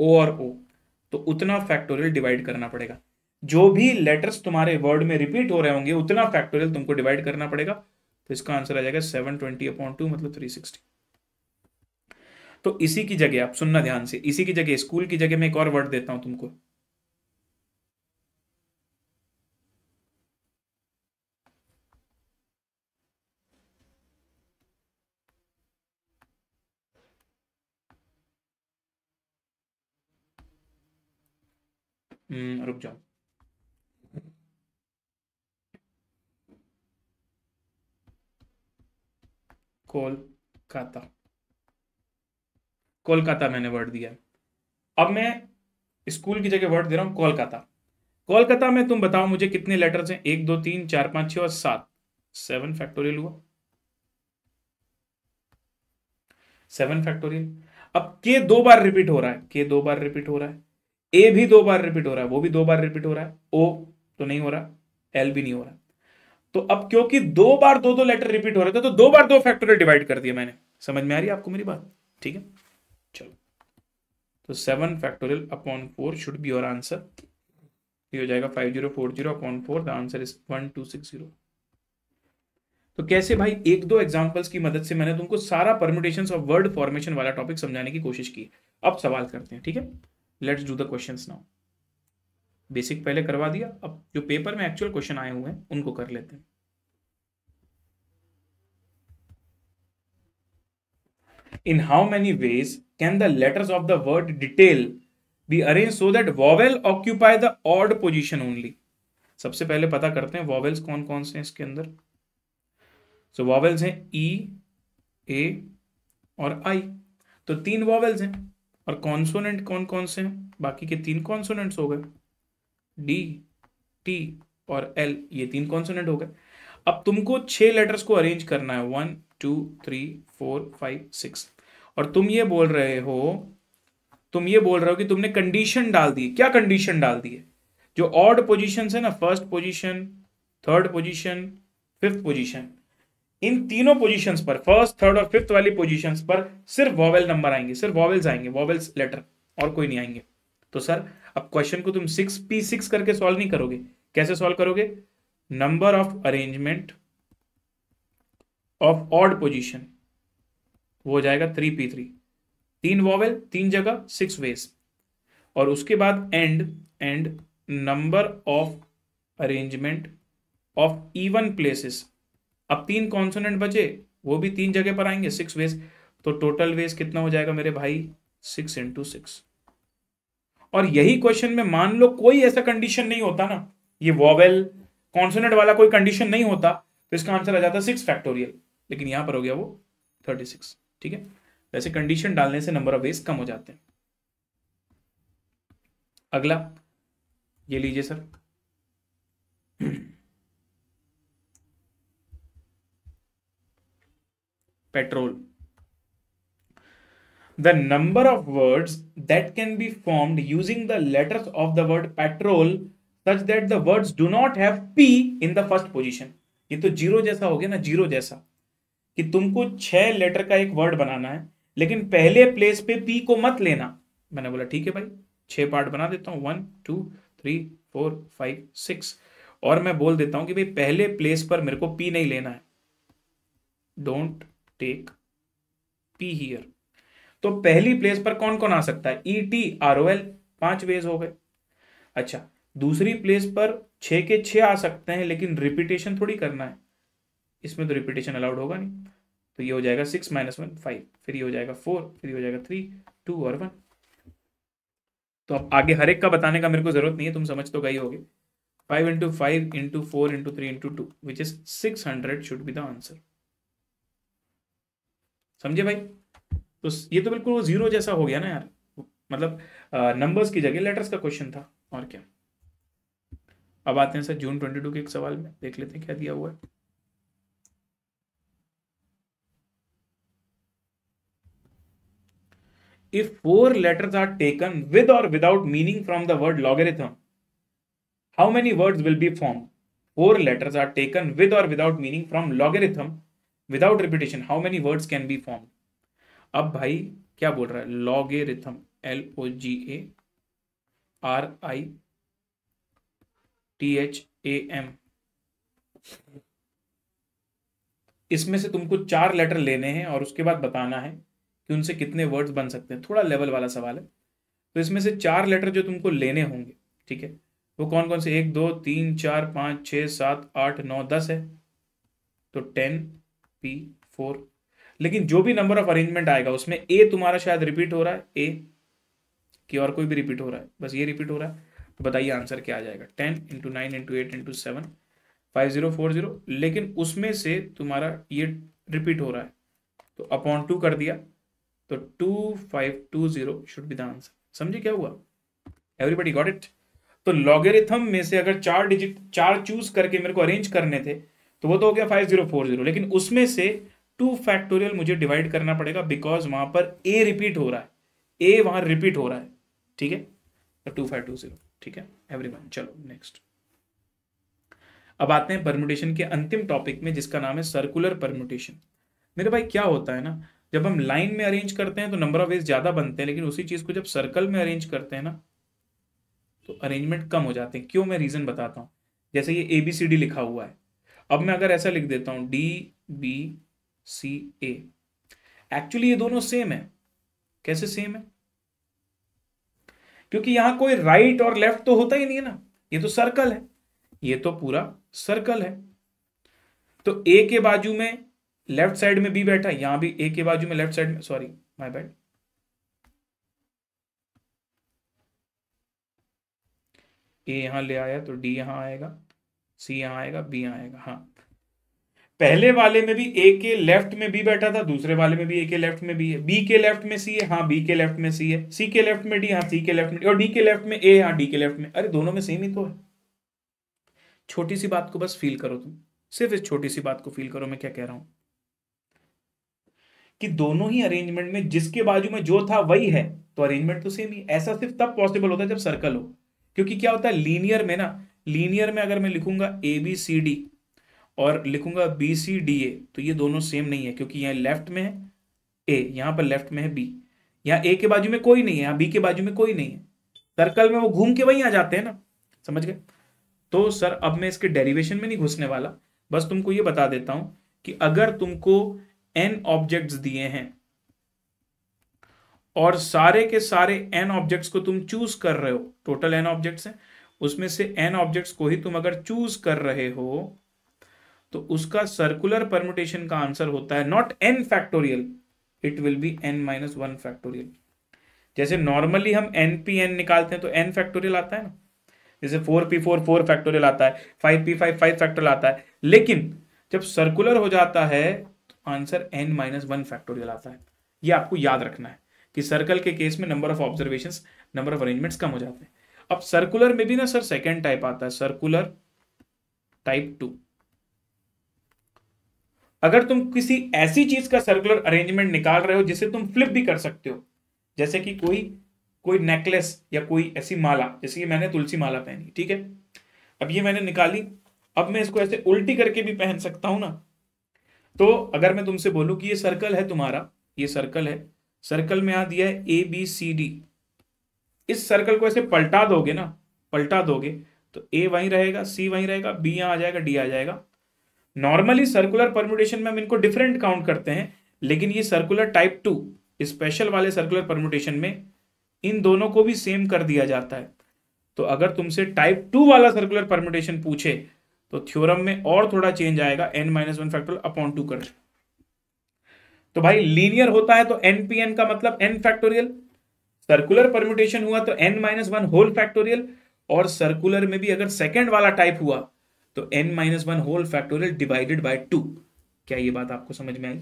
ओ और ओ तो उतना फैक्टोरियल डिवाइड करना पड़ेगा जो भी लेटर्स तुम्हारे वर्ड में रिपीट हो रहे होंगे उतना फैक्टोरियल तुमको डिवाइड करना पड़ेगा तो इसका आंसर आ जाएगा सेवन ट्वेंटी अपॉन टू मतलब थ्री सिक्सटी तो इसी की जगह आप सुनना ध्यान से इसी की जगह स्कूल की जगह मैं एक और वर्ड देता हूं तुमको रुक जाओ कोलकाता कोलकाता मैंने वर्ड दिया अब मैं स्कूल की जगह वर्ड दे रहा हूं कोलकाता कोलकाता में तुम बताओ मुझे कितने लेटर्स हैं एक दो तीन चार पांच छह और सात सेवन फैक्टोरियल हुआ सेवन फैक्टोरियल अब के दो बार रिपीट हो रहा है के दो बार रिपीट हो रहा है ए भी दो बार रिपीट हो रहा है वो भी दो बार रिपीट हो रहा है ओ तो नहीं हो रहा एल भी नहीं हो रहा तो अब क्योंकि दो बार दो दो लेटर रिपीट हो रहे थे तो दो बार दो फैक्टोरियल डिवाइड कर दिया मैंने समझ में आ रही है आपको मेरी बात ठीक है चलो तो seven factorial upon four should be your answer ये हो जाएगा five zero four zero upon four the answer is one two six zero तो कैसे भाई एक दो एग्जांपल्स की मदद से मैंने तुमको सारा परम्यूटेशन ऑफ वर्ड फॉर्मेशन वाला टॉपिक समझाने की कोशिश की अब सवाल करते हैं ठीक है थीके? Let's do the questions now basic पहले करवा दिया अब जो पेपर में एक्चुअल क्वेश्चन आए हुए हैं उनको कर लेते हैं in how many ways can the letters of the word detail be arrange so that vowel occupy the odd position only सबसे पहले पता करते हैं वॉवेल्स कौन कौन से हैं इसके अंदर सो वॉवेल्स हैं ई e, ए और आई तो तीन वॉवेल्स हैं और कॉन्सोनेंट कौन कौन से हैं बाकी के तीन कॉन्सोनेंट्स हो गए डी टी और एल ये तीन कॉन्सोनेंट हो गए अब तुमको छह लेटर्स को अरेंज करना है one two three four five six और तुम ये बोल रहे हो तुम ये बोल रहे हो कि तुमने कंडीशन डाल दी क्या कंडीशन डाल दी है जो ऑर्ड पोजिशन है ना first position third position fifth position इन तीनों पोजीशंस पर फर्स्ट थर्ड और फिफ्थ वाली पोजीशंस पर सिर्फ वॉवेल नंबर आएंगे सिर्फ वॉवेल्स आएंगे वॉवेल्स लेटर और कोई नहीं आएंगे तो सर अब क्वेश्चन को तुम सिक्स पी सिक्स करके सॉल्व नहीं करोगे कैसे सॉल्व करोगे number of arrangement of odd position वो हो जाएगा थ्री पी थ्री तीन वॉवेल तीन जगह सिक्स वेज और उसके बाद and and number of arrangement of even places अब तीन कॉन्सोनेंट बचे वो भी तीन जगह पर आएंगे सिक्स वेज तो टोटल वेज कितना हो जाएगा मेरे भाई सिक्स इंटू सिक्स और यही क्वेश्चन में मान लो कोई ऐसा कंडीशन नहीं होता ना ये वॉवेल कॉन्सोनेंट वाला कोई कंडीशन नहीं होता तो इसका आंसर आ जाता सिक्स फैक्टोरियल लेकिन यहां पर हो गया वो थर्टी सिक्स ठीक है वैसे तो कंडीशन डालने से नंबर ऑफ वेज कम हो जाते हैं अगला ये लीजिए sir petrol the number of words that can be formed using the letters of the word petrol such that the words do not have P in the first position ये तो zero जैसा हो गया ना जीरो जैसा कि तुमको छह लेटर का एक वर्ड बनाना है लेकिन पहले प्लेस पे पी को मत लेना मैंने बोला ठीक है भाई छह पार्ट बना देता हूं one two three four five six और मैं बोल देता हूं कि भाई पहले प्लेस पर मेरे को पी नहीं लेना है डोंट टेक पी हियर तो पहली प्लेस पर कौन कौन आ सकता है E T R O L पांच वेज हो गए अच्छा दूसरी प्लेस पर छः के छः आ सकते हैं लेकिन रिपीटेशन थोड़ी करना है इसमें तो रिपीटेशन अलाउड होगा नहीं तो ये हो जाएगा सिक्स माइनस वन फाइव फिर ये हो जाएगा फोर फिर ये हो जाएगा थ्री टू और वन तो अब आगे हर एक का बताने का मेरे को जरूरत नहीं है तुम समझ तो गई होगी five into five into four into three into two which is six hundred should be the answer समझे भाई तो ये तो बिल्कुल जीरो जैसा हो गया ना यार मतलब नंबर्स की जगह लेटर्स का क्वेश्चन था और क्या अब आते हैं सर जून ट्वेंटी टू के एक सवाल में देख लेते हैं क्या दिया हुआ है if four letters are taken with और without meaning from the word logarithm how many words will be form four letters are taken with और without meaning from logarithm without repetition how many words can be form अब भाई क्या बोल रहा है logarithm L O G A R I T H M एम इसमें से तुमको चार लेटर लेने हैं और उसके बाद बताना है कि उनसे कितने वर्ड्स बन सकते हैं थोड़ा लेवल वाला सवाल है तो इसमें से चार लेटर जो तुमको लेने होंगे ठीक है वो कौन कौन से एक दो तीन चार पाँच छः सात आठ नौ दस है तो टेन पी फोर लेकिन जो भी नंबर ऑफ अरेंजमेंट आएगा उसमें ए तुम्हारा शायद रिपीट हो रहा है ए कि और कोई भी रिपीट हो रहा है बस ये रिपीट हो रहा है तो बताइए आंसर क्या आ जाएगा ten into nine into eight into seven five zero four zero लेकिन उसमें से तुम्हारा ये रिपीट हो रहा है तो अपॉन टू कर दिया तो two five two zero should be the answer समझे क्या हुआ एवरीबडी गॉट इट तो लॉगेरिथम में से अगर चार डिजिट चार चूज करके मेरे को अरेंज करने थे तो वो तो हो गया फाइव जीरो फोर जीरो लेकिन उसमें से टू फैक्टोरियल मुझे डिवाइड करना पड़ेगा बिकॉज वहां पर ए रिपीट हो रहा है ए वहां रिपीट हो रहा है ठीक है टू फाइव टू जीरो ठीक है एवरी वन चलो नेक्स्ट अब आते हैं परम्यूटेशन के अंतिम टॉपिक में जिसका नाम है सर्कुलर परम्यूटेशन मेरे भाई क्या होता है ना जब हम लाइन में अरेंज करते हैं तो नंबर ऑफ वेज ज़्यादा बनते हैं लेकिन उसी चीज़ को जब सर्कल में अरेंज करते हैं ना तो अरेंजमेंट कम हो जाते हैं क्यों मैं रीज़न बताता हूँ जैसे ये एबीसीडी लिखा हुआ है अब मैं अगर ऐसा लिख देता हूं D B C A actually ये दोनों सेम है कैसे सेम है क्योंकि यहां कोई राइट और लेफ्ट तो होता ही नहीं है ना ये तो सर्कल है ये तो पूरा सर्कल है तो ए के बाजू में लेफ्ट साइड में बी बैठा यहां भी ए के बाजू में लेफ्ट साइड में सॉरी माय बैड ए यहां ले आया तो डी यहां आएगा सी यहां आएगा बी यहाँ आएगा हाँ पहले वाले में भी ए के लेफ्ट में बी बैठा था दूसरे वाले में भी ए के लेफ्ट में बी है बी के लेफ्ट में सी है हाँ बी के लेफ्ट में सी है सी के लेफ्ट में डी हाँ सी के लेफ्ट में और डी के लेफ्ट में ए हाँ डी के लेफ्ट में अरे दोनों में सेम ही तो है छोटी सी बात को बस फील करो तुम सिर्फ इस छोटी सी बात को फील करो मैं क्या कह रहा हूं कि दोनों ही अरेंजमेंट में जिसके बाजू में जो था वही है तो अरेंजमेंट तो सेम ही ऐसा सिर्फ तब पॉसिबल होता है जब सर्कल हो क्योंकि क्या होता है लीनियर में ना लीनियर में अगर मैं लिखूंगा ए बी सी डी और लिखूंगा बी सी डी ए तो ये दोनों सेम नहीं है क्योंकि यहाँ लेफ्ट में है ए यहाँ पर लेफ्ट में है बी यहाँ ए के बाजू में कोई नहीं है यहाँ बी के बाजू में कोई नहीं है सर्कल में वो घूम के वहीं आ जाते हैं ना समझ गए तो सर अब मैं इसके डेरिवेशन में नहीं घुसने वाला बस तुमको ये बता देता हूं कि अगर तुमको एन ऑब्जेक्ट्स दिए हैं और सारे के सारे एन ऑब्जेक्ट्स को तुम चूज कर रहे हो टोटल एन ऑब्जेक्ट्स हैं उसमें से एन ऑब्जेक्ट्स को ही तुम अगर चूज कर रहे हो तो उसका सर्कुलर परमुटेशन का आंसर होता है not N factorial it will be N minus one factorial जैसे नॉर्मली हम एन पी एन निकालते हैं तो एन फैक्टोरियल आता है ना जैसे four P four four factorial आता है five P five five factorial आता है लेकिन जब सर्कुलर हो जाता है तो answer N minus one factorial आता है ये आपको याद रखना है कि सर्कल के केस में number of observation number of arrangements कम हो जाते हैं अब सर्कुलर में भी ना सर सेकेंड टाइप आता है सर्कुलर टाइप टू अगर तुम किसी ऐसी चीज का सर्कुलर अरेंजमेंट निकाल रहे हो जिसे तुम फ्लिप भी कर सकते हो जैसे कि कोई कोई नेकलेस या कोई ऐसी माला जैसे कि मैंने तुलसी माला पहनी ठीक है अब ये मैंने निकाली अब मैं इसको ऐसे उल्टी करके भी पहन सकता हूं ना तो अगर मैं तुमसे बोलूं कि ये सर्कल है तुम्हारा ये सर्कल है सर्कल में यहां दिया है ए बी सी डी इस सर्कल को ऐसे पलटा दोगे ना पलटा दोगे तो ए वहीं रहेगा सी वहीं रहेगा बी यहाँ आ जाएगा डी आ जाएगा नॉर्मली सर्कुलर परम्यूटेशन में हम इनको डिफरेंट काउंट करते हैं लेकिन ये सर्कुलर टाइप टू स्पेशल वाले सर्कुलर परम्यूटेशन में इन दोनों को भी सेम कर दिया जाता है तो अगर तुमसे टाइप टू वाला सर्कुलर परम्यूटेशन पूछे तो थ्योरम में और थोड़ा चेंज आएगा N minus one factorial upon two कर तो भाई लीनियर होता है तो एन पी एन का मतलब एन फैक्टोरियल सर्कुलर परम्यूटेशन हुआ तो N minus one whole factorial और सर्कुलर में भी अगर सेकेंड वाला टाइप हुआ तो N minus one whole factorial divided by two क्या ये बात आपको समझ में आई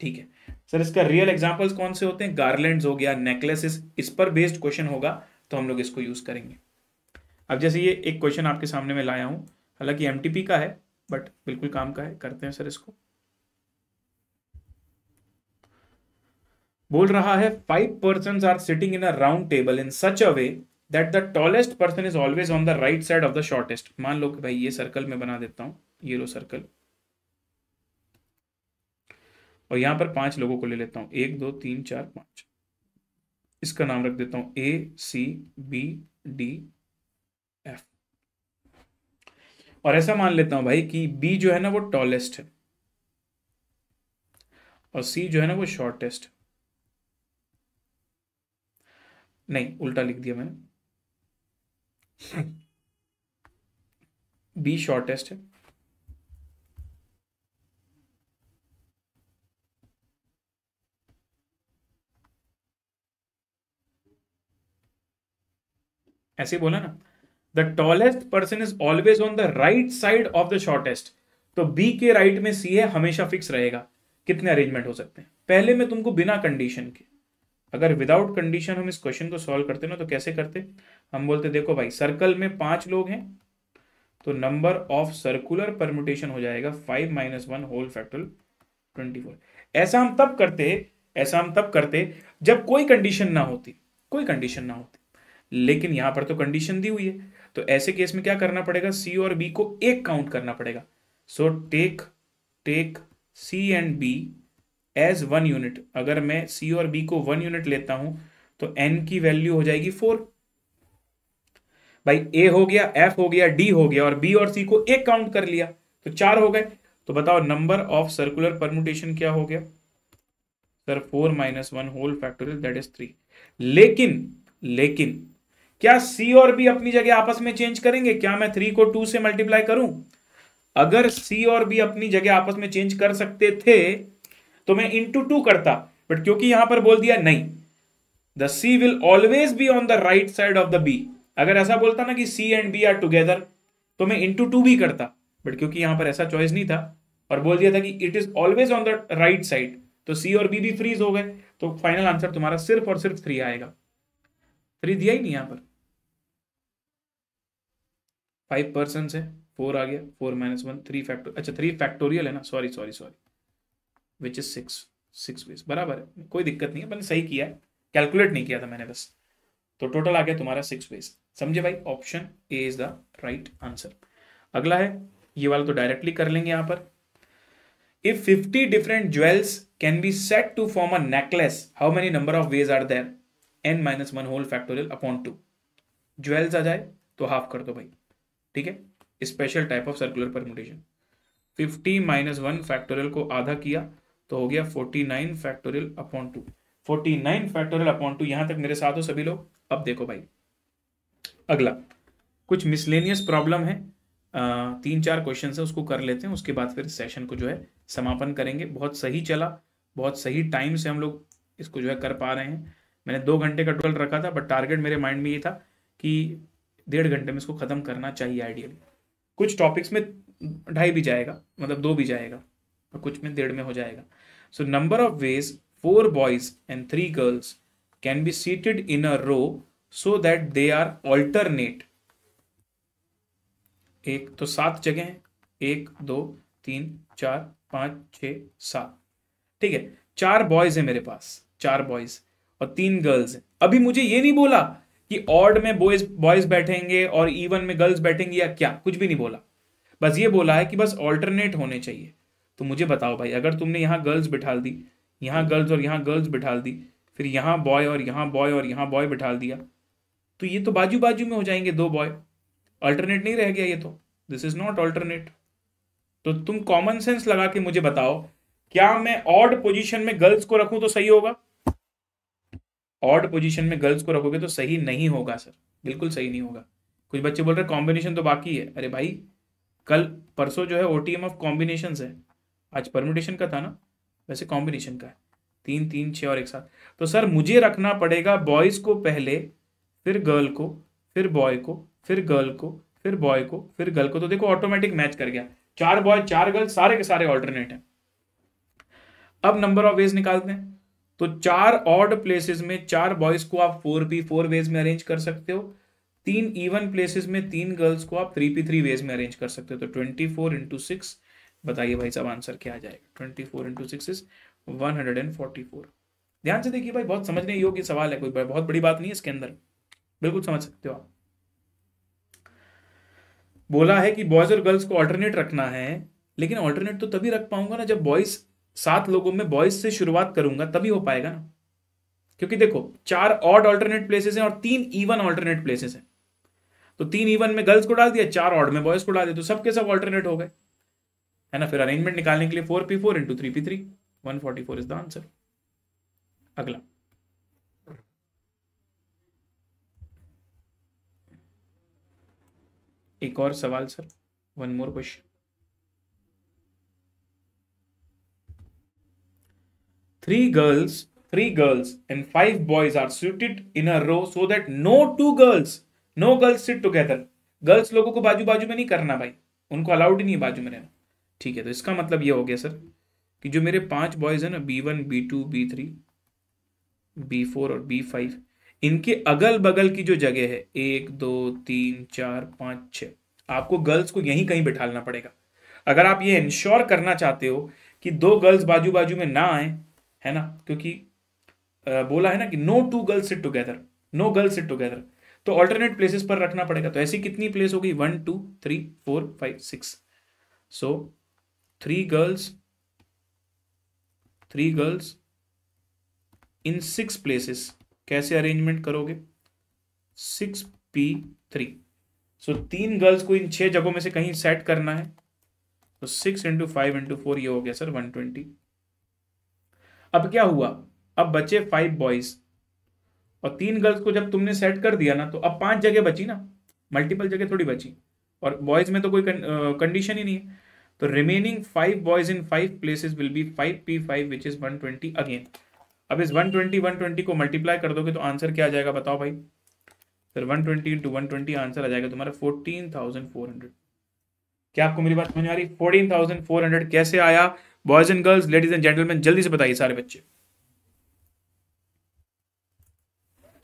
ठीक है सर इसका रियल एग्जाम्पल्स कौन से होते हैं गार्लैंड हो गया नेकलेसेस इस पर बेस्ड क्वेश्चन होगा तो हम लोग इसको यूज करेंगे अब जैसे ये एक क्वेश्चन आपके सामने में लाया हूं हालांकि एम का है बट बिल्कुल काम का है करते हैं सर इसको बोल रहा है five person are sitting in a round table in such a way that the tallest person is always on the right side of the shortest मान लो कि भाई ये सर्कल में बना देता हूं ये लो सर्कल और यहां पर पांच लोगों को ले लेता हूं एक दो तीन चार पांच इसका नाम रख देता हूं A C B D F और ऐसा मान लेता हूं भाई कि बी जो है ना वो टॉलेस्ट है और सी जो है ना वो शॉर्टेस्ट है नहीं उल्टा लिख दिया मैंने बी शॉर्टेस्ट है ऐसे बोला ना the tallest person is always on the right side of the shortest तो बी के राइट में सी है हमेशा फिक्स रहेगा कितने अरेंजमेंट हो सकते हैं पहले मैं तुमको बिना कंडीशन के अगर विदाउट कंडीशन हम इस क्वेश्चन को सॉल्व करते ना तो कैसे करते हम बोलते देखो भाई सर्कल में पांच लोग हैं तो नंबर ऑफ सर्कुलर परमुटेशन हो जाएगा five minus one whole factor twenty four ऐसा हम तब करते ऐसा हम तब करते जब कोई कंडीशन ना होती कोई कंडीशन ना होती लेकिन यहां पर तो कंडीशन दी हुई है तो ऐसे केस में क्या करना पड़ेगा सी और बी को एक काउंट करना पड़ेगा so take take C and B as one unit अगर मैं सी और बी को वन यूनिट लेता हूं तो एन की वैल्यू हो जाएगी फोर भाई ए हो गया एफ हो गया डी हो गया और बी और सी को एक काउंट कर लिया तो चार हो गए तो बताओ नंबर ऑफ सर्कुलर परमुटेशन क्या हो गया sir four minus one whole factorial that is three लेकिन लेकिन क्या सी और बी अपनी जगह आपस में चेंज करेंगे क्या मैं थ्री को टू से मल्टीप्लाई करूं अगर सी और बी अपनी जगह आपस में चेंज कर सकते थे तो मैं इंटू टू करता बट क्योंकि यहां पर बोल दिया नहीं the C will always be on the right side of the B अगर ऐसा बोलता ना कि C and B are together तो मैं इंटू टू भी करता बट क्योंकि यहां पर ऐसा चॉइस नहीं था और बोल दिया था कि it is always on the right side तो सी और बी भी फ्रीज हो गए तो फाइनल आंसर तुम्हारा सिर्फ और सिर्फ थ्री आएगा थ्री दिया ही नहीं यहां पर फाइव पर्सन है फोर आ गया four minus one three factor अच्छा थ्री फैक्टोरियल है ना sorry sorry sorry which is six six ways बराबर है कोई दिक्कत नहीं है मैंने सही किया है कैलकुलेट नहीं किया था मैंने बस तो टोटल आ गया तुम्हारा सिक्स वेज समझे भाई option A is the right answer अगला है ये वाला तो डायरेक्टली कर लेंगे यहां पर if fifty different jewels can be set to form a necklace how many number of ways are there N minus one whole factorial upon two jewels आ जाए तो हाफ कर दो भाई ठीक है special type of circular permutation fifty minus one factorial को आधा किया तो हो गया forty nine factorial upon two forty nine factorial upon two यहां तक मेरे साथ हो सभी लोग अब देखो भाई अगला कुछ मिसलेनियस प्रॉब्लम है आ, तीन चार क्वेश्चन है उसको कर लेते हैं उसके बाद फिर सेशन को जो है समापन करेंगे बहुत सही चला बहुत सही टाइम से हम लोग इसको जो है कर पा रहे हैं मैंने दो घंटे का ट्वेल्व रखा था बट टारगेट मेरे माइंड में ये था कि डेढ़ घंटे में इसको ख़त्म करना चाहिए आइडियली कुछ टॉपिक्स में ढाई भी जाएगा मतलब दो भी जाएगा और कुछ में डेढ़ में हो जाएगा So number of ways four boys and three girls can be seated in a row so that they are alternate. एक तो सात जगह हैं एक दो तीन चार पांच छ सात ठीक है चार बॉयज है मेरे पास चार बॉयज और तीन गर्ल्स हैं अभी मुझे ये नहीं बोला कि ऑर्ड में बॉयज बॉयज बैठेंगे और इवन में गर्ल्स बैठेंगी या क्या कुछ भी नहीं बोला बस ये बोला है कि बस ऑल्टरनेट होने चाहिए तो मुझे बताओ भाई अगर तुमने यहाँ गर्ल्स बिठा दी यहाँ गर्ल्स और यहाँ गर्ल्स बिठा दी फिर यहाँ बॉय और यहाँ बॉय और यहाँ बॉय बिठा दिया तो ये तो बाजू बाजू में हो जाएंगे दो बॉय अल्टरनेट नहीं रह गया ये तो दिस इज नॉट अल्टरनेट तो तुम कॉमन सेंस लगा के मुझे बताओ क्या मैं ऑड पोजीशन में गर्ल्स को रखूं तो सही होगा ऑड पोजीशन में गर्ल्स को रखोगे तो सही नहीं होगा सर बिल्कुल सही नहीं होगा कुछ बच्चे बोल रहे कॉम्बिनेशन तो बाकी है अरे भाई कल परसों जो है ओ ऑफ कॉम्बिनेशन है आज परमिटेशन का था ना वैसे कॉम्बिनेशन का है तीन तीन छः और एक साथ तो सर मुझे रखना पड़ेगा बॉयज़ को पहले फिर गर्ल को फिर बॉय को फिर गर्ल को फिर बॉय को फिर गर्ल को तो देखो ऑटोमेटिक मैच कर गया चार बॉय चार गर्ल सारे के सारे ऑल्टरनेट हैं अब नंबर ऑफ वेज निकालते हैं तो चार ऑड प्लेसेस में चार बॉयज को आप फोर पी फोर वेज में अरेंज कर सकते हो तीन इवन प्लेसेस में तीन गर्ल्स को आप थ्री पी थ्री वेज में अरेंज कर सकते हो तो ट्वेंटी फोर इंटू सिक्स बताइए भाई साहब आंसर क्या आ जाएगा twenty four into six is one hundred and forty four ध्यान से देखिए भाई बहुत समझने योग्य सवाल है कोई बहुत बड़ी बात नहीं है इसके अंदर बिल्कुल समझ सकते हो आप बोला है कि बॉयज और गर्ल्स को ऑल्टरनेट रखना है लेकिन ऑल्टरनेट तो तभी रख पाऊंगा ना जब बॉयज सात लोगों में बॉयज से शुरुआत करूंगा तभी हो पाएगा ना क्योंकि देखो चार ऑड ऑल्टरनेट प्लेसेस हैं और तीन इवन ऑल्टरनेट प्लेसेस हैं तो तीन इवन में गर्ल्स को डाल दिया चार ऑड में बॉयज को डाल दिया तो सबके सब ऑल्टरनेट सब हो गए है ना फिर अरेंजमेंट निकालने के लिए four P four into three P three one forty four is the answer अगला एक और सवाल sir one more question three girls three girls and five boys are seated in a row so that no two girls no girls sit together girls लोगों को बाजू बाजू में नहीं करना भाई उनको अलाउड ही नहीं है बाजू में रहना ठीक है तो इसका मतलब ये हो गया सर कि जो मेरे पांच बॉयज़ हैं ना B one B two B three B four और बी फाइव इनके अगल बगल की जो जगह है एक दो तीन चार पाँच छ आपको गर्ल्स को यहीं कहीं बिठालना पड़ेगा अगर आप ये इंश्योर करना चाहते हो कि दो गर्ल्स बाजू बाजू में ना आए है ना क्योंकि आ, बोला है ना कि no two girls sit together no girls sit together तो ऑल्टरनेट प्लेसेस पर रखना पड़ेगा तो ऐसी कितनी प्लेस होगी one two three four five six so three girls three girls in six places कैसे अरेंजमेंट करोगे सिक्स पी थ्री सो तीन गर्ल्स को इन छह जगहों में से कहीं सेट करना है तो six into five into four ये हो गया सर वन ट्वेंटी अब क्या हुआ अब बचे फाइव बॉयज और तीन गर्ल्स को जब तुमने सेट कर दिया ना तो अब पांच जगह बची ना मल्टीपल जगह थोड़ी बची और बॉयज में तो कोई कंडीशन ही नहीं है तो remaining five boys in five places will be five P five which is one twenty again अब इस वन ट्वेंटी वन ट्वेंटी को मल्टीप्लाई कर दोगे तो आंसर क्या आ जाएगा बताओ भाई फिर one twenty into one twenty answer आ जाएगा तुम्हारा फोर्टीन थाउजेंड फोर हंड्रेड क्या आपको मेरी बात समझ आ रही फोर्टीन थाउजेंड फोर हंड्रेड कैसे आया boys and girls ladies and gentleman जल्दी से बताइए सारे बच्चे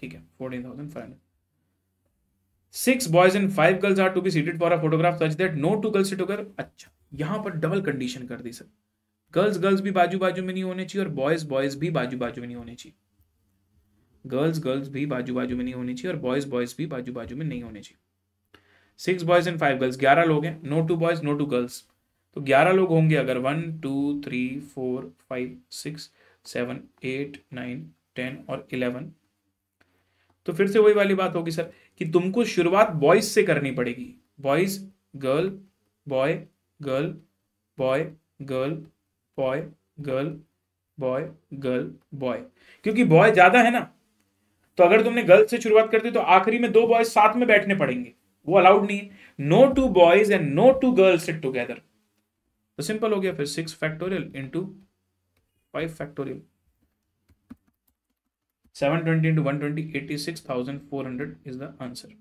ठीक है fourteen thousand five hundred six boys and five girls are to be seated for a photograph such that no two girls together अच्छा यहाँ पर डबल कंडीशन कर दी सर गर्ल्स गर्ल्स भी बाजू बाजू में नहीं होने चाहिए और बॉयज बॉयज भी बाजू बाजू में नहीं होने चाहिए गर्ल्स गर्ल्स भी बाजू बाजू में नहीं होने चाहिए और बॉयज बॉयज भी बाजू बाजू में नहीं होने चाहिए six boys and five girls ग्यारह लोग हैं no two boys no two girls तो ग्यारह लोग होंगे अगर one two three four five six seven eight nine ten और इलेवन तो फिर से वही वाली बात होगी सर कि तुमको शुरुआत बॉयज से करनी पड़ेगी boys girl boy girl boy girl boy girl boy girl boy क्योंकि बॉय ज्यादा है ना तो अगर तुमने गर्ल से शुरुआत कर दी तो आखिरी में दो बॉयज साथ में बैठने पड़ेंगे वो अलाउड नहीं है no two boys and no two girls sit together तो सिंपल हो गया फिर six factorial into five factorial twenty into 720 into 120 is the answer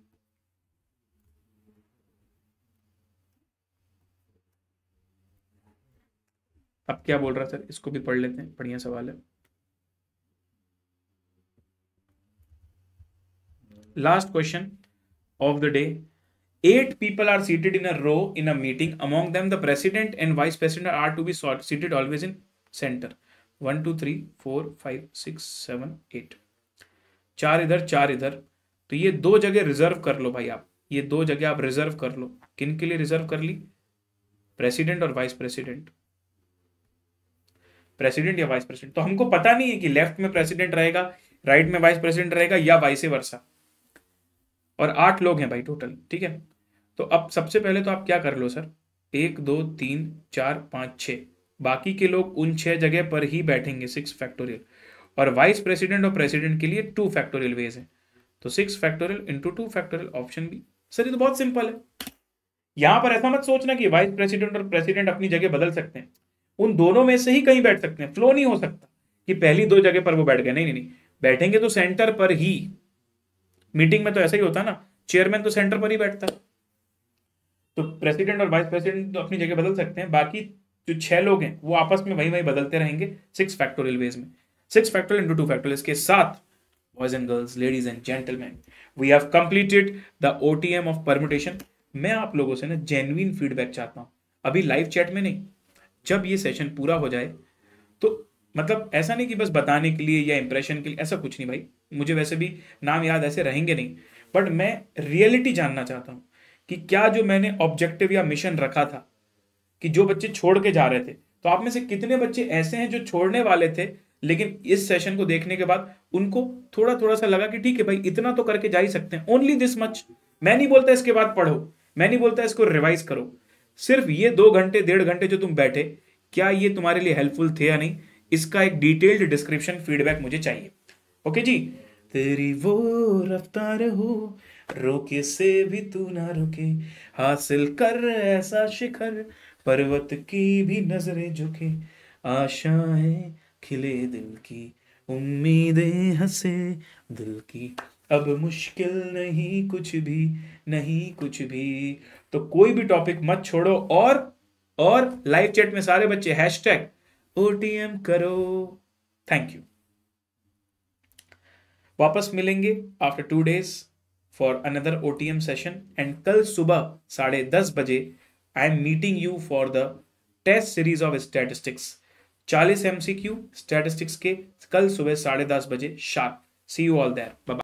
अब क्या बोल रहा है सर इसको भी पढ़ लेते हैं बढ़िया सवाल है last question of the day eight people are seated in a row in a meeting among them the president and vice president are to be seated always in centre one two three four five six seven eight चार इधर चार इधर तो ये दो जगह reserve कर लो भाई आप ये दो जगह आप रिजर्व कर लो किन के लिए रिजर्व कर ली प्रेसिडेंट और वाइस प्रेसिडेंट प्रेसिडेंट या वाइस प्रेसिडेंट तो हमको पता नहीं है कि लेफ्ट में प्रेसिडेंट रहेगा राइट में वाइस प्रेसिडेंट रहेगा या वाइस वर्षा और आठ लोग हैं भाई टोटल ठीक है तो अब सबसे पहले तो आप क्या कर लो सर एक दो तीन चार पांच छ बाकी के लोग उन छह जगह पर ही बैठेंगे सिक्स फैक्टोरियल और वाइस प्रेसिडेंट और प्रेसिडेंट के लिए टू फैक्टोरियल वेज है तो six factorial into two factorial option B sir ये तो बहुत सिंपल है यहां पर ऐसा मत सोचना कि वाइस प्रेसिडेंट और प्रेसिडेंट अपनी जगह बदल सकते हैं उन दोनों में से ही कहीं बैठ सकते हैं फ्लो नहीं हो सकता कि पहली दो जगह पर वो बैठ गए नहीं नहीं नहीं बैठेंगे तो सेंटर पर ही मीटिंग में तो ऐसा ही होता ना चेयरमैन तो सेंटर पर ही बैठता तो प्रेसिडेंट और वाइस प्रेसिडेंट तो अपनी जगह बदल सकते हैं बाकी जो छह लोग हैं वो आपस में वही वही बदलते रहेंगे सिक्स फैक्टोरियल वेज में six factorial into two factorial इसके साथ boys and girls ladies and gentleman we have completed the O T M of permutation मैं आप लोगों से ना जेनविन फीडबैक चाहता हूँ अभी लाइव चैट में नहीं जब ये सेशन पूरा हो जाए तो मतलब ऐसा नहीं कि बस बताने के लिए या इंप्रेशन के लिए ऐसा कुछ नहीं भाई मुझे वैसे भी नाम याद ऐसे रहेंगे नहीं बट मैं रियलिटी जानना चाहता हूँ कि क्या जो मैंने ऑब्जेक्टिव या मिशन रखा था कि जो बच्चे छोड़ के जा रहे थे तो आप में से कितने बच्चे ऐसे हैं जो छोड़ने वाले थे लेकिन इस सेशन को देखने के बाद उनको थोड़ा थोड़ा सा लगा कि ठीक है भाई इतना तो करके जा ही सकते हैं ओनली दिस मच मैं नहीं बोलता इसके बाद पढ़ो मैं नहीं बोलता इसको रिवाइज करो सिर्फ ये दो घंटे डेढ़ घंटे जो तुम बैठे क्या ये तुम्हारे लिए हेल्पफुल थे या नहीं इसका एक डिटेल्ड डिस्क्रिप्शन फीडबैक मुझे चाहिए ओके जी तेरी वो रफ्तार हो रोके से भी तू ना रुके हासिल कर ऐसा शिखर पर्वत की भी नजरें झुके आशाएं खिले दिल की उम्मीदें हंसे दिल की अब मुश्किल नहीं कुछ भी नहीं कुछ भी तो कोई भी टॉपिक मत छोड़ो और और लाइव चैट में सारे बच्चे हैश टैग ओ करो थैंक यू वापस मिलेंगे after two days for another O session and कल सुबह साढ़े दस बजे I am meeting you for the test series of statistics चालीस एम सी क्यू स्टैटिस्टिक्स के कल सुबह साढ़े दस बजे sharp see you all there bye